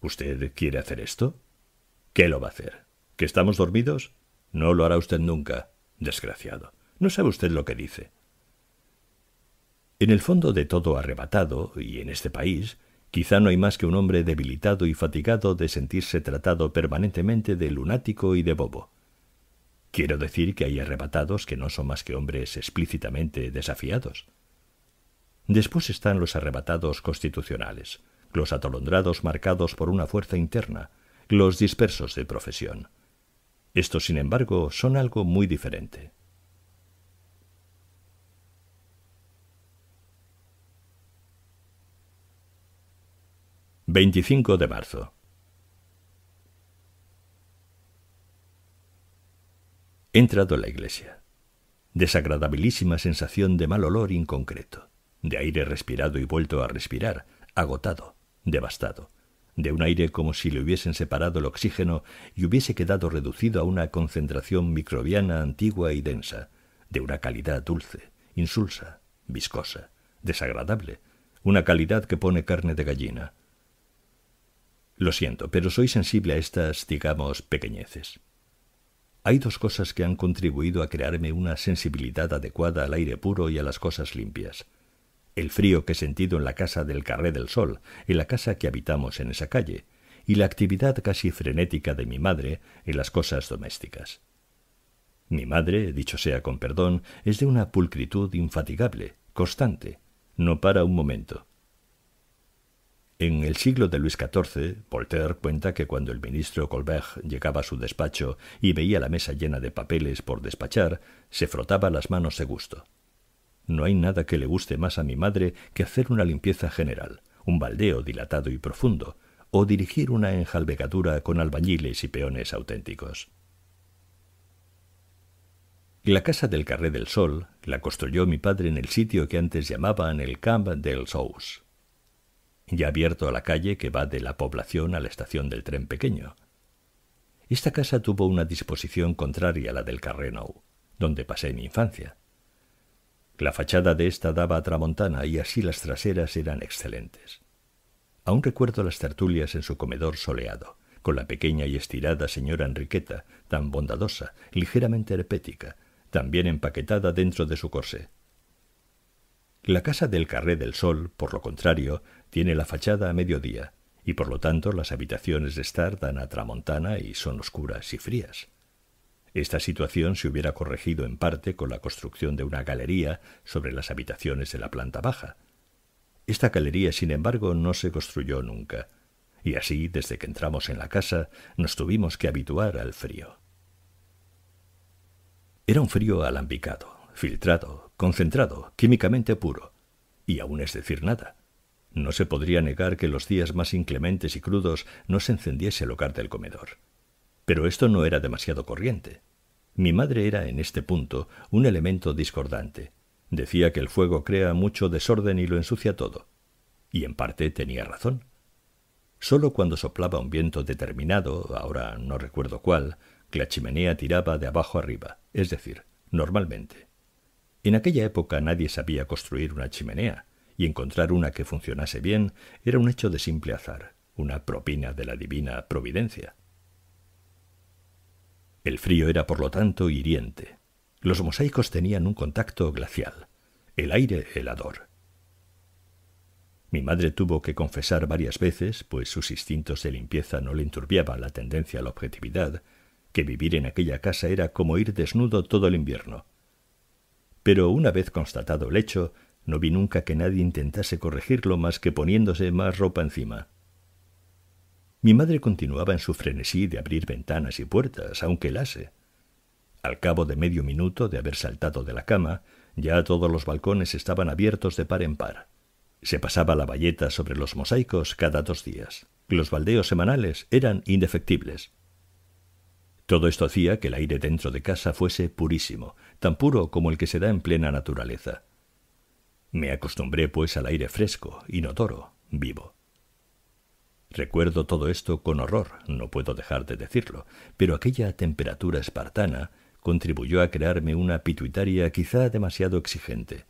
¿Usted quiere hacer esto? ¿Qué lo va a hacer? ¿Que estamos dormidos? No lo hará usted nunca, desgraciado. No sabe usted lo que dice. En el fondo de todo arrebatado, y en este país, quizá no hay más que un hombre debilitado y fatigado de sentirse tratado permanentemente de lunático y de bobo. Quiero decir que hay arrebatados que no son más que hombres explícitamente desafiados. Después están los arrebatados constitucionales, los atolondrados marcados por una fuerza interna, los dispersos de profesión. Estos, sin embargo, son algo muy diferente. 25 de marzo. entrado en la iglesia. Desagradabilísima sensación de mal olor inconcreto, de aire respirado y vuelto a respirar, agotado, devastado, de un aire como si le hubiesen separado el oxígeno y hubiese quedado reducido a una concentración microbiana antigua y densa, de una calidad dulce, insulsa, viscosa, desagradable, una calidad que pone carne de gallina, lo siento, pero soy sensible a estas, digamos, pequeñeces. Hay dos cosas que han contribuido a crearme una sensibilidad adecuada al aire puro y a las cosas limpias. El frío que he sentido en la casa del Carré del Sol, en la casa que habitamos en esa calle, y la actividad casi frenética de mi madre en las cosas domésticas. Mi madre, dicho sea con perdón, es de una pulcritud infatigable, constante. No para un momento. En el siglo de Luis XIV, Voltaire cuenta que cuando el ministro Colbert llegaba a su despacho y veía la mesa llena de papeles por despachar, se frotaba las manos de gusto. No hay nada que le guste más a mi madre que hacer una limpieza general, un baldeo dilatado y profundo, o dirigir una enjalbegadura con albañiles y peones auténticos. La casa del Carré del Sol la construyó mi padre en el sitio que antes llamaban el Camp del Sous y abierto a la calle que va de la población a la estación del tren pequeño. Esta casa tuvo una disposición contraria a la del Carrenou, donde pasé mi infancia. La fachada de esta daba a Tramontana y así las traseras eran excelentes. Aún recuerdo las tertulias en su comedor soleado, con la pequeña y estirada señora Enriqueta, tan bondadosa, ligeramente herpética, tan bien empaquetada dentro de su corsé. La casa del Carré del Sol, por lo contrario, tiene la fachada a mediodía, y por lo tanto las habitaciones de estar dan a tramontana y son oscuras y frías. Esta situación se hubiera corregido en parte con la construcción de una galería sobre las habitaciones de la planta baja. Esta galería, sin embargo, no se construyó nunca, y así, desde que entramos en la casa, nos tuvimos que habituar al frío. Era un frío alambicado, filtrado, concentrado, químicamente puro. Y aún es decir nada. No se podría negar que los días más inclementes y crudos no se encendiese el hogar del comedor. Pero esto no era demasiado corriente. Mi madre era, en este punto, un elemento discordante. Decía que el fuego crea mucho desorden y lo ensucia todo. Y en parte tenía razón. Solo cuando soplaba un viento determinado, ahora no recuerdo cuál, que la chimenea tiraba de abajo arriba, es decir, normalmente. En aquella época nadie sabía construir una chimenea, y encontrar una que funcionase bien era un hecho de simple azar, una propina de la divina providencia. El frío era, por lo tanto, hiriente. Los mosaicos tenían un contacto glacial, el aire helador. Mi madre tuvo que confesar varias veces, pues sus instintos de limpieza no le enturbiaba la tendencia a la objetividad, que vivir en aquella casa era como ir desnudo todo el invierno, pero una vez constatado el hecho, no vi nunca que nadie intentase corregirlo más que poniéndose más ropa encima. Mi madre continuaba en su frenesí de abrir ventanas y puertas, aunque lase. Al cabo de medio minuto de haber saltado de la cama, ya todos los balcones estaban abiertos de par en par. Se pasaba la bayeta sobre los mosaicos cada dos días. Los baldeos semanales eran indefectibles. Todo esto hacía que el aire dentro de casa fuese purísimo, tan puro como el que se da en plena naturaleza. Me acostumbré, pues, al aire fresco, inodoro, vivo. Recuerdo todo esto con horror, no puedo dejar de decirlo, pero aquella temperatura espartana contribuyó a crearme una pituitaria quizá demasiado exigente.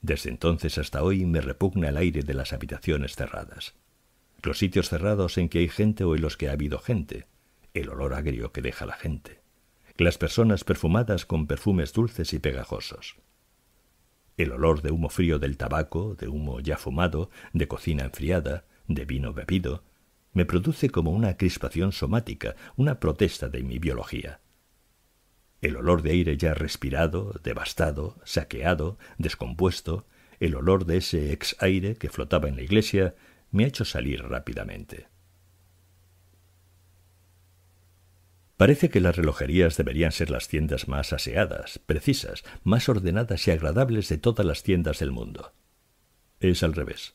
Desde entonces hasta hoy me repugna el aire de las habitaciones cerradas, los sitios cerrados en que hay gente o en los que ha habido gente, el olor agrio que deja la gente las personas perfumadas con perfumes dulces y pegajosos. El olor de humo frío del tabaco, de humo ya fumado, de cocina enfriada, de vino bebido, me produce como una crispación somática, una protesta de mi biología. El olor de aire ya respirado, devastado, saqueado, descompuesto, el olor de ese ex aire que flotaba en la iglesia, me ha hecho salir rápidamente. Parece que las relojerías deberían ser las tiendas más aseadas, precisas, más ordenadas y agradables de todas las tiendas del mundo. Es al revés.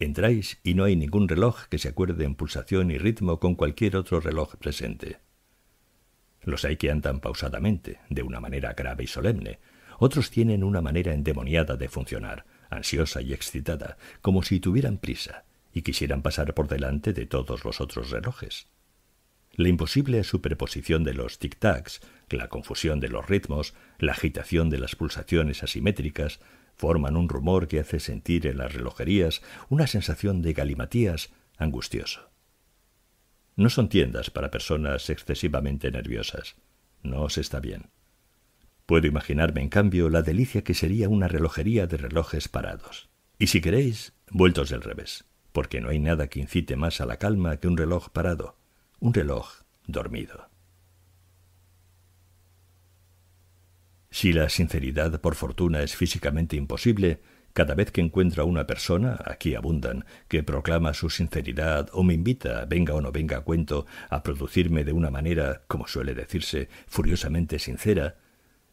Entráis y no hay ningún reloj que se acuerde en pulsación y ritmo con cualquier otro reloj presente. Los hay que andan pausadamente, de una manera grave y solemne. Otros tienen una manera endemoniada de funcionar, ansiosa y excitada, como si tuvieran prisa y quisieran pasar por delante de todos los otros relojes la imposible superposición de los tic-tacs, la confusión de los ritmos, la agitación de las pulsaciones asimétricas, forman un rumor que hace sentir en las relojerías una sensación de galimatías angustioso. No son tiendas para personas excesivamente nerviosas. No os está bien. Puedo imaginarme, en cambio, la delicia que sería una relojería de relojes parados. Y si queréis, vueltos del revés, porque no hay nada que incite más a la calma que un reloj parado, un reloj dormido. Si la sinceridad, por fortuna, es físicamente imposible, cada vez que encuentro a una persona, aquí abundan, que proclama su sinceridad o me invita, venga o no venga a cuento, a producirme de una manera, como suele decirse, furiosamente sincera,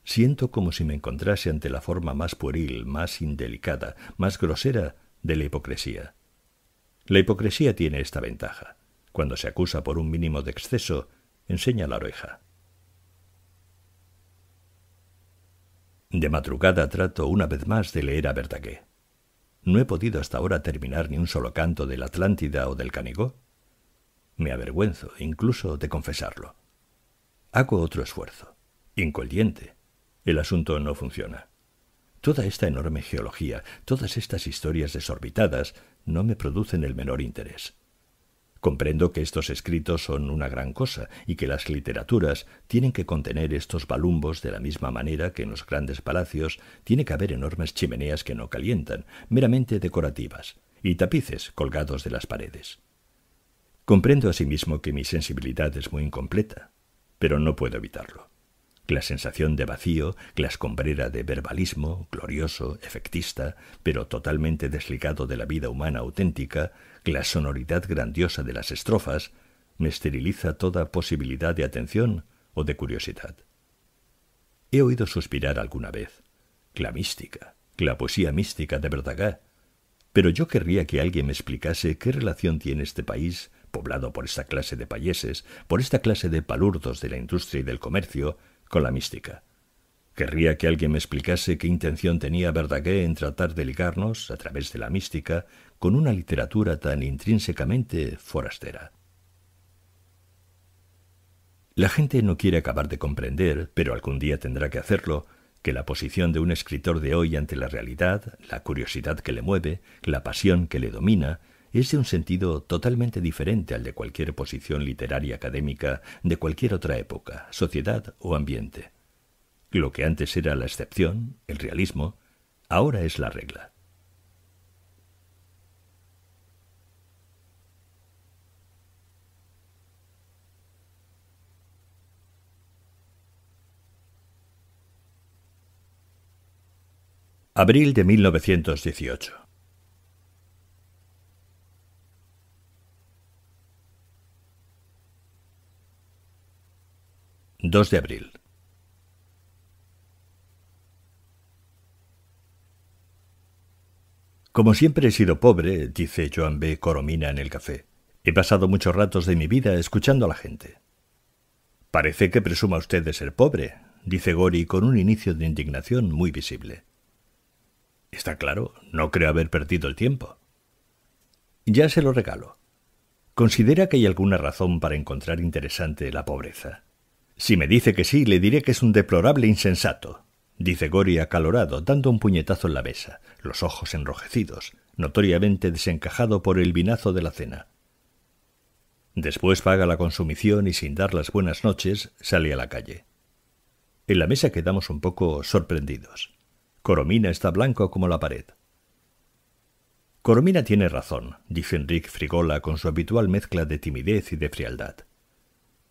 siento como si me encontrase ante la forma más pueril, más indelicada, más grosera de la hipocresía. La hipocresía tiene esta ventaja cuando se acusa por un mínimo de exceso, enseña la oreja. De madrugada trato una vez más de leer a Vertagué. No he podido hasta ahora terminar ni un solo canto del Atlántida o del Canigó. Me avergüenzo incluso de confesarlo. Hago otro esfuerzo. Incoliente. El asunto no funciona. Toda esta enorme geología, todas estas historias desorbitadas, no me producen el menor interés. Comprendo que estos escritos son una gran cosa y que las literaturas tienen que contener estos balumbos de la misma manera que en los grandes palacios tiene que haber enormes chimeneas que no calientan, meramente decorativas, y tapices colgados de las paredes. Comprendo asimismo que mi sensibilidad es muy incompleta, pero no puedo evitarlo. La sensación de vacío, la escombrera de verbalismo, glorioso, efectista, pero totalmente desligado de la vida humana auténtica, la sonoridad grandiosa de las estrofas me esteriliza toda posibilidad de atención o de curiosidad. He oído suspirar alguna vez, la mística, la poesía mística de Verdagá, pero yo querría que alguien me explicase qué relación tiene este país, poblado por esta clase de payeses, por esta clase de palurdos de la industria y del comercio, con la mística. Querría que alguien me explicase qué intención tenía Verdaguet en tratar de ligarnos, a través de la mística, con una literatura tan intrínsecamente forastera. La gente no quiere acabar de comprender, pero algún día tendrá que hacerlo, que la posición de un escritor de hoy ante la realidad, la curiosidad que le mueve, la pasión que le domina, es de un sentido totalmente diferente al de cualquier posición literaria académica de cualquier otra época, sociedad o ambiente. Lo que antes era la excepción, el realismo, ahora es la regla. Abril de 1918. 2 de abril. Como siempre he sido pobre, dice Joan B. Coromina en el café, he pasado muchos ratos de mi vida escuchando a la gente. Parece que presuma usted de ser pobre, dice Gori con un inicio de indignación muy visible. Está claro, no creo haber perdido el tiempo. Ya se lo regalo. ¿Considera que hay alguna razón para encontrar interesante la pobreza? Si me dice que sí, le diré que es un deplorable insensato, dice Gori acalorado, dando un puñetazo en la mesa, los ojos enrojecidos, notoriamente desencajado por el vinazo de la cena. Después paga la consumición y sin dar las buenas noches sale a la calle. En la mesa quedamos un poco sorprendidos. Coromina está blanco como la pared. Coromina tiene razón, dice Enrique Frigola con su habitual mezcla de timidez y de frialdad.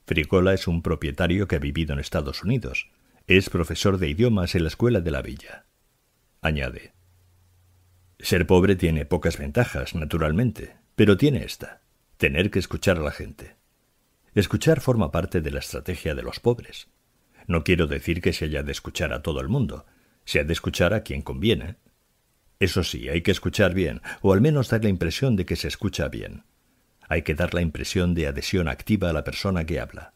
Frigola es un propietario que ha vivido en Estados Unidos. Es profesor de idiomas en la escuela de la villa. Añade. Ser pobre tiene pocas ventajas, naturalmente, pero tiene esta. Tener que escuchar a la gente. Escuchar forma parte de la estrategia de los pobres. No quiero decir que se haya de escuchar a todo el mundo, se ha de escuchar a quien conviene. Eso sí, hay que escuchar bien, o al menos dar la impresión de que se escucha bien. Hay que dar la impresión de adhesión activa a la persona que habla.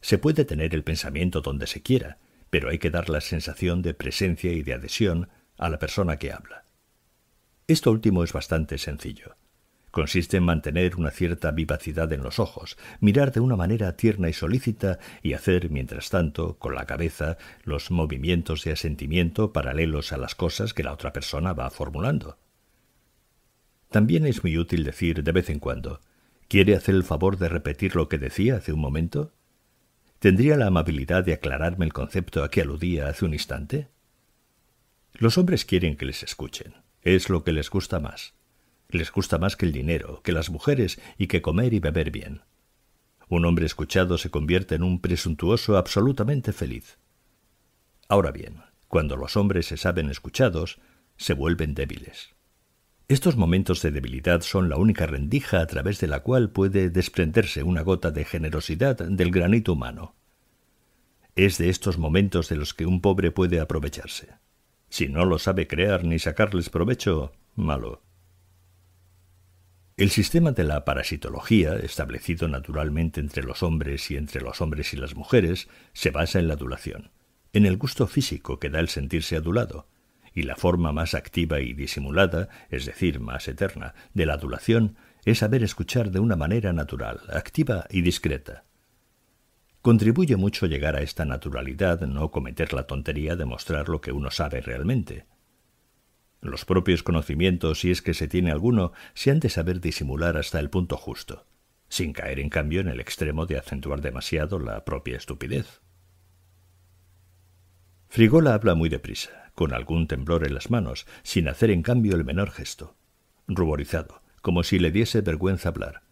Se puede tener el pensamiento donde se quiera, pero hay que dar la sensación de presencia y de adhesión a la persona que habla. Esto último es bastante sencillo. Consiste en mantener una cierta vivacidad en los ojos, mirar de una manera tierna y solícita y hacer, mientras tanto, con la cabeza, los movimientos de asentimiento paralelos a las cosas que la otra persona va formulando. También es muy útil decir de vez en cuando, ¿quiere hacer el favor de repetir lo que decía hace un momento? ¿Tendría la amabilidad de aclararme el concepto a que aludía hace un instante? Los hombres quieren que les escuchen. Es lo que les gusta más. Les gusta más que el dinero, que las mujeres y que comer y beber bien. Un hombre escuchado se convierte en un presuntuoso absolutamente feliz. Ahora bien, cuando los hombres se saben escuchados, se vuelven débiles. Estos momentos de debilidad son la única rendija a través de la cual puede desprenderse una gota de generosidad del granito humano. Es de estos momentos de los que un pobre puede aprovecharse. Si no lo sabe crear ni sacarles provecho, malo. El sistema de la parasitología, establecido naturalmente entre los hombres y entre los hombres y las mujeres, se basa en la adulación, en el gusto físico que da el sentirse adulado, y la forma más activa y disimulada, es decir, más eterna, de la adulación es saber escuchar de una manera natural, activa y discreta. Contribuye mucho llegar a esta naturalidad no cometer la tontería de mostrar lo que uno sabe realmente, los propios conocimientos, si es que se tiene alguno, se han de saber disimular hasta el punto justo, sin caer en cambio en el extremo de acentuar demasiado la propia estupidez. Frigola habla muy deprisa, con algún temblor en las manos, sin hacer en cambio el menor gesto. Ruborizado, como si le diese vergüenza hablar.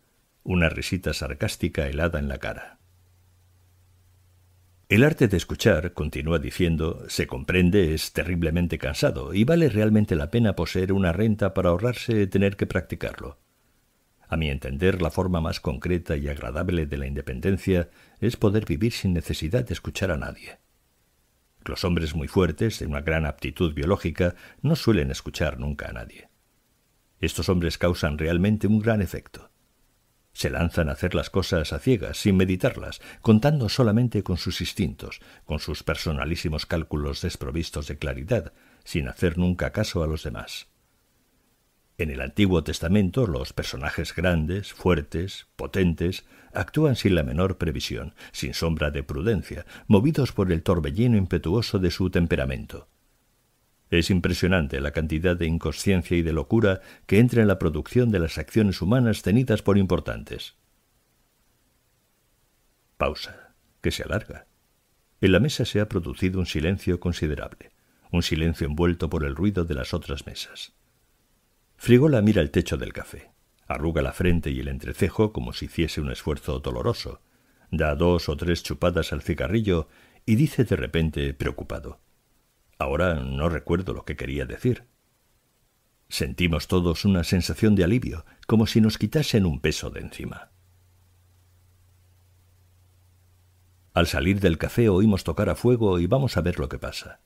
Una risita sarcástica helada en la cara. El arte de escuchar, continúa diciendo, se comprende, es terriblemente cansado y vale realmente la pena poseer una renta para ahorrarse tener que practicarlo. A mi entender, la forma más concreta y agradable de la independencia es poder vivir sin necesidad de escuchar a nadie. Los hombres muy fuertes, de una gran aptitud biológica, no suelen escuchar nunca a nadie. Estos hombres causan realmente un gran efecto. Se lanzan a hacer las cosas a ciegas, sin meditarlas, contando solamente con sus instintos, con sus personalísimos cálculos desprovistos de claridad, sin hacer nunca caso a los demás. En el Antiguo Testamento los personajes grandes, fuertes, potentes, actúan sin la menor previsión, sin sombra de prudencia, movidos por el torbellino impetuoso de su temperamento. Es impresionante la cantidad de inconsciencia y de locura que entra en la producción de las acciones humanas tenidas por importantes. Pausa, que se alarga. En la mesa se ha producido un silencio considerable, un silencio envuelto por el ruido de las otras mesas. Frigola mira el techo del café, arruga la frente y el entrecejo como si hiciese un esfuerzo doloroso, da dos o tres chupadas al cigarrillo y dice de repente, preocupado, Ahora no recuerdo lo que quería decir. Sentimos todos una sensación de alivio, como si nos quitasen un peso de encima. Al salir del café oímos tocar a fuego y vamos a ver lo que pasa.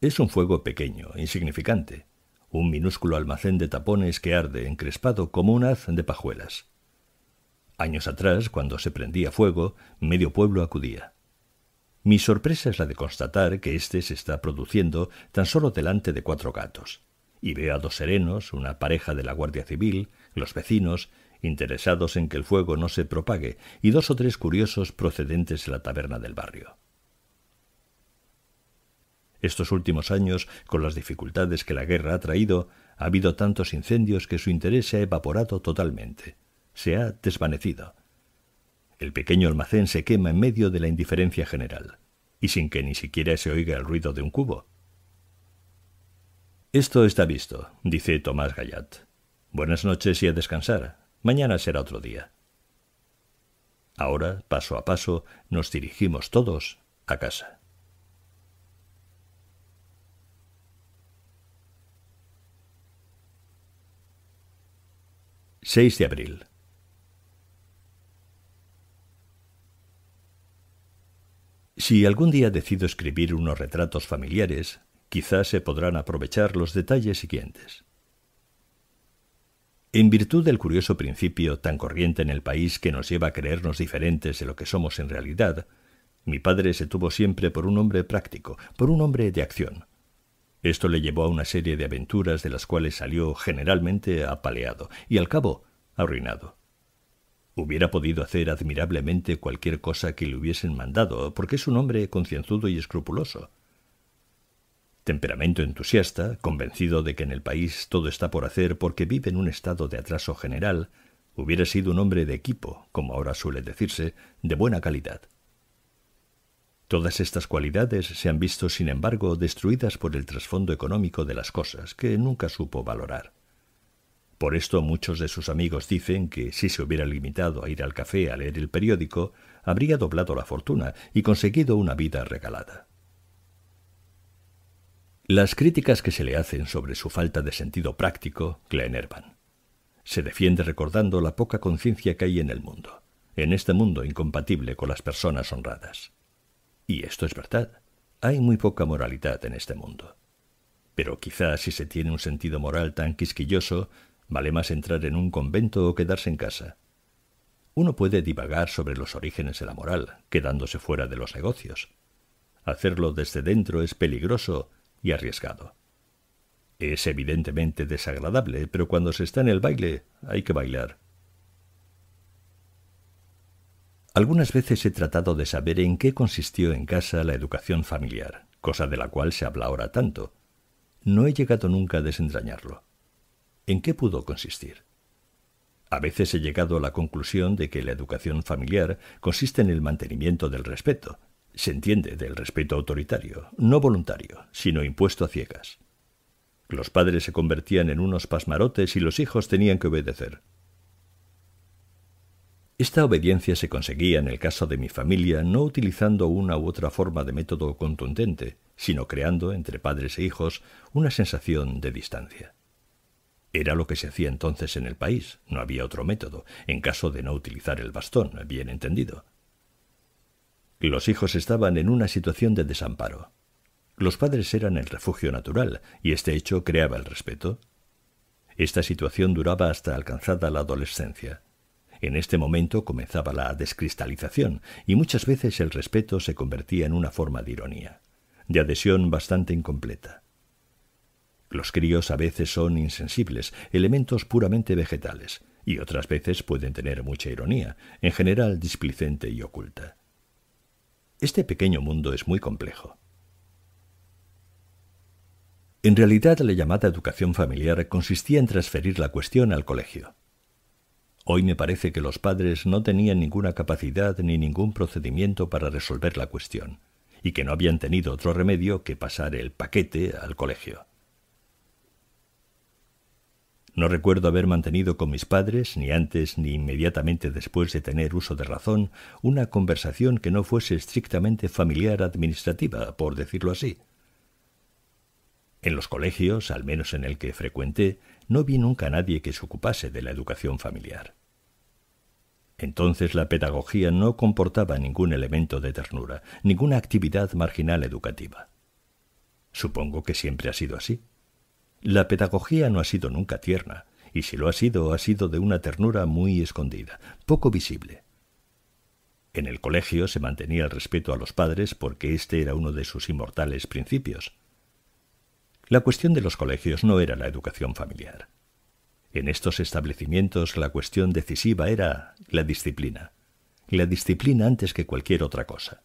Es un fuego pequeño, insignificante, un minúsculo almacén de tapones que arde encrespado como un haz de pajuelas. Años atrás, cuando se prendía fuego, medio pueblo acudía. Mi sorpresa es la de constatar que éste se está produciendo tan solo delante de cuatro gatos. Y veo a dos serenos, una pareja de la Guardia Civil, los vecinos, interesados en que el fuego no se propague, y dos o tres curiosos procedentes de la taberna del barrio. Estos últimos años, con las dificultades que la guerra ha traído, ha habido tantos incendios que su interés se ha evaporado totalmente. Se ha desvanecido el pequeño almacén se quema en medio de la indiferencia general, y sin que ni siquiera se oiga el ruido de un cubo. Esto está visto, dice Tomás Gallat. Buenas noches y a descansar. Mañana será otro día. Ahora, paso a paso, nos dirigimos todos a casa. —6 de abril. Si algún día decido escribir unos retratos familiares, quizás se podrán aprovechar los detalles siguientes. En virtud del curioso principio tan corriente en el país que nos lleva a creernos diferentes de lo que somos en realidad, mi padre se tuvo siempre por un hombre práctico, por un hombre de acción. Esto le llevó a una serie de aventuras de las cuales salió generalmente apaleado y al cabo arruinado. Hubiera podido hacer admirablemente cualquier cosa que le hubiesen mandado, porque es un hombre concienzudo y escrupuloso. Temperamento entusiasta, convencido de que en el país todo está por hacer porque vive en un estado de atraso general, hubiera sido un hombre de equipo, como ahora suele decirse, de buena calidad. Todas estas cualidades se han visto, sin embargo, destruidas por el trasfondo económico de las cosas, que nunca supo valorar. Por esto muchos de sus amigos dicen que si se hubiera limitado a ir al café a leer el periódico, habría doblado la fortuna y conseguido una vida regalada. Las críticas que se le hacen sobre su falta de sentido práctico le enervan. Se defiende recordando la poca conciencia que hay en el mundo, en este mundo incompatible con las personas honradas. Y esto es verdad. Hay muy poca moralidad en este mundo. Pero quizá si se tiene un sentido moral tan quisquilloso, Vale más entrar en un convento o quedarse en casa. Uno puede divagar sobre los orígenes de la moral, quedándose fuera de los negocios. Hacerlo desde dentro es peligroso y arriesgado. Es evidentemente desagradable, pero cuando se está en el baile hay que bailar. Algunas veces he tratado de saber en qué consistió en casa la educación familiar, cosa de la cual se habla ahora tanto. No he llegado nunca a desentrañarlo. ¿En qué pudo consistir? A veces he llegado a la conclusión de que la educación familiar consiste en el mantenimiento del respeto, se entiende del respeto autoritario, no voluntario, sino impuesto a ciegas. Los padres se convertían en unos pasmarotes y los hijos tenían que obedecer. Esta obediencia se conseguía en el caso de mi familia no utilizando una u otra forma de método contundente, sino creando entre padres e hijos una sensación de distancia. Era lo que se hacía entonces en el país, no había otro método, en caso de no utilizar el bastón, bien entendido. Los hijos estaban en una situación de desamparo. Los padres eran el refugio natural, y este hecho creaba el respeto. Esta situación duraba hasta alcanzada la adolescencia. En este momento comenzaba la descristalización, y muchas veces el respeto se convertía en una forma de ironía, de adhesión bastante incompleta. Los críos a veces son insensibles, elementos puramente vegetales, y otras veces pueden tener mucha ironía, en general displicente y oculta. Este pequeño mundo es muy complejo. En realidad la llamada educación familiar consistía en transferir la cuestión al colegio. Hoy me parece que los padres no tenían ninguna capacidad ni ningún procedimiento para resolver la cuestión, y que no habían tenido otro remedio que pasar el paquete al colegio. No recuerdo haber mantenido con mis padres, ni antes ni inmediatamente después de tener uso de razón, una conversación que no fuese estrictamente familiar administrativa, por decirlo así. En los colegios, al menos en el que frecuenté, no vi nunca a nadie que se ocupase de la educación familiar. Entonces la pedagogía no comportaba ningún elemento de ternura, ninguna actividad marginal educativa. Supongo que siempre ha sido así. La pedagogía no ha sido nunca tierna, y si lo ha sido, ha sido de una ternura muy escondida, poco visible. En el colegio se mantenía el respeto a los padres porque este era uno de sus inmortales principios. La cuestión de los colegios no era la educación familiar. En estos establecimientos la cuestión decisiva era la disciplina. La disciplina antes que cualquier otra cosa.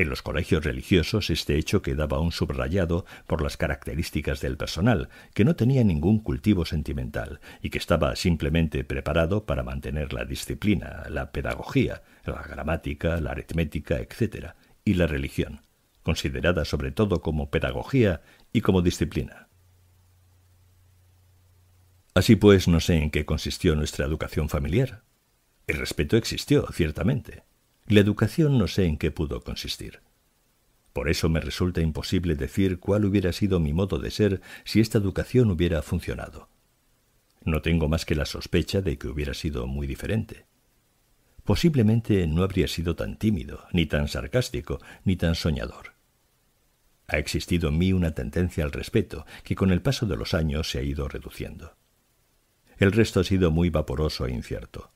En los colegios religiosos este hecho quedaba aún subrayado por las características del personal, que no tenía ningún cultivo sentimental y que estaba simplemente preparado para mantener la disciplina, la pedagogía, la gramática, la aritmética, etc., y la religión, considerada sobre todo como pedagogía y como disciplina. Así pues, no sé en qué consistió nuestra educación familiar. El respeto existió, ciertamente, la educación no sé en qué pudo consistir. Por eso me resulta imposible decir cuál hubiera sido mi modo de ser si esta educación hubiera funcionado. No tengo más que la sospecha de que hubiera sido muy diferente. Posiblemente no habría sido tan tímido, ni tan sarcástico, ni tan soñador. Ha existido en mí una tendencia al respeto que con el paso de los años se ha ido reduciendo. El resto ha sido muy vaporoso e incierto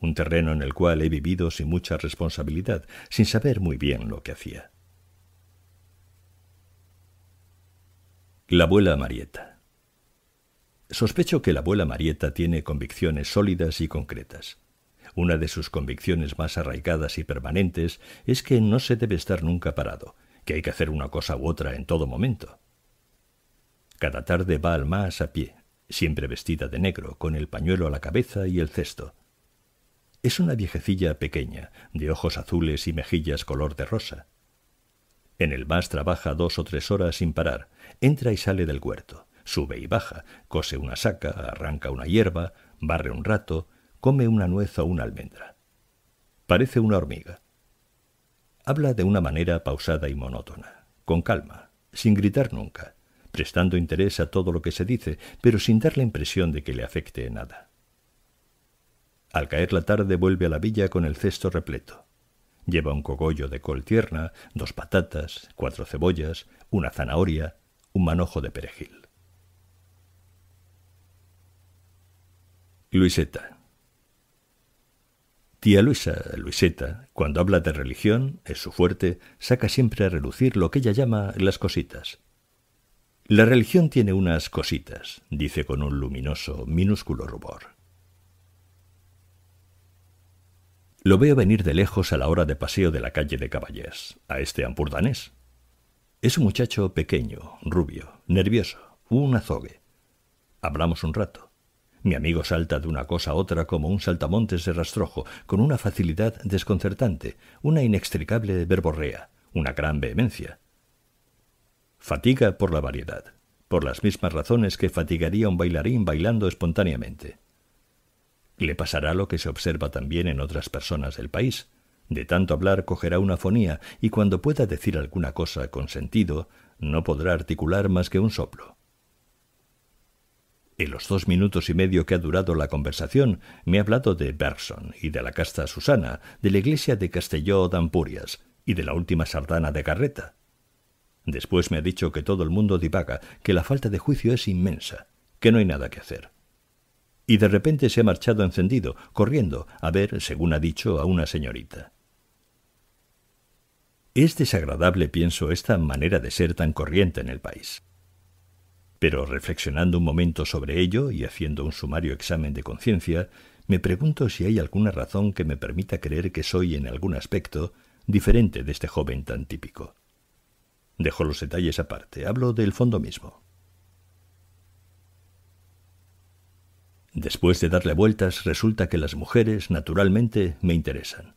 un terreno en el cual he vivido sin mucha responsabilidad, sin saber muy bien lo que hacía. La abuela Marieta. Sospecho que la abuela Marieta tiene convicciones sólidas y concretas. Una de sus convicciones más arraigadas y permanentes es que no se debe estar nunca parado, que hay que hacer una cosa u otra en todo momento. Cada tarde va al más a pie, siempre vestida de negro, con el pañuelo a la cabeza y el cesto, es una viejecilla pequeña, de ojos azules y mejillas color de rosa. En el más trabaja dos o tres horas sin parar, entra y sale del huerto, sube y baja, cose una saca, arranca una hierba, barre un rato, come una nuez o una almendra. Parece una hormiga. Habla de una manera pausada y monótona, con calma, sin gritar nunca, prestando interés a todo lo que se dice, pero sin dar la impresión de que le afecte nada. Al caer la tarde vuelve a la villa con el cesto repleto. Lleva un cogollo de col tierna, dos patatas, cuatro cebollas, una zanahoria, un manojo de perejil. Luiseta Tía Luisa, Luiseta, cuando habla de religión, es su fuerte, saca siempre a relucir lo que ella llama las cositas. La religión tiene unas cositas, dice con un luminoso, minúsculo rubor. Lo veo venir de lejos a la hora de paseo de la calle de Caballés, a este ampurdanés. Es un muchacho pequeño, rubio, nervioso, un azogue. Hablamos un rato. Mi amigo salta de una cosa a otra como un saltamontes de rastrojo, con una facilidad desconcertante, una inextricable verborrea, una gran vehemencia. Fatiga por la variedad, por las mismas razones que fatigaría un bailarín bailando espontáneamente. Le pasará lo que se observa también en otras personas del país. De tanto hablar cogerá una fonía y cuando pueda decir alguna cosa con sentido, no podrá articular más que un soplo. En los dos minutos y medio que ha durado la conversación, me ha hablado de Bergson y de la casta Susana, de la iglesia de Castelló d'Ampurias y de la última sardana de Carreta. Después me ha dicho que todo el mundo divaga, que la falta de juicio es inmensa, que no hay nada que hacer y de repente se ha marchado encendido, corriendo, a ver, según ha dicho, a una señorita. Es desagradable, pienso, esta manera de ser tan corriente en el país. Pero reflexionando un momento sobre ello y haciendo un sumario examen de conciencia, me pregunto si hay alguna razón que me permita creer que soy en algún aspecto diferente de este joven tan típico. Dejo los detalles aparte, hablo del fondo mismo. Después de darle vueltas, resulta que las mujeres, naturalmente, me interesan.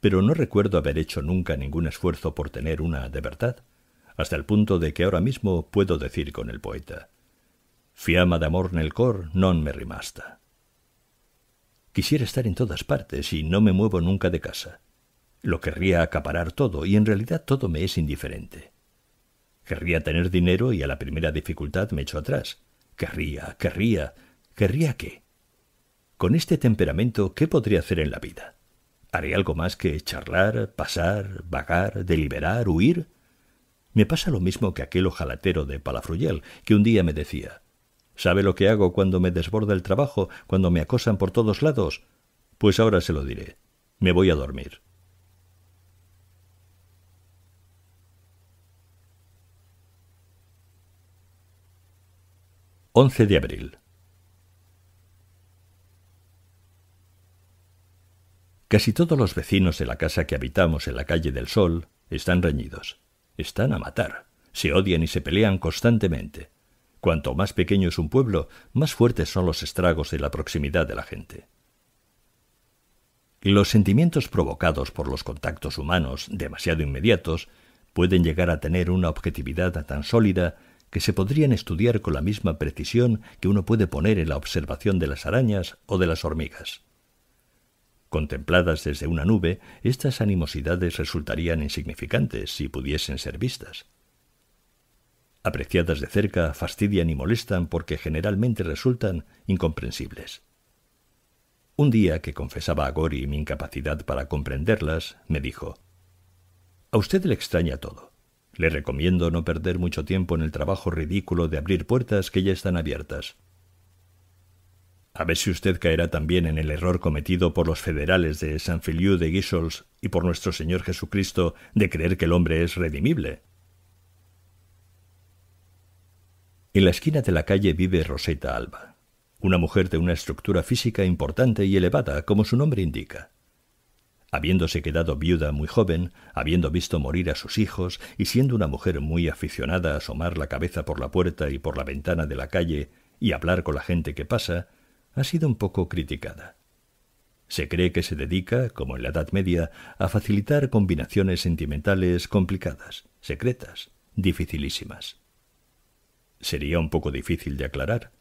Pero no recuerdo haber hecho nunca ningún esfuerzo por tener una de verdad, hasta el punto de que ahora mismo puedo decir con el poeta Fiamma d'amor nel cor non me rimasta. Quisiera estar en todas partes y no me muevo nunca de casa. Lo querría acaparar todo y en realidad todo me es indiferente. Querría tener dinero y a la primera dificultad me echo atrás. Querría, querría, ¿Querría qué? Con este temperamento, ¿qué podría hacer en la vida? ¿Haré algo más que charlar, pasar, vagar, deliberar, huir? Me pasa lo mismo que aquel ojalatero de Palafruyel, que un día me decía ¿Sabe lo que hago cuando me desborda el trabajo, cuando me acosan por todos lados? Pues ahora se lo diré. Me voy a dormir. —11 de abril Casi todos los vecinos de la casa que habitamos en la calle del Sol están reñidos. Están a matar. Se odian y se pelean constantemente. Cuanto más pequeño es un pueblo, más fuertes son los estragos de la proximidad de la gente. Los sentimientos provocados por los contactos humanos demasiado inmediatos pueden llegar a tener una objetividad tan sólida que se podrían estudiar con la misma precisión que uno puede poner en la observación de las arañas o de las hormigas. Contempladas desde una nube, estas animosidades resultarían insignificantes si pudiesen ser vistas. Apreciadas de cerca, fastidian y molestan porque generalmente resultan incomprensibles. Un día que confesaba a Gori mi incapacidad para comprenderlas, me dijo A usted le extraña todo. Le recomiendo no perder mucho tiempo en el trabajo ridículo de abrir puertas que ya están abiertas. A ver si usted caerá también en el error cometido por los federales de San Filiu de Guisols y por nuestro Señor Jesucristo de creer que el hombre es redimible. En la esquina de la calle vive Roseta Alba, una mujer de una estructura física importante y elevada, como su nombre indica. Habiéndose quedado viuda muy joven, habiendo visto morir a sus hijos y siendo una mujer muy aficionada a asomar la cabeza por la puerta y por la ventana de la calle y hablar con la gente que pasa, ha sido un poco criticada. Se cree que se dedica, como en la Edad Media, a facilitar combinaciones sentimentales complicadas, secretas, dificilísimas. Sería un poco difícil de aclarar.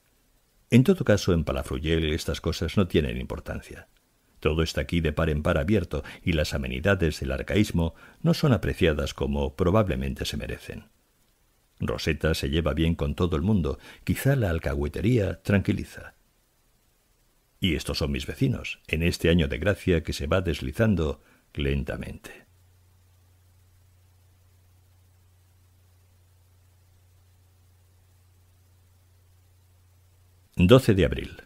En todo caso, en Palafruyel estas cosas no tienen importancia. Todo está aquí de par en par abierto y las amenidades del arcaísmo no son apreciadas como probablemente se merecen. Rosetta se lleva bien con todo el mundo, quizá la alcahuetería tranquiliza. Y estos son mis vecinos, en este año de gracia que se va deslizando lentamente. —12 de abril.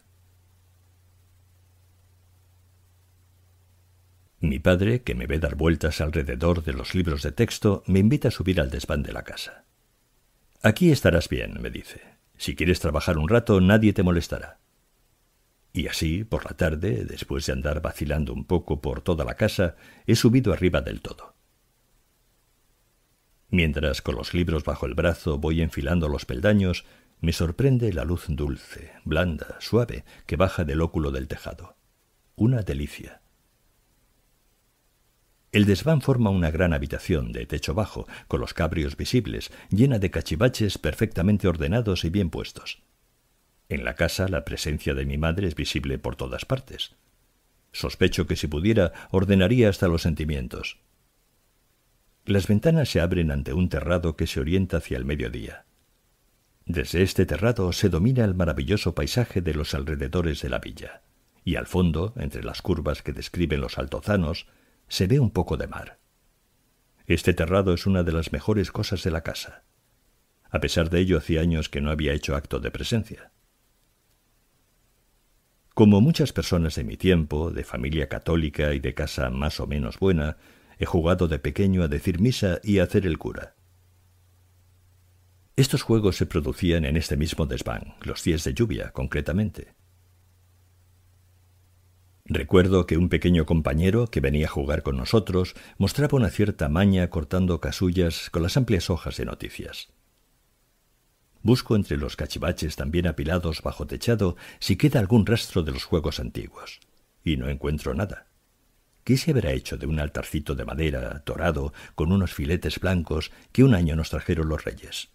Mi padre, que me ve dar vueltas alrededor de los libros de texto, me invita a subir al desván de la casa. Aquí estarás bien, me dice. Si quieres trabajar un rato, nadie te molestará. Y así, por la tarde, después de andar vacilando un poco por toda la casa, he subido arriba del todo. Mientras con los libros bajo el brazo voy enfilando los peldaños, me sorprende la luz dulce, blanda, suave, que baja del óculo del tejado. Una delicia. El desván forma una gran habitación de techo bajo, con los cabrios visibles, llena de cachivaches perfectamente ordenados y bien puestos. En la casa la presencia de mi madre es visible por todas partes. Sospecho que si pudiera ordenaría hasta los sentimientos. Las ventanas se abren ante un terrado que se orienta hacia el mediodía. Desde este terrado se domina el maravilloso paisaje de los alrededores de la villa, y al fondo, entre las curvas que describen los altozanos, se ve un poco de mar. Este terrado es una de las mejores cosas de la casa. A pesar de ello, hacía años que no había hecho acto de presencia. Como muchas personas de mi tiempo, de familia católica y de casa más o menos buena, he jugado de pequeño a decir misa y a hacer el cura. Estos juegos se producían en este mismo desván, los días de lluvia, concretamente. Recuerdo que un pequeño compañero que venía a jugar con nosotros mostraba una cierta maña cortando casullas con las amplias hojas de noticias. Busco entre los cachivaches también apilados bajo techado si queda algún rastro de los juegos antiguos, y no encuentro nada. ¿Qué se habrá hecho de un altarcito de madera dorado con unos filetes blancos que un año nos trajeron los reyes?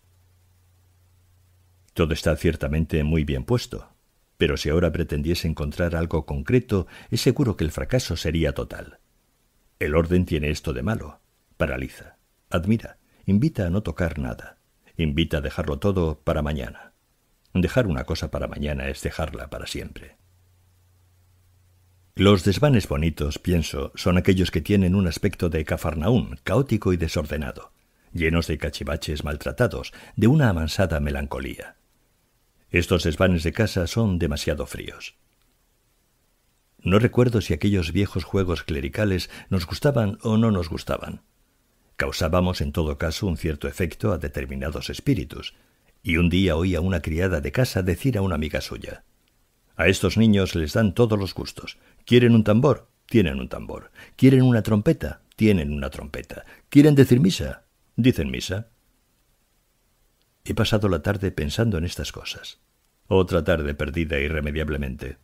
Todo está ciertamente muy bien puesto, pero si ahora pretendiese encontrar algo concreto, es seguro que el fracaso sería total. El orden tiene esto de malo. Paraliza, admira, invita a no tocar nada, invita a dejarlo todo para mañana. Dejar una cosa para mañana es dejarla para siempre. Los desvanes bonitos, pienso, son aquellos que tienen un aspecto de Cafarnaún, caótico y desordenado, llenos de cachivaches maltratados, de una amansada melancolía. Estos desvanes de casa son demasiado fríos. No recuerdo si aquellos viejos juegos clericales nos gustaban o no nos gustaban. Causábamos en todo caso un cierto efecto a determinados espíritus, y un día oí a una criada de casa decir a una amiga suya, A estos niños les dan todos los gustos. ¿Quieren un tambor? Tienen un tambor. ¿Quieren una trompeta? Tienen una trompeta. ¿Quieren decir misa? Dicen misa. He pasado la tarde pensando en estas cosas. Otra tarde perdida irremediablemente.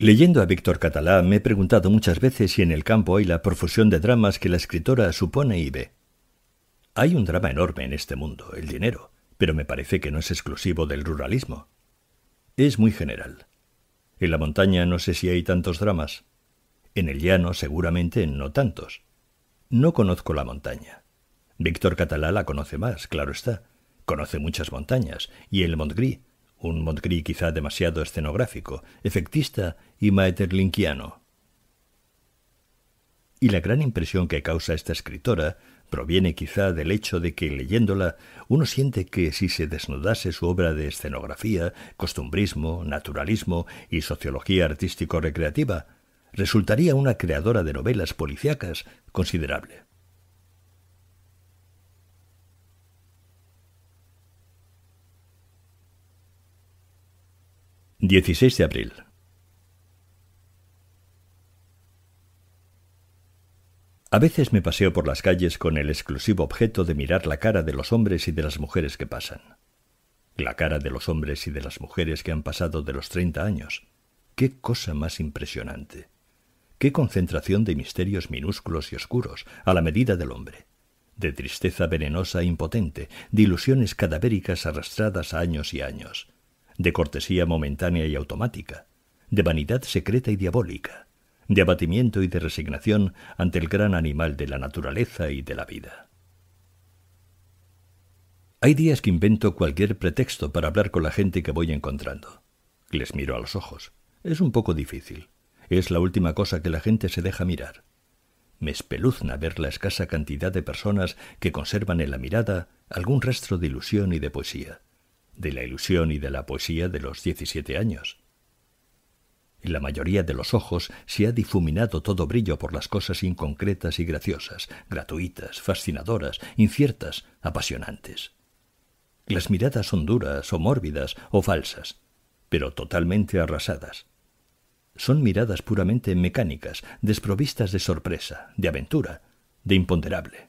Leyendo a Víctor Catalá me he preguntado muchas veces si en el campo hay la profusión de dramas que la escritora supone y ve. Hay un drama enorme en este mundo, el dinero, pero me parece que no es exclusivo del ruralismo. Es muy general. En la montaña no sé si hay tantos dramas. En el llano seguramente no tantos. No conozco la montaña. Víctor Catalá la conoce más, claro está. Conoce muchas montañas, y el Montgrí, un Montgrí quizá demasiado escenográfico, efectista y maeterlinquiano. Y la gran impresión que causa esta escritora proviene quizá del hecho de que leyéndola uno siente que si se desnudase su obra de escenografía, costumbrismo, naturalismo y sociología artístico-recreativa, resultaría una creadora de novelas policíacas considerable. 16 de abril. A veces me paseo por las calles con el exclusivo objeto de mirar la cara de los hombres y de las mujeres que pasan. La cara de los hombres y de las mujeres que han pasado de los 30 años. Qué cosa más impresionante. Qué concentración de misterios minúsculos y oscuros a la medida del hombre. De tristeza venenosa e impotente, de ilusiones cadavéricas arrastradas a años y años de cortesía momentánea y automática, de vanidad secreta y diabólica, de abatimiento y de resignación ante el gran animal de la naturaleza y de la vida. Hay días que invento cualquier pretexto para hablar con la gente que voy encontrando. Les miro a los ojos. Es un poco difícil. Es la última cosa que la gente se deja mirar. Me espeluzna ver la escasa cantidad de personas que conservan en la mirada algún rastro de ilusión y de poesía de la ilusión y de la poesía de los 17 años. En la mayoría de los ojos se ha difuminado todo brillo por las cosas inconcretas y graciosas, gratuitas, fascinadoras, inciertas, apasionantes. Las miradas son duras o mórbidas o falsas, pero totalmente arrasadas. Son miradas puramente mecánicas, desprovistas de sorpresa, de aventura, de imponderable.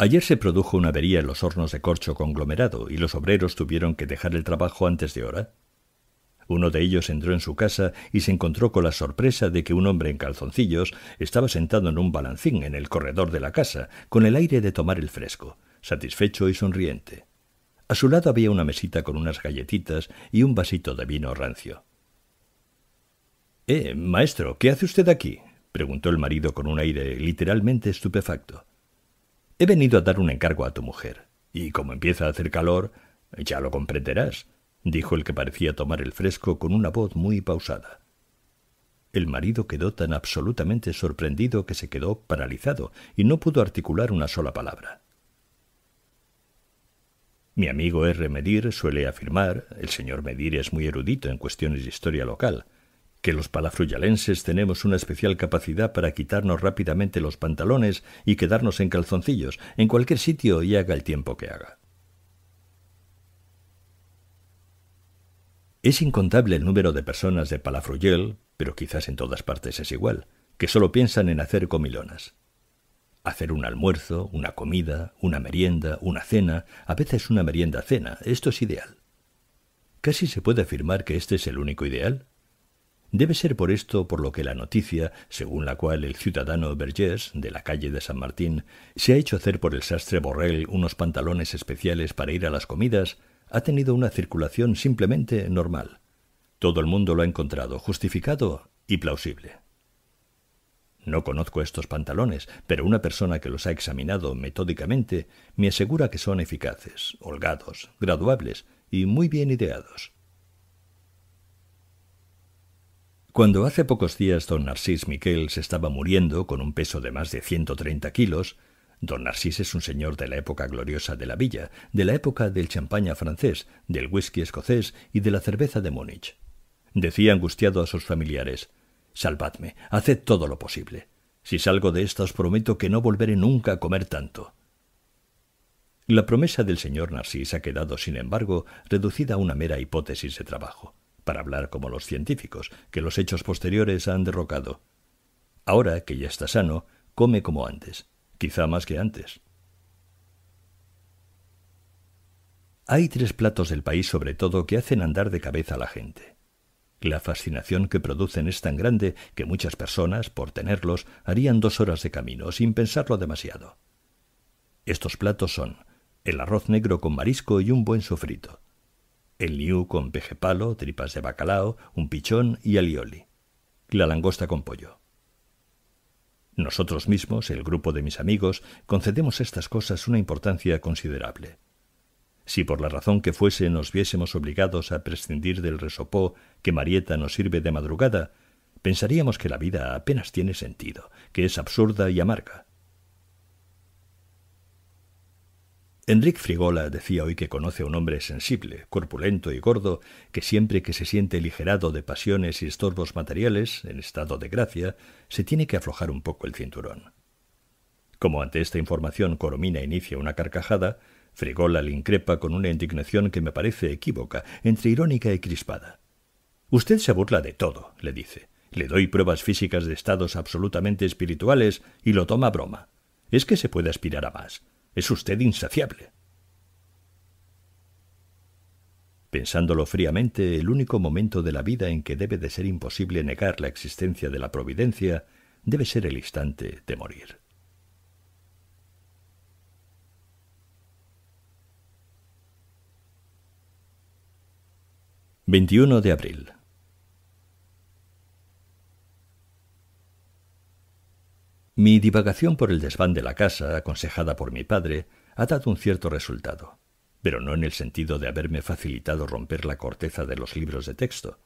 Ayer se produjo una avería en los hornos de corcho conglomerado y los obreros tuvieron que dejar el trabajo antes de hora. Uno de ellos entró en su casa y se encontró con la sorpresa de que un hombre en calzoncillos estaba sentado en un balancín en el corredor de la casa, con el aire de tomar el fresco, satisfecho y sonriente. A su lado había una mesita con unas galletitas y un vasito de vino rancio. Eh, maestro, ¿qué hace usted aquí? preguntó el marido con un aire literalmente estupefacto. He venido a dar un encargo a tu mujer, y como empieza a hacer calor, ya lo comprenderás, dijo el que parecía tomar el fresco con una voz muy pausada. El marido quedó tan absolutamente sorprendido que se quedó paralizado y no pudo articular una sola palabra. Mi amigo R. Medir suele afirmar, el señor Medir es muy erudito en cuestiones de historia local, que los palafruyalenses tenemos una especial capacidad para quitarnos rápidamente los pantalones y quedarnos en calzoncillos, en cualquier sitio y haga el tiempo que haga. Es incontable el número de personas de Palafruyel, pero quizás en todas partes es igual, que solo piensan en hacer comilonas. Hacer un almuerzo, una comida, una merienda, una cena, a veces una merienda-cena, esto es ideal. Casi se puede afirmar que este es el único ideal, Debe ser por esto por lo que la noticia, según la cual el ciudadano Vergés, de la calle de San Martín, se ha hecho hacer por el sastre Borrell unos pantalones especiales para ir a las comidas, ha tenido una circulación simplemente normal. Todo el mundo lo ha encontrado justificado y plausible. No conozco estos pantalones, pero una persona que los ha examinado metódicamente me asegura que son eficaces, holgados, graduables y muy bien ideados. Cuando hace pocos días don Narcís Miquel se estaba muriendo con un peso de más de 130 kilos, don Narcís es un señor de la época gloriosa de la villa, de la época del champaña francés, del whisky escocés y de la cerveza de Múnich. Decía angustiado a sus familiares, Salvadme, haced todo lo posible. Si salgo de esta os prometo que no volveré nunca a comer tanto. La promesa del señor Narcís ha quedado, sin embargo, reducida a una mera hipótesis de trabajo para hablar como los científicos, que los hechos posteriores han derrocado. Ahora que ya está sano, come como antes, quizá más que antes. Hay tres platos del país sobre todo que hacen andar de cabeza a la gente. La fascinación que producen es tan grande que muchas personas, por tenerlos, harían dos horas de camino sin pensarlo demasiado. Estos platos son el arroz negro con marisco y un buen sofrito, el niú con pejepalo, tripas de bacalao, un pichón y alioli, la langosta con pollo. Nosotros mismos, el grupo de mis amigos, concedemos a estas cosas una importancia considerable. Si por la razón que fuese nos viésemos obligados a prescindir del resopó que Marieta nos sirve de madrugada, pensaríamos que la vida apenas tiene sentido, que es absurda y amarga. Enrique Frigola decía hoy que conoce a un hombre sensible, corpulento y gordo, que siempre que se siente ligerado de pasiones y estorbos materiales, en estado de gracia, se tiene que aflojar un poco el cinturón. Como ante esta información Coromina inicia una carcajada, Frigola le increpa con una indignación que me parece equívoca, entre irónica y crispada. Usted se burla de todo, le dice. Le doy pruebas físicas de estados absolutamente espirituales y lo toma broma. ¿Es que se puede aspirar a más? Es usted insaciable. Pensándolo fríamente, el único momento de la vida en que debe de ser imposible negar la existencia de la providencia debe ser el instante de morir. —21 de abril Mi divagación por el desván de la casa, aconsejada por mi padre, ha dado un cierto resultado, pero no en el sentido de haberme facilitado romper la corteza de los libros de texto.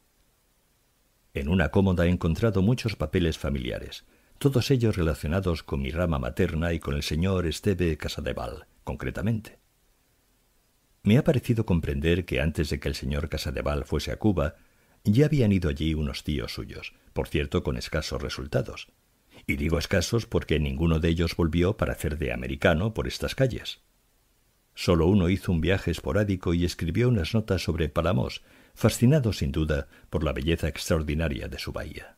En una cómoda he encontrado muchos papeles familiares, todos ellos relacionados con mi rama materna y con el señor Esteve Casadeval, concretamente. Me ha parecido comprender que antes de que el señor Casadeval fuese a Cuba, ya habían ido allí unos tíos suyos, por cierto con escasos resultados y digo escasos porque ninguno de ellos volvió para hacer de americano por estas calles. Solo uno hizo un viaje esporádico y escribió unas notas sobre Palamos, fascinado sin duda por la belleza extraordinaria de su bahía.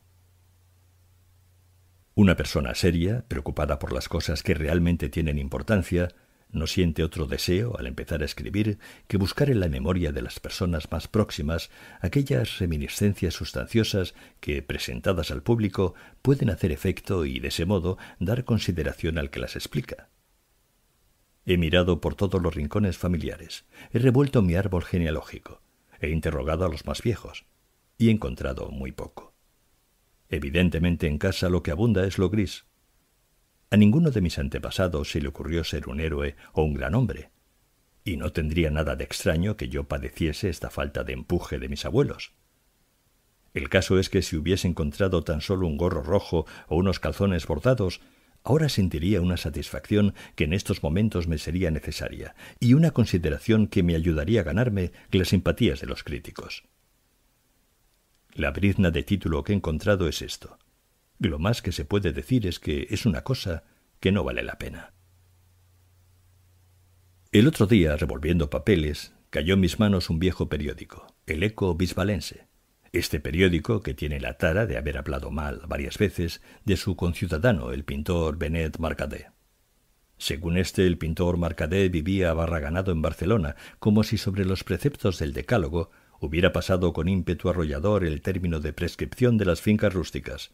Una persona seria, preocupada por las cosas que realmente tienen importancia, no siente otro deseo, al empezar a escribir, que buscar en la memoria de las personas más próximas aquellas reminiscencias sustanciosas que, presentadas al público, pueden hacer efecto y, de ese modo, dar consideración al que las explica. He mirado por todos los rincones familiares, he revuelto mi árbol genealógico, he interrogado a los más viejos, y he encontrado muy poco. Evidentemente en casa lo que abunda es lo gris, a ninguno de mis antepasados se le ocurrió ser un héroe o un gran hombre, y no tendría nada de extraño que yo padeciese esta falta de empuje de mis abuelos. El caso es que si hubiese encontrado tan solo un gorro rojo o unos calzones bordados, ahora sentiría una satisfacción que en estos momentos me sería necesaria y una consideración que me ayudaría a ganarme las simpatías de los críticos. La brizna de título que he encontrado es esto. Lo más que se puede decir es que es una cosa que no vale la pena. El otro día, revolviendo papeles, cayó en mis manos un viejo periódico, el Eco Bisbalense. Este periódico, que tiene la tara de haber hablado mal varias veces de su conciudadano, el pintor Benet Marcadé. Según este, el pintor Marcadé vivía abarraganado en Barcelona, como si sobre los preceptos del Decálogo hubiera pasado con ímpetu arrollador el término de prescripción de las fincas rústicas.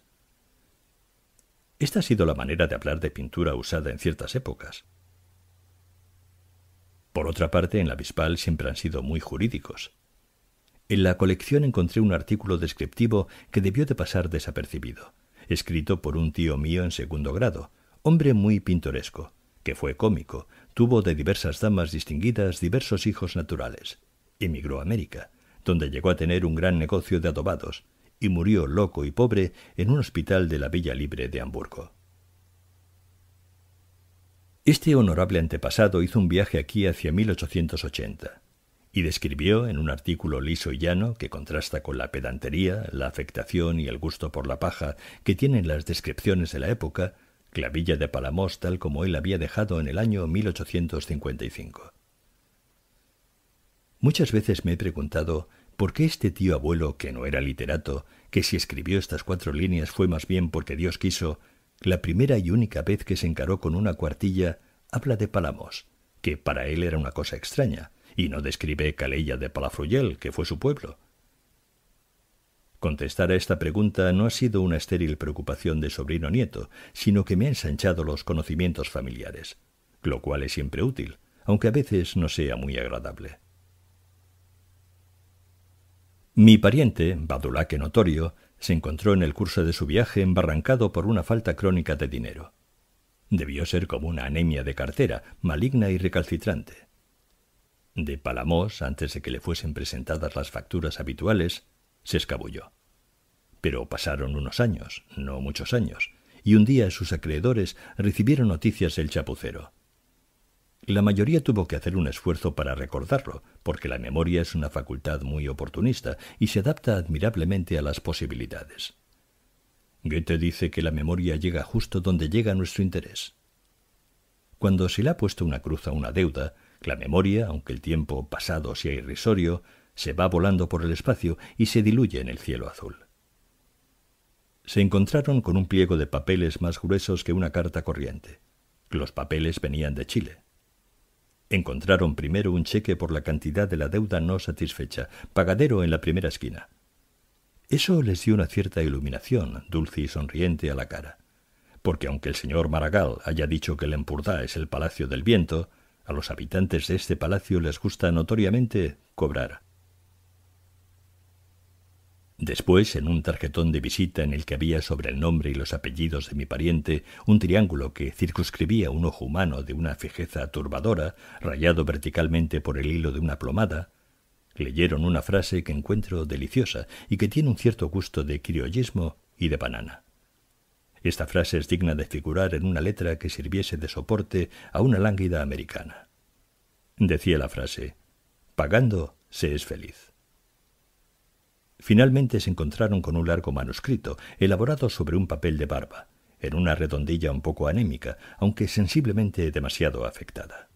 Esta ha sido la manera de hablar de pintura usada en ciertas épocas. Por otra parte, en la Bispal siempre han sido muy jurídicos. En la colección encontré un artículo descriptivo que debió de pasar desapercibido, escrito por un tío mío en segundo grado, hombre muy pintoresco, que fue cómico, tuvo de diversas damas distinguidas diversos hijos naturales. Emigró a América, donde llegó a tener un gran negocio de adobados, y murió loco y pobre en un hospital de la Villa Libre de Hamburgo. Este honorable antepasado hizo un viaje aquí hacia 1880 y describió en un artículo liso y llano que contrasta con la pedantería, la afectación y el gusto por la paja que tienen las descripciones de la época, la villa de Palamos tal como él había dejado en el año 1855. Muchas veces me he preguntado ¿Por qué este tío abuelo, que no era literato, que si escribió estas cuatro líneas fue más bien porque Dios quiso, la primera y única vez que se encaró con una cuartilla, habla de Palamos, que para él era una cosa extraña, y no describe Calella de Palafruyel, que fue su pueblo? Contestar a esta pregunta no ha sido una estéril preocupación de sobrino nieto, sino que me ha ensanchado los conocimientos familiares, lo cual es siempre útil, aunque a veces no sea muy agradable. Mi pariente, Badulaque Notorio, se encontró en el curso de su viaje embarrancado por una falta crónica de dinero. Debió ser como una anemia de cartera, maligna y recalcitrante. De Palamós, antes de que le fuesen presentadas las facturas habituales, se escabulló. Pero pasaron unos años, no muchos años, y un día sus acreedores recibieron noticias del chapucero. La mayoría tuvo que hacer un esfuerzo para recordarlo, porque la memoria es una facultad muy oportunista y se adapta admirablemente a las posibilidades. Goethe dice que la memoria llega justo donde llega nuestro interés. Cuando se le ha puesto una cruz a una deuda, la memoria, aunque el tiempo pasado sea irrisorio, se va volando por el espacio y se diluye en el cielo azul. Se encontraron con un pliego de papeles más gruesos que una carta corriente. Los papeles venían de Chile. Encontraron primero un cheque por la cantidad de la deuda no satisfecha, pagadero en la primera esquina. Eso les dio una cierta iluminación, dulce y sonriente a la cara. Porque aunque el señor Maragall haya dicho que el Empurdá es el palacio del viento, a los habitantes de este palacio les gusta notoriamente cobrar. Después, en un tarjetón de visita en el que había sobre el nombre y los apellidos de mi pariente un triángulo que circunscribía un ojo humano de una fijeza turbadora, rayado verticalmente por el hilo de una plomada, leyeron una frase que encuentro deliciosa y que tiene un cierto gusto de criollismo y de banana. Esta frase es digna de figurar en una letra que sirviese de soporte a una lánguida americana. Decía la frase, pagando se es feliz. Finalmente se encontraron con un largo manuscrito, elaborado sobre un papel de barba, en una redondilla un poco anémica, aunque sensiblemente demasiado afectada.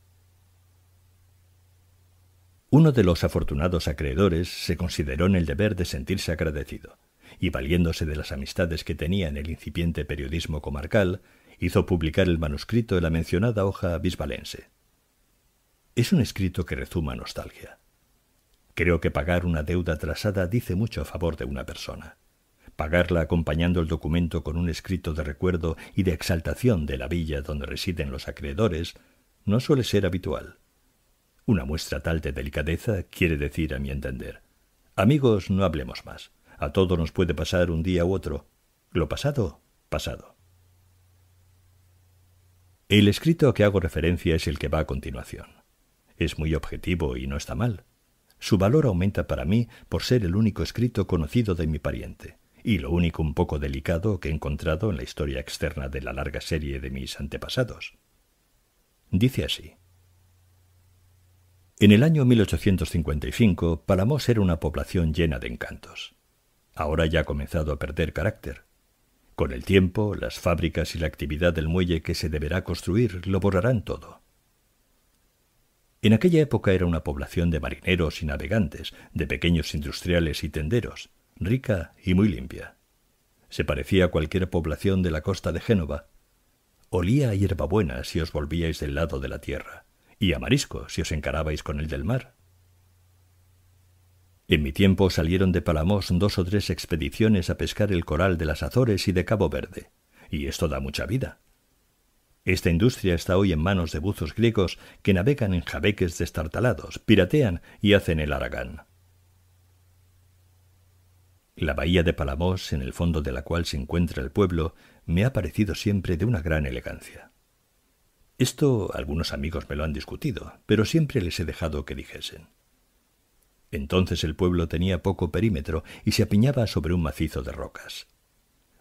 Uno de los afortunados acreedores se consideró en el deber de sentirse agradecido, y valiéndose de las amistades que tenía en el incipiente periodismo comarcal, hizo publicar el manuscrito en la mencionada hoja bisbalense. Es un escrito que rezuma nostalgia. Creo que pagar una deuda atrasada dice mucho a favor de una persona. Pagarla acompañando el documento con un escrito de recuerdo y de exaltación de la villa donde residen los acreedores no suele ser habitual. Una muestra tal de delicadeza quiere decir, a mi entender, amigos, no hablemos más. A todo nos puede pasar un día u otro. Lo pasado, pasado. El escrito a que hago referencia es el que va a continuación. Es muy objetivo y no está mal. Su valor aumenta para mí por ser el único escrito conocido de mi pariente, y lo único un poco delicado que he encontrado en la historia externa de la larga serie de mis antepasados. Dice así. En el año 1855, Palamos era una población llena de encantos. Ahora ya ha comenzado a perder carácter. Con el tiempo, las fábricas y la actividad del muelle que se deberá construir lo borrarán todo. En aquella época era una población de marineros y navegantes, de pequeños industriales y tenderos, rica y muy limpia. Se parecía a cualquier población de la costa de Génova. Olía a hierbabuena si os volvíais del lado de la tierra, y a marisco si os encarabais con el del mar. En mi tiempo salieron de Palamos dos o tres expediciones a pescar el coral de las Azores y de Cabo Verde, y esto da mucha vida. Esta industria está hoy en manos de buzos griegos que navegan en jabeques destartalados, piratean y hacen el aragán. La bahía de Palamos, en el fondo de la cual se encuentra el pueblo, me ha parecido siempre de una gran elegancia. Esto algunos amigos me lo han discutido, pero siempre les he dejado que dijesen. Entonces el pueblo tenía poco perímetro y se apiñaba sobre un macizo de rocas.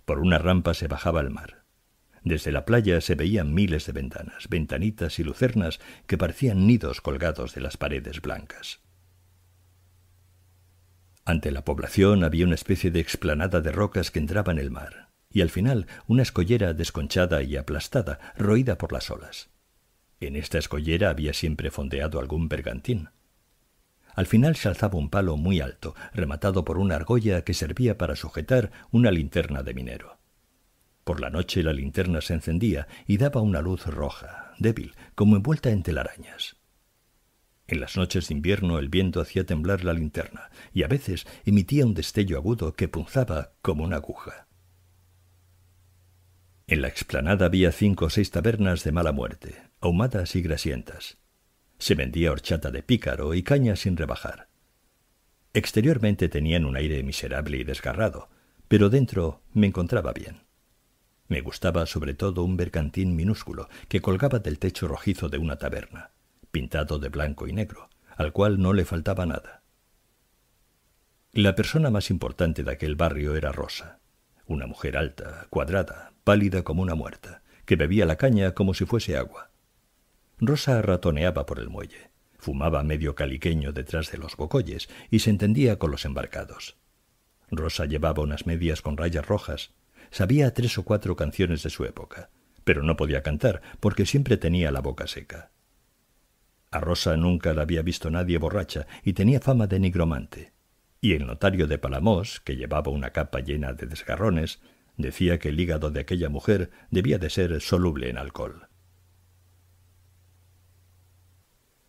Por una rampa se bajaba al mar. Desde la playa se veían miles de ventanas, ventanitas y lucernas que parecían nidos colgados de las paredes blancas. Ante la población había una especie de explanada de rocas que entraba en el mar, y al final una escollera desconchada y aplastada, roída por las olas. En esta escollera había siempre fondeado algún bergantín. Al final se alzaba un palo muy alto, rematado por una argolla que servía para sujetar una linterna de minero. Por la noche la linterna se encendía y daba una luz roja, débil, como envuelta en telarañas. En las noches de invierno el viento hacía temblar la linterna y a veces emitía un destello agudo que punzaba como una aguja. En la explanada había cinco o seis tabernas de mala muerte, ahumadas y grasientas. Se vendía horchata de pícaro y caña sin rebajar. Exteriormente tenían un aire miserable y desgarrado, pero dentro me encontraba bien. Me gustaba sobre todo un bergantín minúsculo que colgaba del techo rojizo de una taberna, pintado de blanco y negro, al cual no le faltaba nada. La persona más importante de aquel barrio era Rosa, una mujer alta, cuadrada, pálida como una muerta, que bebía la caña como si fuese agua. Rosa ratoneaba por el muelle, fumaba medio caliqueño detrás de los bocoyes y se entendía con los embarcados. Rosa llevaba unas medias con rayas rojas, Sabía tres o cuatro canciones de su época, pero no podía cantar porque siempre tenía la boca seca. A Rosa nunca la había visto nadie borracha y tenía fama de nigromante. Y el notario de Palamós, que llevaba una capa llena de desgarrones, decía que el hígado de aquella mujer debía de ser soluble en alcohol.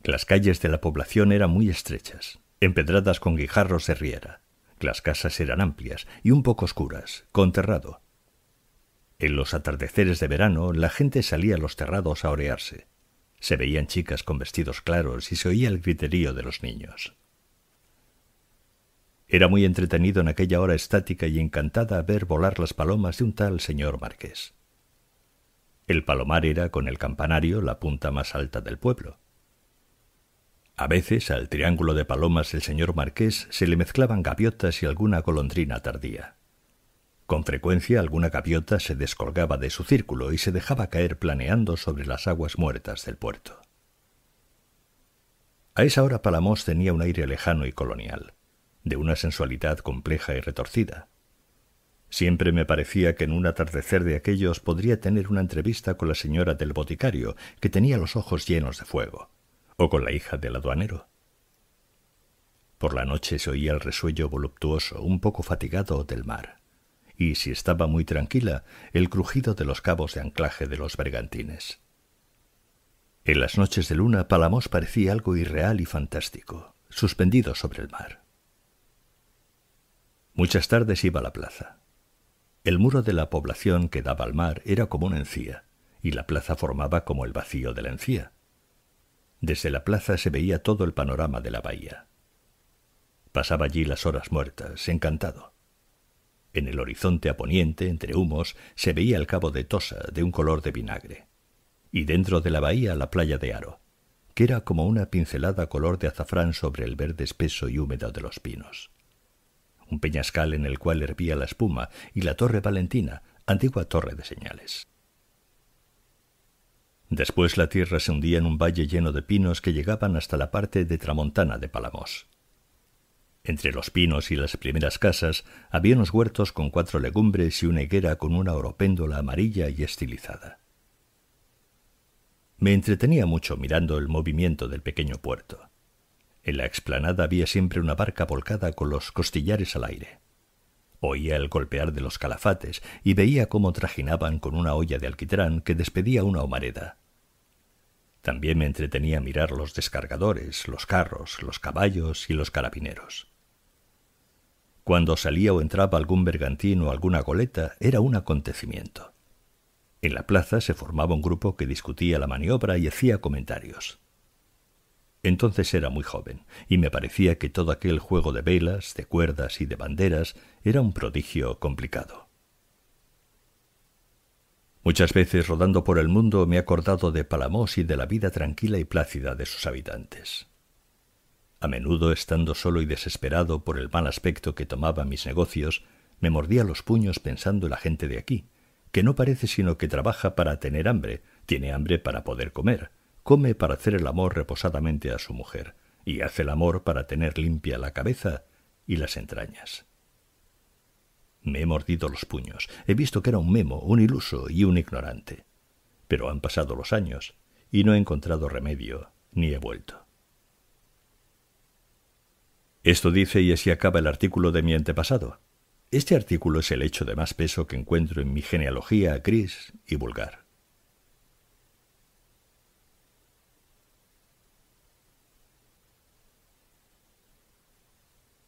Las calles de la población eran muy estrechas, empedradas con guijarros de riera. Las casas eran amplias y un poco oscuras, con terrado, en los atardeceres de verano la gente salía a los terrados a orearse. Se veían chicas con vestidos claros y se oía el griterío de los niños. Era muy entretenido en aquella hora estática y encantada ver volar las palomas de un tal señor marqués. El palomar era, con el campanario, la punta más alta del pueblo. A veces al triángulo de palomas del señor marqués se le mezclaban gaviotas y alguna golondrina tardía. Con frecuencia alguna gaviota se descolgaba de su círculo y se dejaba caer planeando sobre las aguas muertas del puerto. A esa hora Palamos tenía un aire lejano y colonial, de una sensualidad compleja y retorcida. Siempre me parecía que en un atardecer de aquellos podría tener una entrevista con la señora del boticario, que tenía los ojos llenos de fuego, o con la hija del aduanero. Por la noche se oía el resuello voluptuoso, un poco fatigado del mar y, si estaba muy tranquila, el crujido de los cabos de anclaje de los bergantines. En las noches de luna, Palamos parecía algo irreal y fantástico, suspendido sobre el mar. Muchas tardes iba a la plaza. El muro de la población que daba al mar era como una encía, y la plaza formaba como el vacío de la encía. Desde la plaza se veía todo el panorama de la bahía. Pasaba allí las horas muertas, encantado. En el horizonte a poniente, entre humos, se veía el cabo de Tosa, de un color de vinagre. Y dentro de la bahía la playa de Aro, que era como una pincelada color de azafrán sobre el verde espeso y húmedo de los pinos. Un peñascal en el cual hervía la espuma y la Torre Valentina, antigua torre de señales. Después la tierra se hundía en un valle lleno de pinos que llegaban hasta la parte de tramontana de Palamos. Entre los pinos y las primeras casas había unos huertos con cuatro legumbres y una higuera con una oropéndola amarilla y estilizada. Me entretenía mucho mirando el movimiento del pequeño puerto. En la explanada había siempre una barca volcada con los costillares al aire. Oía el golpear de los calafates y veía cómo trajinaban con una olla de alquitrán que despedía una humareda. También me entretenía mirar los descargadores, los carros, los caballos y los carabineros. Cuando salía o entraba algún bergantín o alguna goleta, era un acontecimiento. En la plaza se formaba un grupo que discutía la maniobra y hacía comentarios. Entonces era muy joven, y me parecía que todo aquel juego de velas, de cuerdas y de banderas era un prodigio complicado. Muchas veces rodando por el mundo me he acordado de Palamos y de la vida tranquila y plácida de sus habitantes. A menudo, estando solo y desesperado por el mal aspecto que tomaba mis negocios, me mordía los puños pensando la gente de aquí, que no parece sino que trabaja para tener hambre, tiene hambre para poder comer, come para hacer el amor reposadamente a su mujer, y hace el amor para tener limpia la cabeza y las entrañas. Me he mordido los puños, he visto que era un memo, un iluso y un ignorante. Pero han pasado los años, y no he encontrado remedio, ni he vuelto. Esto dice y así acaba el artículo de mi antepasado. Este artículo es el hecho de más peso que encuentro en mi genealogía gris y vulgar.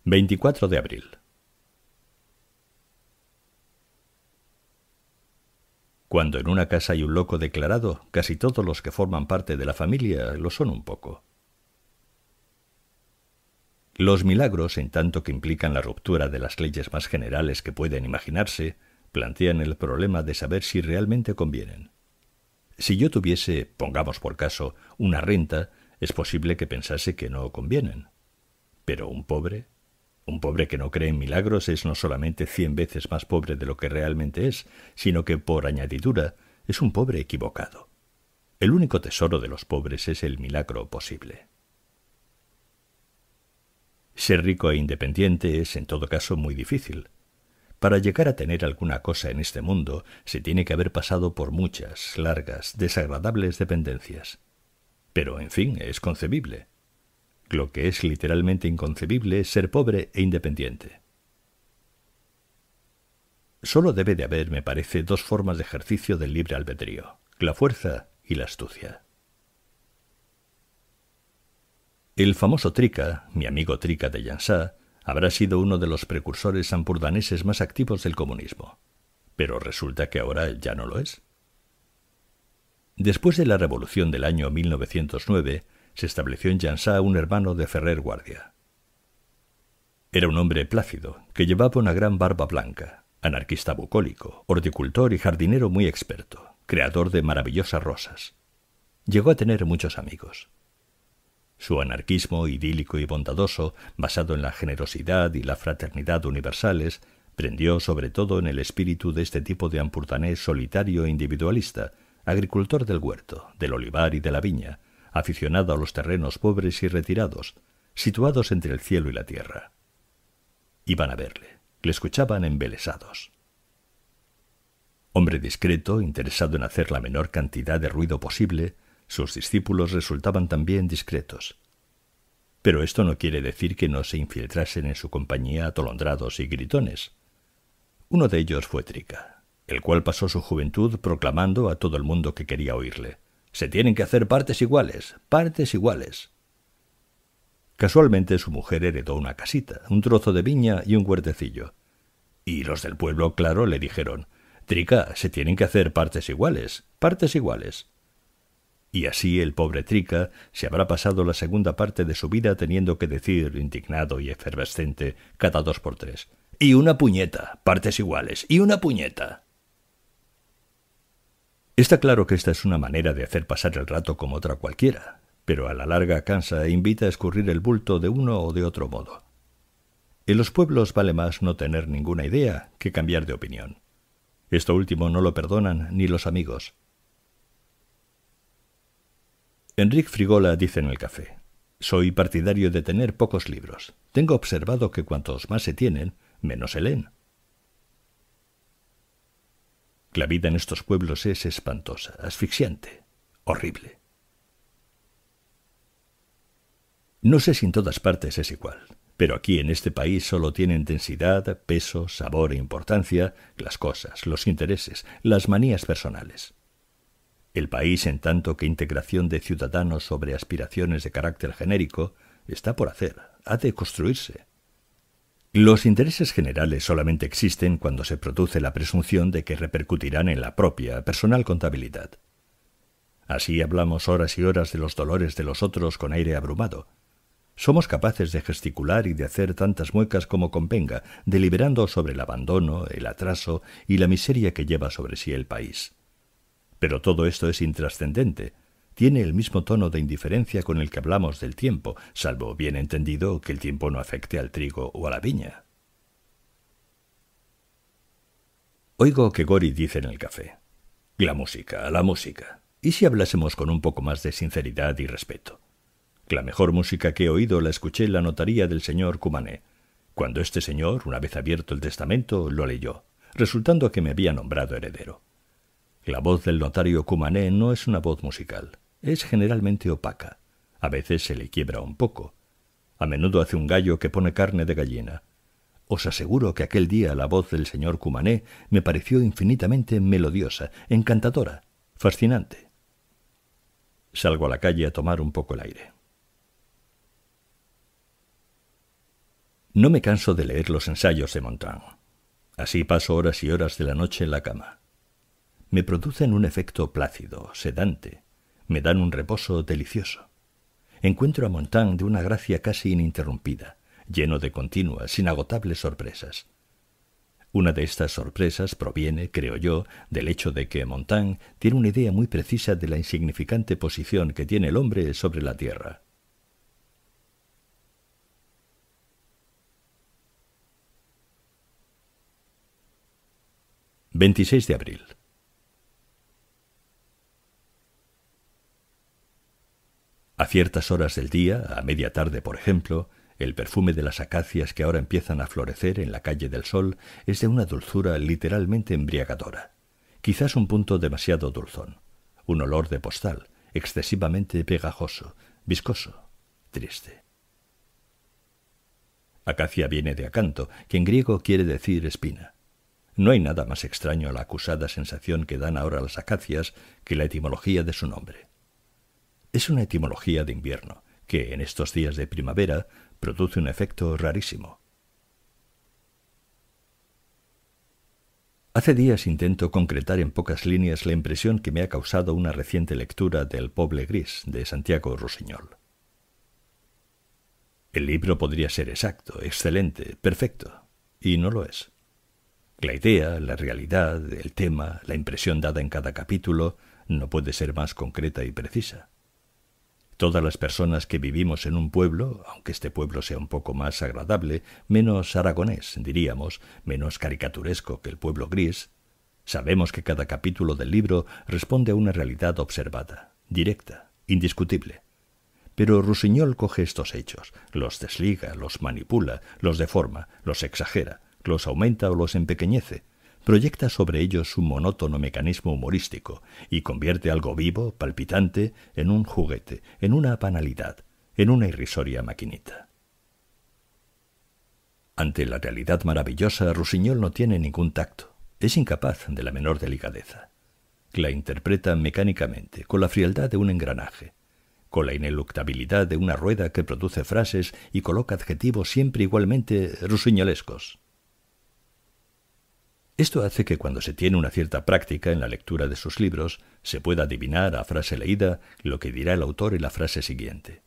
—24 de abril. Cuando en una casa hay un loco declarado, casi todos los que forman parte de la familia lo son un poco. Los milagros, en tanto que implican la ruptura de las leyes más generales que pueden imaginarse, plantean el problema de saber si realmente convienen. Si yo tuviese, pongamos por caso, una renta, es posible que pensase que no convienen. Pero un pobre, un pobre que no cree en milagros es no solamente cien veces más pobre de lo que realmente es, sino que, por añadidura, es un pobre equivocado. El único tesoro de los pobres es el milagro posible. Ser rico e independiente es, en todo caso, muy difícil. Para llegar a tener alguna cosa en este mundo, se tiene que haber pasado por muchas, largas, desagradables dependencias. Pero, en fin, es concebible. Lo que es literalmente inconcebible es ser pobre e independiente. Solo debe de haber, me parece, dos formas de ejercicio del libre albedrío, la fuerza y la astucia. El famoso Trica, mi amigo Trica de Jansá, habrá sido uno de los precursores sampurdaneses más activos del comunismo. Pero resulta que ahora ya no lo es. Después de la revolución del año 1909, se estableció en Jansá un hermano de Ferrer Guardia. Era un hombre plácido, que llevaba una gran barba blanca, anarquista bucólico, horticultor y jardinero muy experto, creador de maravillosas rosas. Llegó a tener muchos amigos. Su anarquismo idílico y bondadoso, basado en la generosidad y la fraternidad universales, prendió sobre todo en el espíritu de este tipo de ampurtanés solitario e individualista, agricultor del huerto, del olivar y de la viña, aficionado a los terrenos pobres y retirados, situados entre el cielo y la tierra. Iban a verle, le escuchaban embelesados. Hombre discreto, interesado en hacer la menor cantidad de ruido posible, sus discípulos resultaban también discretos. Pero esto no quiere decir que no se infiltrasen en su compañía atolondrados y gritones. Uno de ellos fue Trica, el cual pasó su juventud proclamando a todo el mundo que quería oírle. Se tienen que hacer partes iguales, partes iguales. Casualmente su mujer heredó una casita, un trozo de viña y un huertecillo. Y los del pueblo, claro, le dijeron Trica, se tienen que hacer partes iguales, partes iguales. Y así el pobre Trica se habrá pasado la segunda parte de su vida teniendo que decir, indignado y efervescente, cada dos por tres. Y una puñeta, partes iguales, y una puñeta. Está claro que esta es una manera de hacer pasar el rato como otra cualquiera, pero a la larga cansa e invita a escurrir el bulto de uno o de otro modo. En los pueblos vale más no tener ninguna idea que cambiar de opinión. Esto último no lo perdonan ni los amigos, Enrique Frigola dice en el café, soy partidario de tener pocos libros. Tengo observado que cuantos más se tienen, menos se leen. La vida en estos pueblos es espantosa, asfixiante, horrible. No sé si en todas partes es igual, pero aquí en este país solo tienen densidad, peso, sabor e importancia las cosas, los intereses, las manías personales. El país, en tanto que integración de ciudadanos sobre aspiraciones de carácter genérico, está por hacer, ha de construirse. Los intereses generales solamente existen cuando se produce la presunción de que repercutirán en la propia, personal contabilidad. Así hablamos horas y horas de los dolores de los otros con aire abrumado. Somos capaces de gesticular y de hacer tantas muecas como convenga, deliberando sobre el abandono, el atraso y la miseria que lleva sobre sí el país. Pero todo esto es intrascendente. Tiene el mismo tono de indiferencia con el que hablamos del tiempo, salvo bien entendido que el tiempo no afecte al trigo o a la viña. Oigo que Gori dice en el café. La música, la música. ¿Y si hablásemos con un poco más de sinceridad y respeto? La mejor música que he oído la escuché en la notaría del señor Cumané, cuando este señor, una vez abierto el testamento, lo leyó, resultando que me había nombrado heredero. La voz del notario cumané no es una voz musical, es generalmente opaca. A veces se le quiebra un poco. A menudo hace un gallo que pone carne de gallina. Os aseguro que aquel día la voz del señor Cumané me pareció infinitamente melodiosa, encantadora, fascinante. Salgo a la calle a tomar un poco el aire. No me canso de leer los ensayos de Montaigne. Así paso horas y horas de la noche en la cama me producen un efecto plácido, sedante, me dan un reposo delicioso. Encuentro a Montaigne de una gracia casi ininterrumpida, lleno de continuas, inagotables sorpresas. Una de estas sorpresas proviene, creo yo, del hecho de que Montaigne tiene una idea muy precisa de la insignificante posición que tiene el hombre sobre la tierra. —26 de abril. A ciertas horas del día, a media tarde por ejemplo, el perfume de las acacias que ahora empiezan a florecer en la calle del Sol es de una dulzura literalmente embriagadora. Quizás un punto demasiado dulzón. Un olor de postal, excesivamente pegajoso, viscoso, triste. Acacia viene de acanto, que en griego quiere decir espina. No hay nada más extraño a la acusada sensación que dan ahora las acacias que la etimología de su nombre es una etimología de invierno, que en estos días de primavera produce un efecto rarísimo. Hace días intento concretar en pocas líneas la impresión que me ha causado una reciente lectura del Poble Gris de Santiago Rusiñol. El libro podría ser exacto, excelente, perfecto, y no lo es. La idea, la realidad, el tema, la impresión dada en cada capítulo no puede ser más concreta y precisa. Todas las personas que vivimos en un pueblo, aunque este pueblo sea un poco más agradable, menos aragonés, diríamos, menos caricaturesco que el pueblo gris, sabemos que cada capítulo del libro responde a una realidad observada, directa, indiscutible. Pero Rusiñol coge estos hechos, los desliga, los manipula, los deforma, los exagera, los aumenta o los empequeñece, proyecta sobre ellos un monótono mecanismo humorístico y convierte algo vivo, palpitante, en un juguete, en una banalidad, en una irrisoria maquinita. Ante la realidad maravillosa, Rusiñol no tiene ningún tacto, es incapaz de la menor delicadeza. La interpreta mecánicamente, con la frialdad de un engranaje, con la ineluctabilidad de una rueda que produce frases y coloca adjetivos siempre igualmente rusiñolescos. Esto hace que cuando se tiene una cierta práctica en la lectura de sus libros, se pueda adivinar a frase leída lo que dirá el autor en la frase siguiente.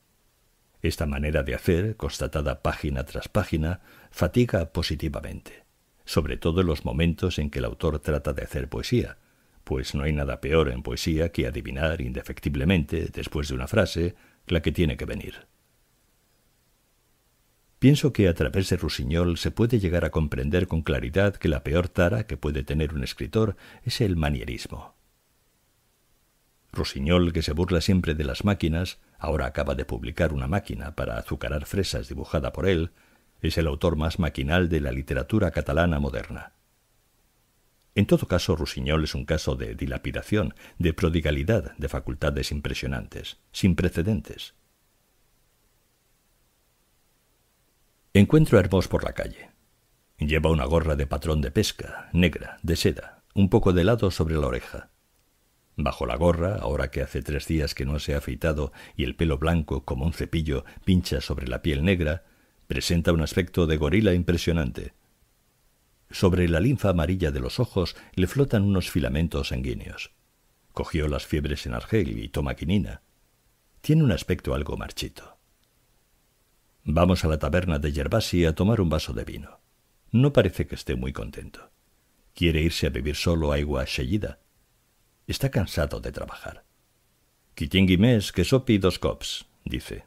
Esta manera de hacer, constatada página tras página, fatiga positivamente, sobre todo en los momentos en que el autor trata de hacer poesía, pues no hay nada peor en poesía que adivinar indefectiblemente, después de una frase, la que tiene que venir. Pienso que a través de Rusiñol se puede llegar a comprender con claridad que la peor tara que puede tener un escritor es el manierismo. Rusiñol, que se burla siempre de las máquinas, ahora acaba de publicar una máquina para azucarar fresas dibujada por él, es el autor más maquinal de la literatura catalana moderna. En todo caso, Rusiñol es un caso de dilapidación, de prodigalidad de facultades impresionantes, sin precedentes. Encuentro a Hermos por la calle. Lleva una gorra de patrón de pesca, negra, de seda, un poco de lado sobre la oreja. Bajo la gorra, ahora que hace tres días que no se ha afeitado y el pelo blanco como un cepillo pincha sobre la piel negra, presenta un aspecto de gorila impresionante. Sobre la linfa amarilla de los ojos le flotan unos filamentos sanguíneos. Cogió las fiebres en Argel y toma quinina. Tiene un aspecto algo marchito. Vamos a la taberna de Yerbasi a tomar un vaso de vino. No parece que esté muy contento. Quiere irse a vivir solo a sellida? Está cansado de trabajar. Quitinguimés que sopi dos cops, dice.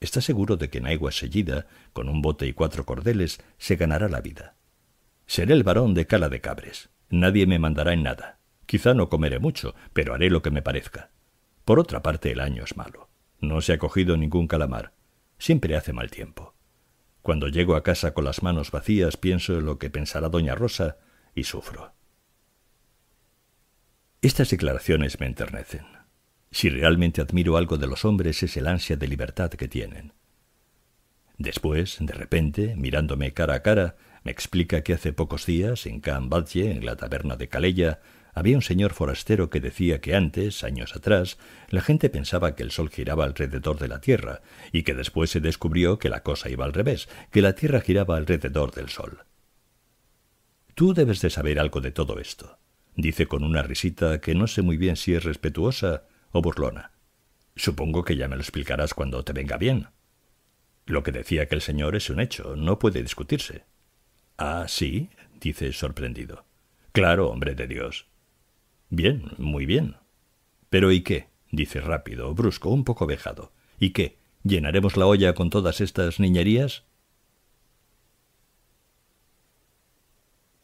Está seguro de que en sellida, con un bote y cuatro cordeles, se ganará la vida. Seré el varón de cala de cabres. Nadie me mandará en nada. Quizá no comeré mucho, pero haré lo que me parezca. Por otra parte, el año es malo. No se ha cogido ningún calamar. Siempre hace mal tiempo. Cuando llego a casa con las manos vacías pienso en lo que pensará doña Rosa y sufro. Estas declaraciones me enternecen. Si realmente admiro algo de los hombres es el ansia de libertad que tienen. Después, de repente, mirándome cara a cara, me explica que hace pocos días, en Can en la taberna de Calella, había un señor forastero que decía que antes, años atrás, la gente pensaba que el Sol giraba alrededor de la Tierra, y que después se descubrió que la cosa iba al revés, que la Tierra giraba alrededor del Sol. Tú debes de saber algo de todo esto, dice con una risita que no sé muy bien si es respetuosa o burlona. Supongo que ya me lo explicarás cuando te venga bien. Lo que decía que el señor es un hecho, no puede discutirse. Ah, sí, dice sorprendido. Claro, hombre de Dios. Bien, muy bien. Pero ¿y qué? dice rápido, brusco, un poco vejado. ¿Y qué? ¿Llenaremos la olla con todas estas niñerías?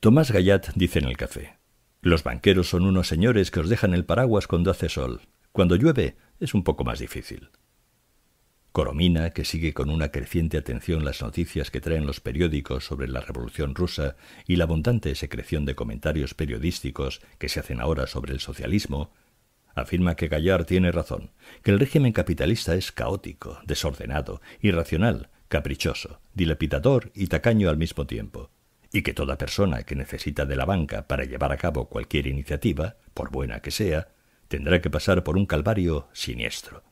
Tomás Gallat dice en el café, los banqueros son unos señores que os dejan el paraguas cuando hace sol. Cuando llueve es un poco más difícil. Coromina, que sigue con una creciente atención las noticias que traen los periódicos sobre la Revolución rusa y la abundante secreción de comentarios periodísticos que se hacen ahora sobre el socialismo, afirma que Gallar tiene razón, que el régimen capitalista es caótico, desordenado, irracional, caprichoso, dilapidador y tacaño al mismo tiempo, y que toda persona que necesita de la banca para llevar a cabo cualquier iniciativa, por buena que sea, tendrá que pasar por un calvario siniestro.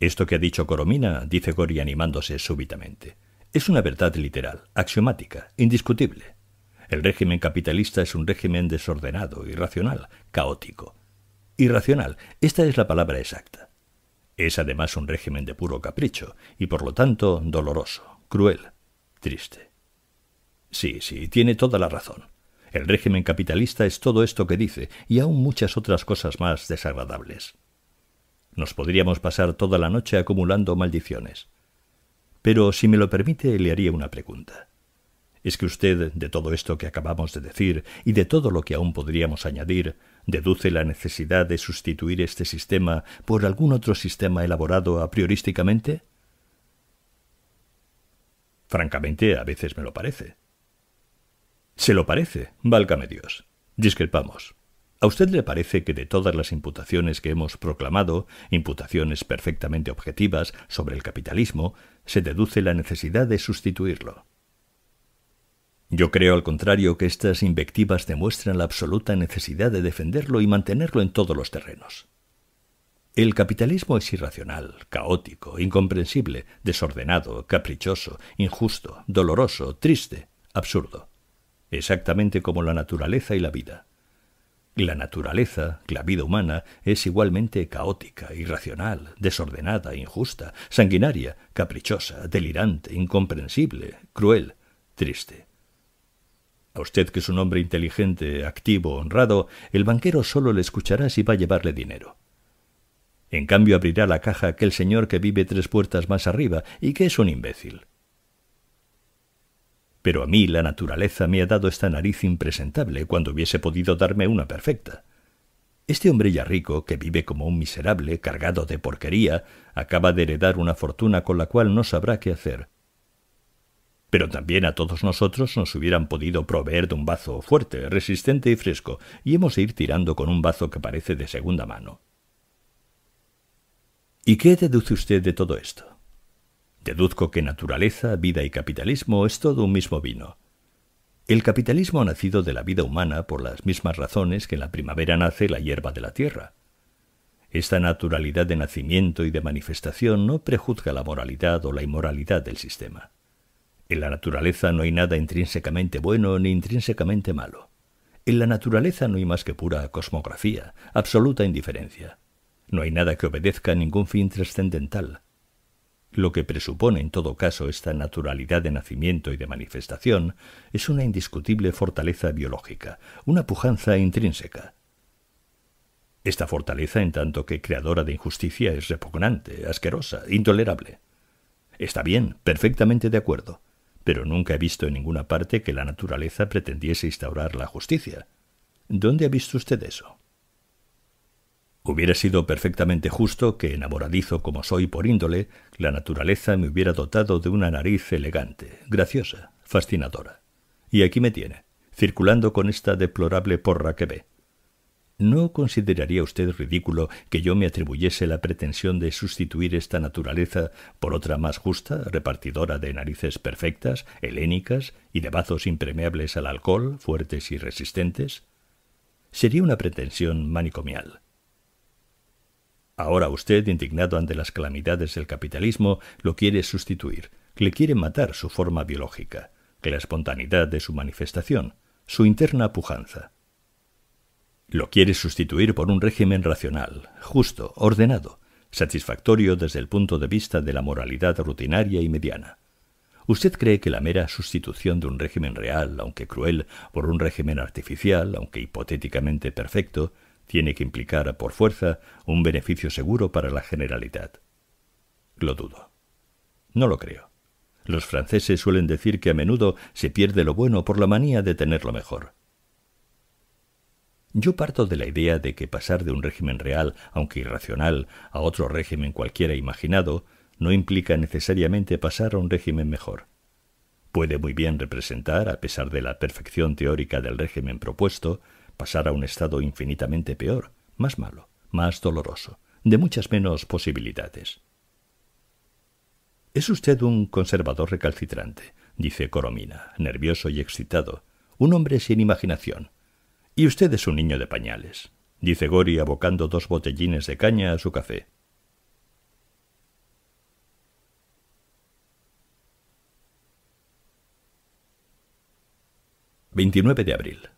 Esto que ha dicho Coromina, dice Gori animándose súbitamente, es una verdad literal, axiomática, indiscutible. El régimen capitalista es un régimen desordenado, irracional, caótico. Irracional, esta es la palabra exacta. Es además un régimen de puro capricho, y por lo tanto doloroso, cruel, triste. Sí, sí, tiene toda la razón. El régimen capitalista es todo esto que dice, y aún muchas otras cosas más desagradables. Nos podríamos pasar toda la noche acumulando maldiciones. Pero si me lo permite, le haría una pregunta. ¿Es que usted, de todo esto que acabamos de decir y de todo lo que aún podríamos añadir, deduce la necesidad de sustituir este sistema por algún otro sistema elaborado a priorísticamente? Francamente, a veces me lo parece. Se lo parece, válgame Dios. Discrepamos. ¿A usted le parece que de todas las imputaciones que hemos proclamado, imputaciones perfectamente objetivas sobre el capitalismo, se deduce la necesidad de sustituirlo? Yo creo, al contrario, que estas invectivas demuestran la absoluta necesidad de defenderlo y mantenerlo en todos los terrenos. El capitalismo es irracional, caótico, incomprensible, desordenado, caprichoso, injusto, doloroso, triste, absurdo, exactamente como la naturaleza y la vida. La naturaleza, la vida humana, es igualmente caótica, irracional, desordenada, injusta, sanguinaria, caprichosa, delirante, incomprensible, cruel, triste. A usted que es un hombre inteligente, activo, honrado, el banquero solo le escuchará si va a llevarle dinero. En cambio abrirá la caja aquel señor que vive tres puertas más arriba y que es un imbécil. Pero a mí la naturaleza me ha dado esta nariz impresentable cuando hubiese podido darme una perfecta. Este hombre ya rico, que vive como un miserable, cargado de porquería, acaba de heredar una fortuna con la cual no sabrá qué hacer. Pero también a todos nosotros nos hubieran podido proveer de un bazo fuerte, resistente y fresco, y hemos de ir tirando con un bazo que parece de segunda mano. ¿Y qué deduce usted de todo esto? Deduzco que naturaleza, vida y capitalismo es todo un mismo vino. El capitalismo ha nacido de la vida humana por las mismas razones que en la primavera nace la hierba de la tierra. Esta naturalidad de nacimiento y de manifestación no prejuzga la moralidad o la inmoralidad del sistema. En la naturaleza no hay nada intrínsecamente bueno ni intrínsecamente malo. En la naturaleza no hay más que pura cosmografía, absoluta indiferencia. No hay nada que obedezca a ningún fin trascendental, lo que presupone en todo caso esta naturalidad de nacimiento y de manifestación es una indiscutible fortaleza biológica, una pujanza intrínseca. Esta fortaleza, en tanto que creadora de injusticia, es repugnante, asquerosa, intolerable. Está bien, perfectamente de acuerdo, pero nunca he visto en ninguna parte que la naturaleza pretendiese instaurar la justicia. ¿Dónde ha visto usted eso? Hubiera sido perfectamente justo que, enamoradizo como soy por índole, la naturaleza me hubiera dotado de una nariz elegante, graciosa, fascinadora. Y aquí me tiene, circulando con esta deplorable porra que ve. ¿No consideraría usted ridículo que yo me atribuyese la pretensión de sustituir esta naturaleza por otra más justa, repartidora de narices perfectas, helénicas y de bazos impermeables al alcohol, fuertes y resistentes? Sería una pretensión manicomial Ahora usted, indignado ante las calamidades del capitalismo, lo quiere sustituir. Le quiere matar su forma biológica, la espontaneidad de su manifestación, su interna pujanza. Lo quiere sustituir por un régimen racional, justo, ordenado, satisfactorio desde el punto de vista de la moralidad rutinaria y mediana. ¿Usted cree que la mera sustitución de un régimen real, aunque cruel, por un régimen artificial, aunque hipotéticamente perfecto, tiene que implicar por fuerza un beneficio seguro para la generalidad. Lo dudo. No lo creo. Los franceses suelen decir que a menudo se pierde lo bueno por la manía de tener lo mejor. Yo parto de la idea de que pasar de un régimen real, aunque irracional, a otro régimen cualquiera imaginado, no implica necesariamente pasar a un régimen mejor. Puede muy bien representar, a pesar de la perfección teórica del régimen propuesto, pasar a un estado infinitamente peor, más malo, más doloroso, de muchas menos posibilidades. Es usted un conservador recalcitrante, dice Coromina, nervioso y excitado, un hombre sin imaginación. Y usted es un niño de pañales, dice Gori abocando dos botellines de caña a su café. —29 de abril.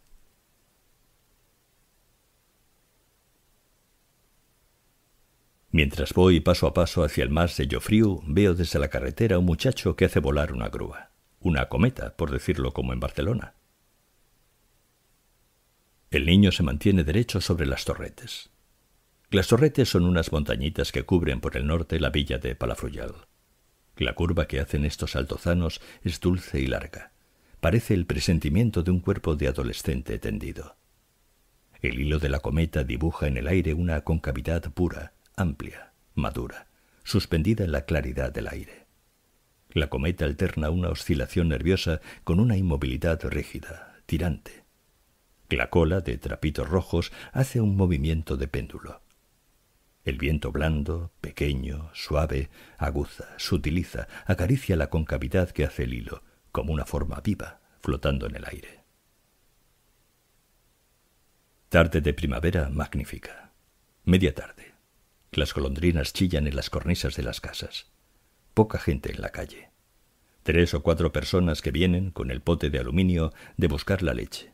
Mientras voy paso a paso hacia el mar de frío, veo desde la carretera un muchacho que hace volar una grúa, una cometa, por decirlo como en Barcelona. El niño se mantiene derecho sobre las torretes. Las torretes son unas montañitas que cubren por el norte la villa de Palafruyal. La curva que hacen estos altozanos es dulce y larga. Parece el presentimiento de un cuerpo de adolescente tendido. El hilo de la cometa dibuja en el aire una concavidad pura, amplia, madura, suspendida en la claridad del aire. La cometa alterna una oscilación nerviosa con una inmovilidad rígida, tirante. La cola, de trapitos rojos, hace un movimiento de péndulo. El viento blando, pequeño, suave, aguza, sutiliza, acaricia la concavidad que hace el hilo, como una forma viva, flotando en el aire. Tarde de primavera magnífica. Media tarde las golondrinas chillan en las cornisas de las casas. Poca gente en la calle. Tres o cuatro personas que vienen, con el pote de aluminio, de buscar la leche.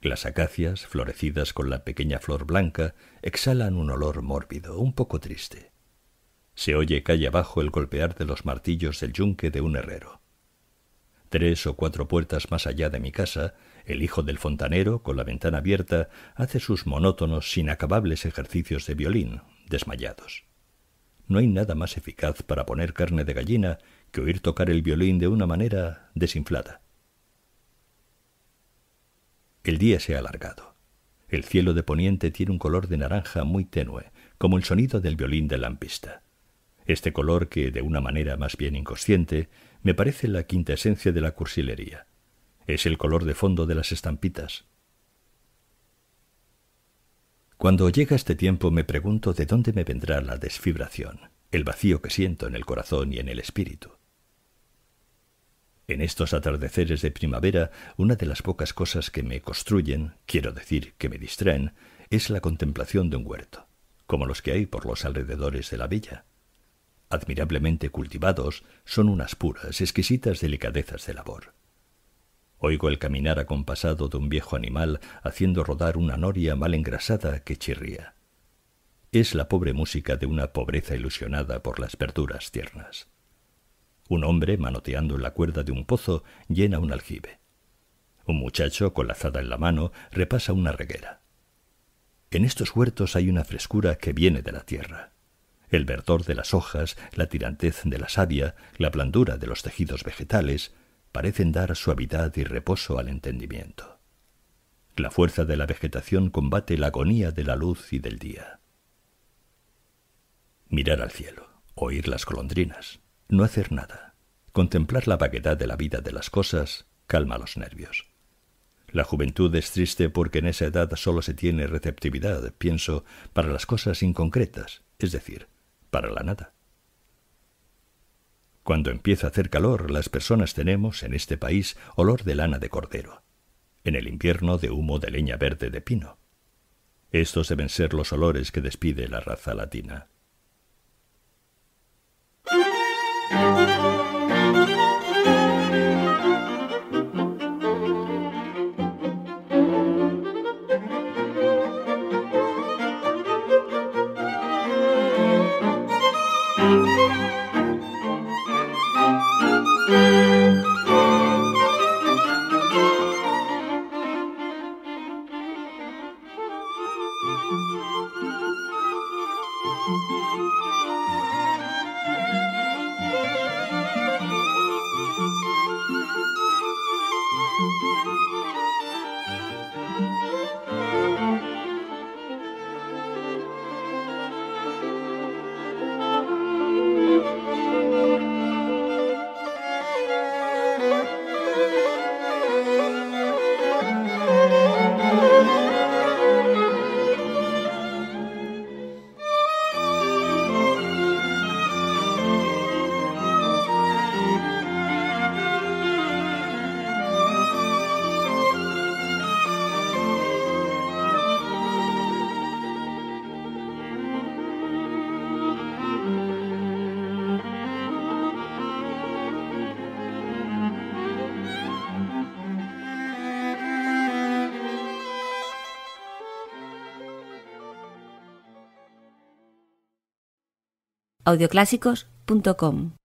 Las acacias, florecidas con la pequeña flor blanca, exhalan un olor mórbido, un poco triste. Se oye calle abajo el golpear de los martillos del yunque de un herrero. Tres o cuatro puertas más allá de mi casa, el hijo del fontanero, con la ventana abierta, hace sus monótonos, inacabables ejercicios de violín, desmayados. No hay nada más eficaz para poner carne de gallina que oír tocar el violín de una manera desinflada. El día se ha alargado. El cielo de poniente tiene un color de naranja muy tenue, como el sonido del violín de lampista. Este color que, de una manera más bien inconsciente, me parece la quinta esencia de la cursilería, es el color de fondo de las estampitas. Cuando llega este tiempo me pregunto de dónde me vendrá la desfibración, el vacío que siento en el corazón y en el espíritu. En estos atardeceres de primavera, una de las pocas cosas que me construyen, quiero decir, que me distraen, es la contemplación de un huerto, como los que hay por los alrededores de la villa. Admirablemente cultivados, son unas puras, exquisitas delicadezas de labor. Oigo el caminar acompasado de un viejo animal haciendo rodar una noria mal engrasada que chirría. Es la pobre música de una pobreza ilusionada por las verduras tiernas. Un hombre, manoteando la cuerda de un pozo, llena un aljibe. Un muchacho, con la azada en la mano, repasa una reguera. En estos huertos hay una frescura que viene de la tierra. El verdor de las hojas, la tirantez de la savia, la blandura de los tejidos vegetales, parecen dar suavidad y reposo al entendimiento. La fuerza de la vegetación combate la agonía de la luz y del día. Mirar al cielo, oír las golondrinas, no hacer nada, contemplar la vaguedad de la vida de las cosas, calma los nervios. La juventud es triste porque en esa edad solo se tiene receptividad, pienso, para las cosas inconcretas, es decir, para la nada. Cuando empieza a hacer calor, las personas tenemos, en este país, olor de lana de cordero. En el invierno, de humo de leña verde de pino. Estos deben ser los olores que despide la raza latina. audioclásicos.com.